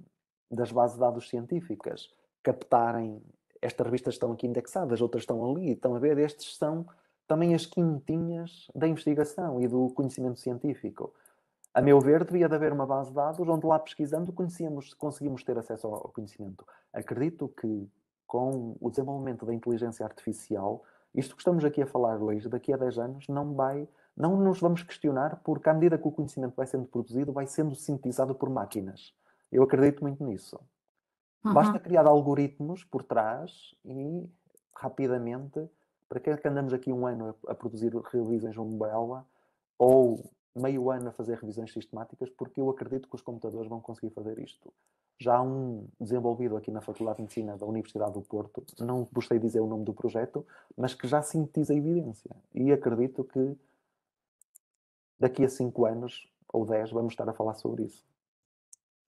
das bases de dados científicas. Captarem, estas revistas estão aqui indexadas, outras estão ali, estão a ver, estes são também as quintinhas da investigação e do conhecimento científico. A meu ver, devia de haver uma base de dados onde lá pesquisando conhecíamos, conseguimos ter acesso ao conhecimento. Acredito que com o desenvolvimento da inteligência artificial, isto que estamos aqui a falar hoje, daqui a 10 anos, não vai, não nos vamos questionar, porque à medida que o conhecimento vai sendo produzido, vai sendo sintetizado por máquinas. Eu acredito muito nisso. Uhum. Basta criar algoritmos por trás e rapidamente, para que é andamos aqui um ano a, produzir revisões de Bela ou meio ano a fazer revisões sistemáticas, porque eu acredito que os computadores vão conseguir fazer isto. Já há um desenvolvido aqui na Faculdade de Medicina da Universidade do Porto, não gostei de dizer o nome do projeto, mas que já sintetiza a evidência. E acredito que daqui a 5 anos ou 10 vamos estar a falar sobre isso.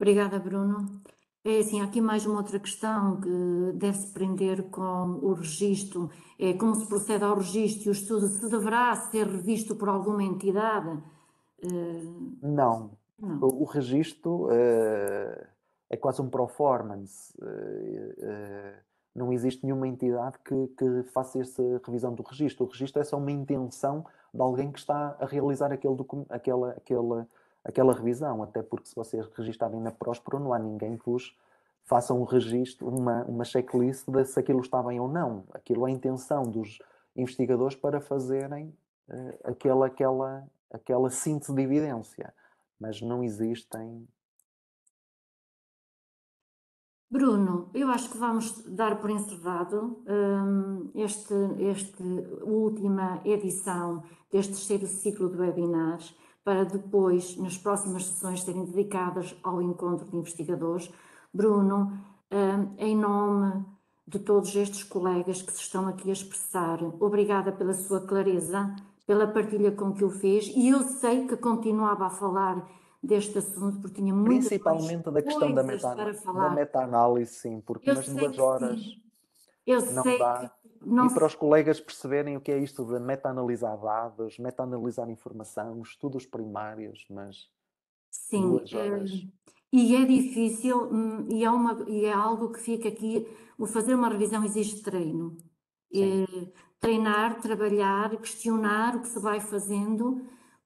Obrigada, Bruno. É assim, aqui mais uma outra questão que deve-se prender com o registro. É como se procede ao registro e o estudo se deverá ser revisto por alguma entidade não. não. O, o registro uh, é quase um performance. Uh, não existe nenhuma entidade que, que faça essa revisão do registro. O registro é só uma intenção de alguém que está a realizar aquele aquela, aquela, aquela revisão. Até porque se vocês registarem na Próspero, não há ninguém que vos faça um registro, uma, uma checklist de se aquilo está bem ou não. Aquilo é a intenção dos investigadores para fazerem uh, aquela, aquela, aquela síntese de evidência, mas não existem. Bruno, eu acho que vamos dar por encerrado um, este última edição deste terceiro ciclo de webinars, para depois, nas próximas sessões, serem dedicadas ao encontro de investigadores. Bruno, um, em nome de todos estes colegas que se estão aqui a expressar, obrigada pela sua clareza pela partilha com que o fez e eu sei que continuava a falar deste assunto porque tinha muitas principalmente da questão da meta, da meta-análise sim, porque eu nas duas horas eu não sei dá que não e para os colegas perceberem o que é isto de meta-analisar dados, meta-analisar informação, estudos primários, mas Sim, é, e é difícil hum, e é, uma, e é algo que fica aqui, o fazer uma revisão exige treino. É, treinar, trabalhar, questionar o que se vai fazendo,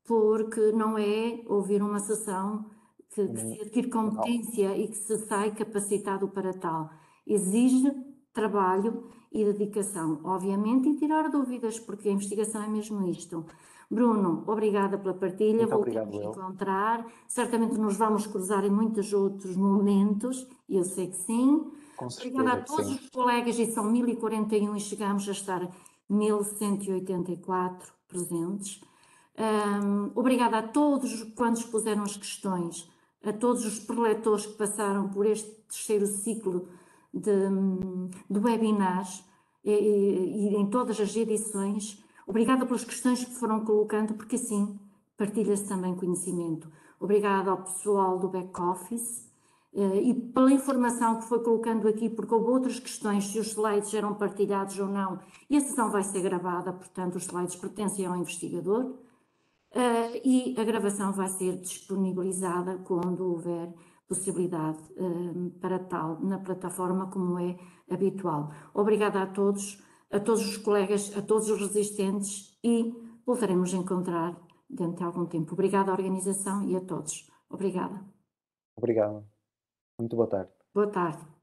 porque não é ouvir uma sessão que, que se adquire competência não. e que se sai capacitado para tal. Exige trabalho e dedicação, obviamente, e tirar dúvidas, porque a investigação é mesmo isto. Bruno, obrigada pela partilha, vou te encontrar, certamente nos vamos cruzar em muitos outros momentos, eu sei que sim. Com obrigada a todos sim. os colegas, e são 1041 e chegamos a estar 1184 presentes. Um, obrigada a todos quantos puseram as questões, a todos os preletores que passaram por este terceiro ciclo de, de webinars e, e, e, em todas as edições. Obrigada pelas questões que foram colocando, porque assim partilha-se também conhecimento. Obrigada ao pessoal do back-office, eh, e pela informação que foi colocando aqui, porque houve outras questões, se os slides eram partilhados ou não, e a sessão vai ser gravada, portanto os slides pertencem ao investigador, eh, e a gravação vai ser disponibilizada quando houver possibilidade eh, para tal na plataforma como é habitual. Obrigada a todos, a todos os colegas, a todos os resistentes e voltaremos a encontrar dentro de algum tempo. Obrigada à organização e a todos. Obrigada. Obrigado. Muito boa tarde. Boa tarde.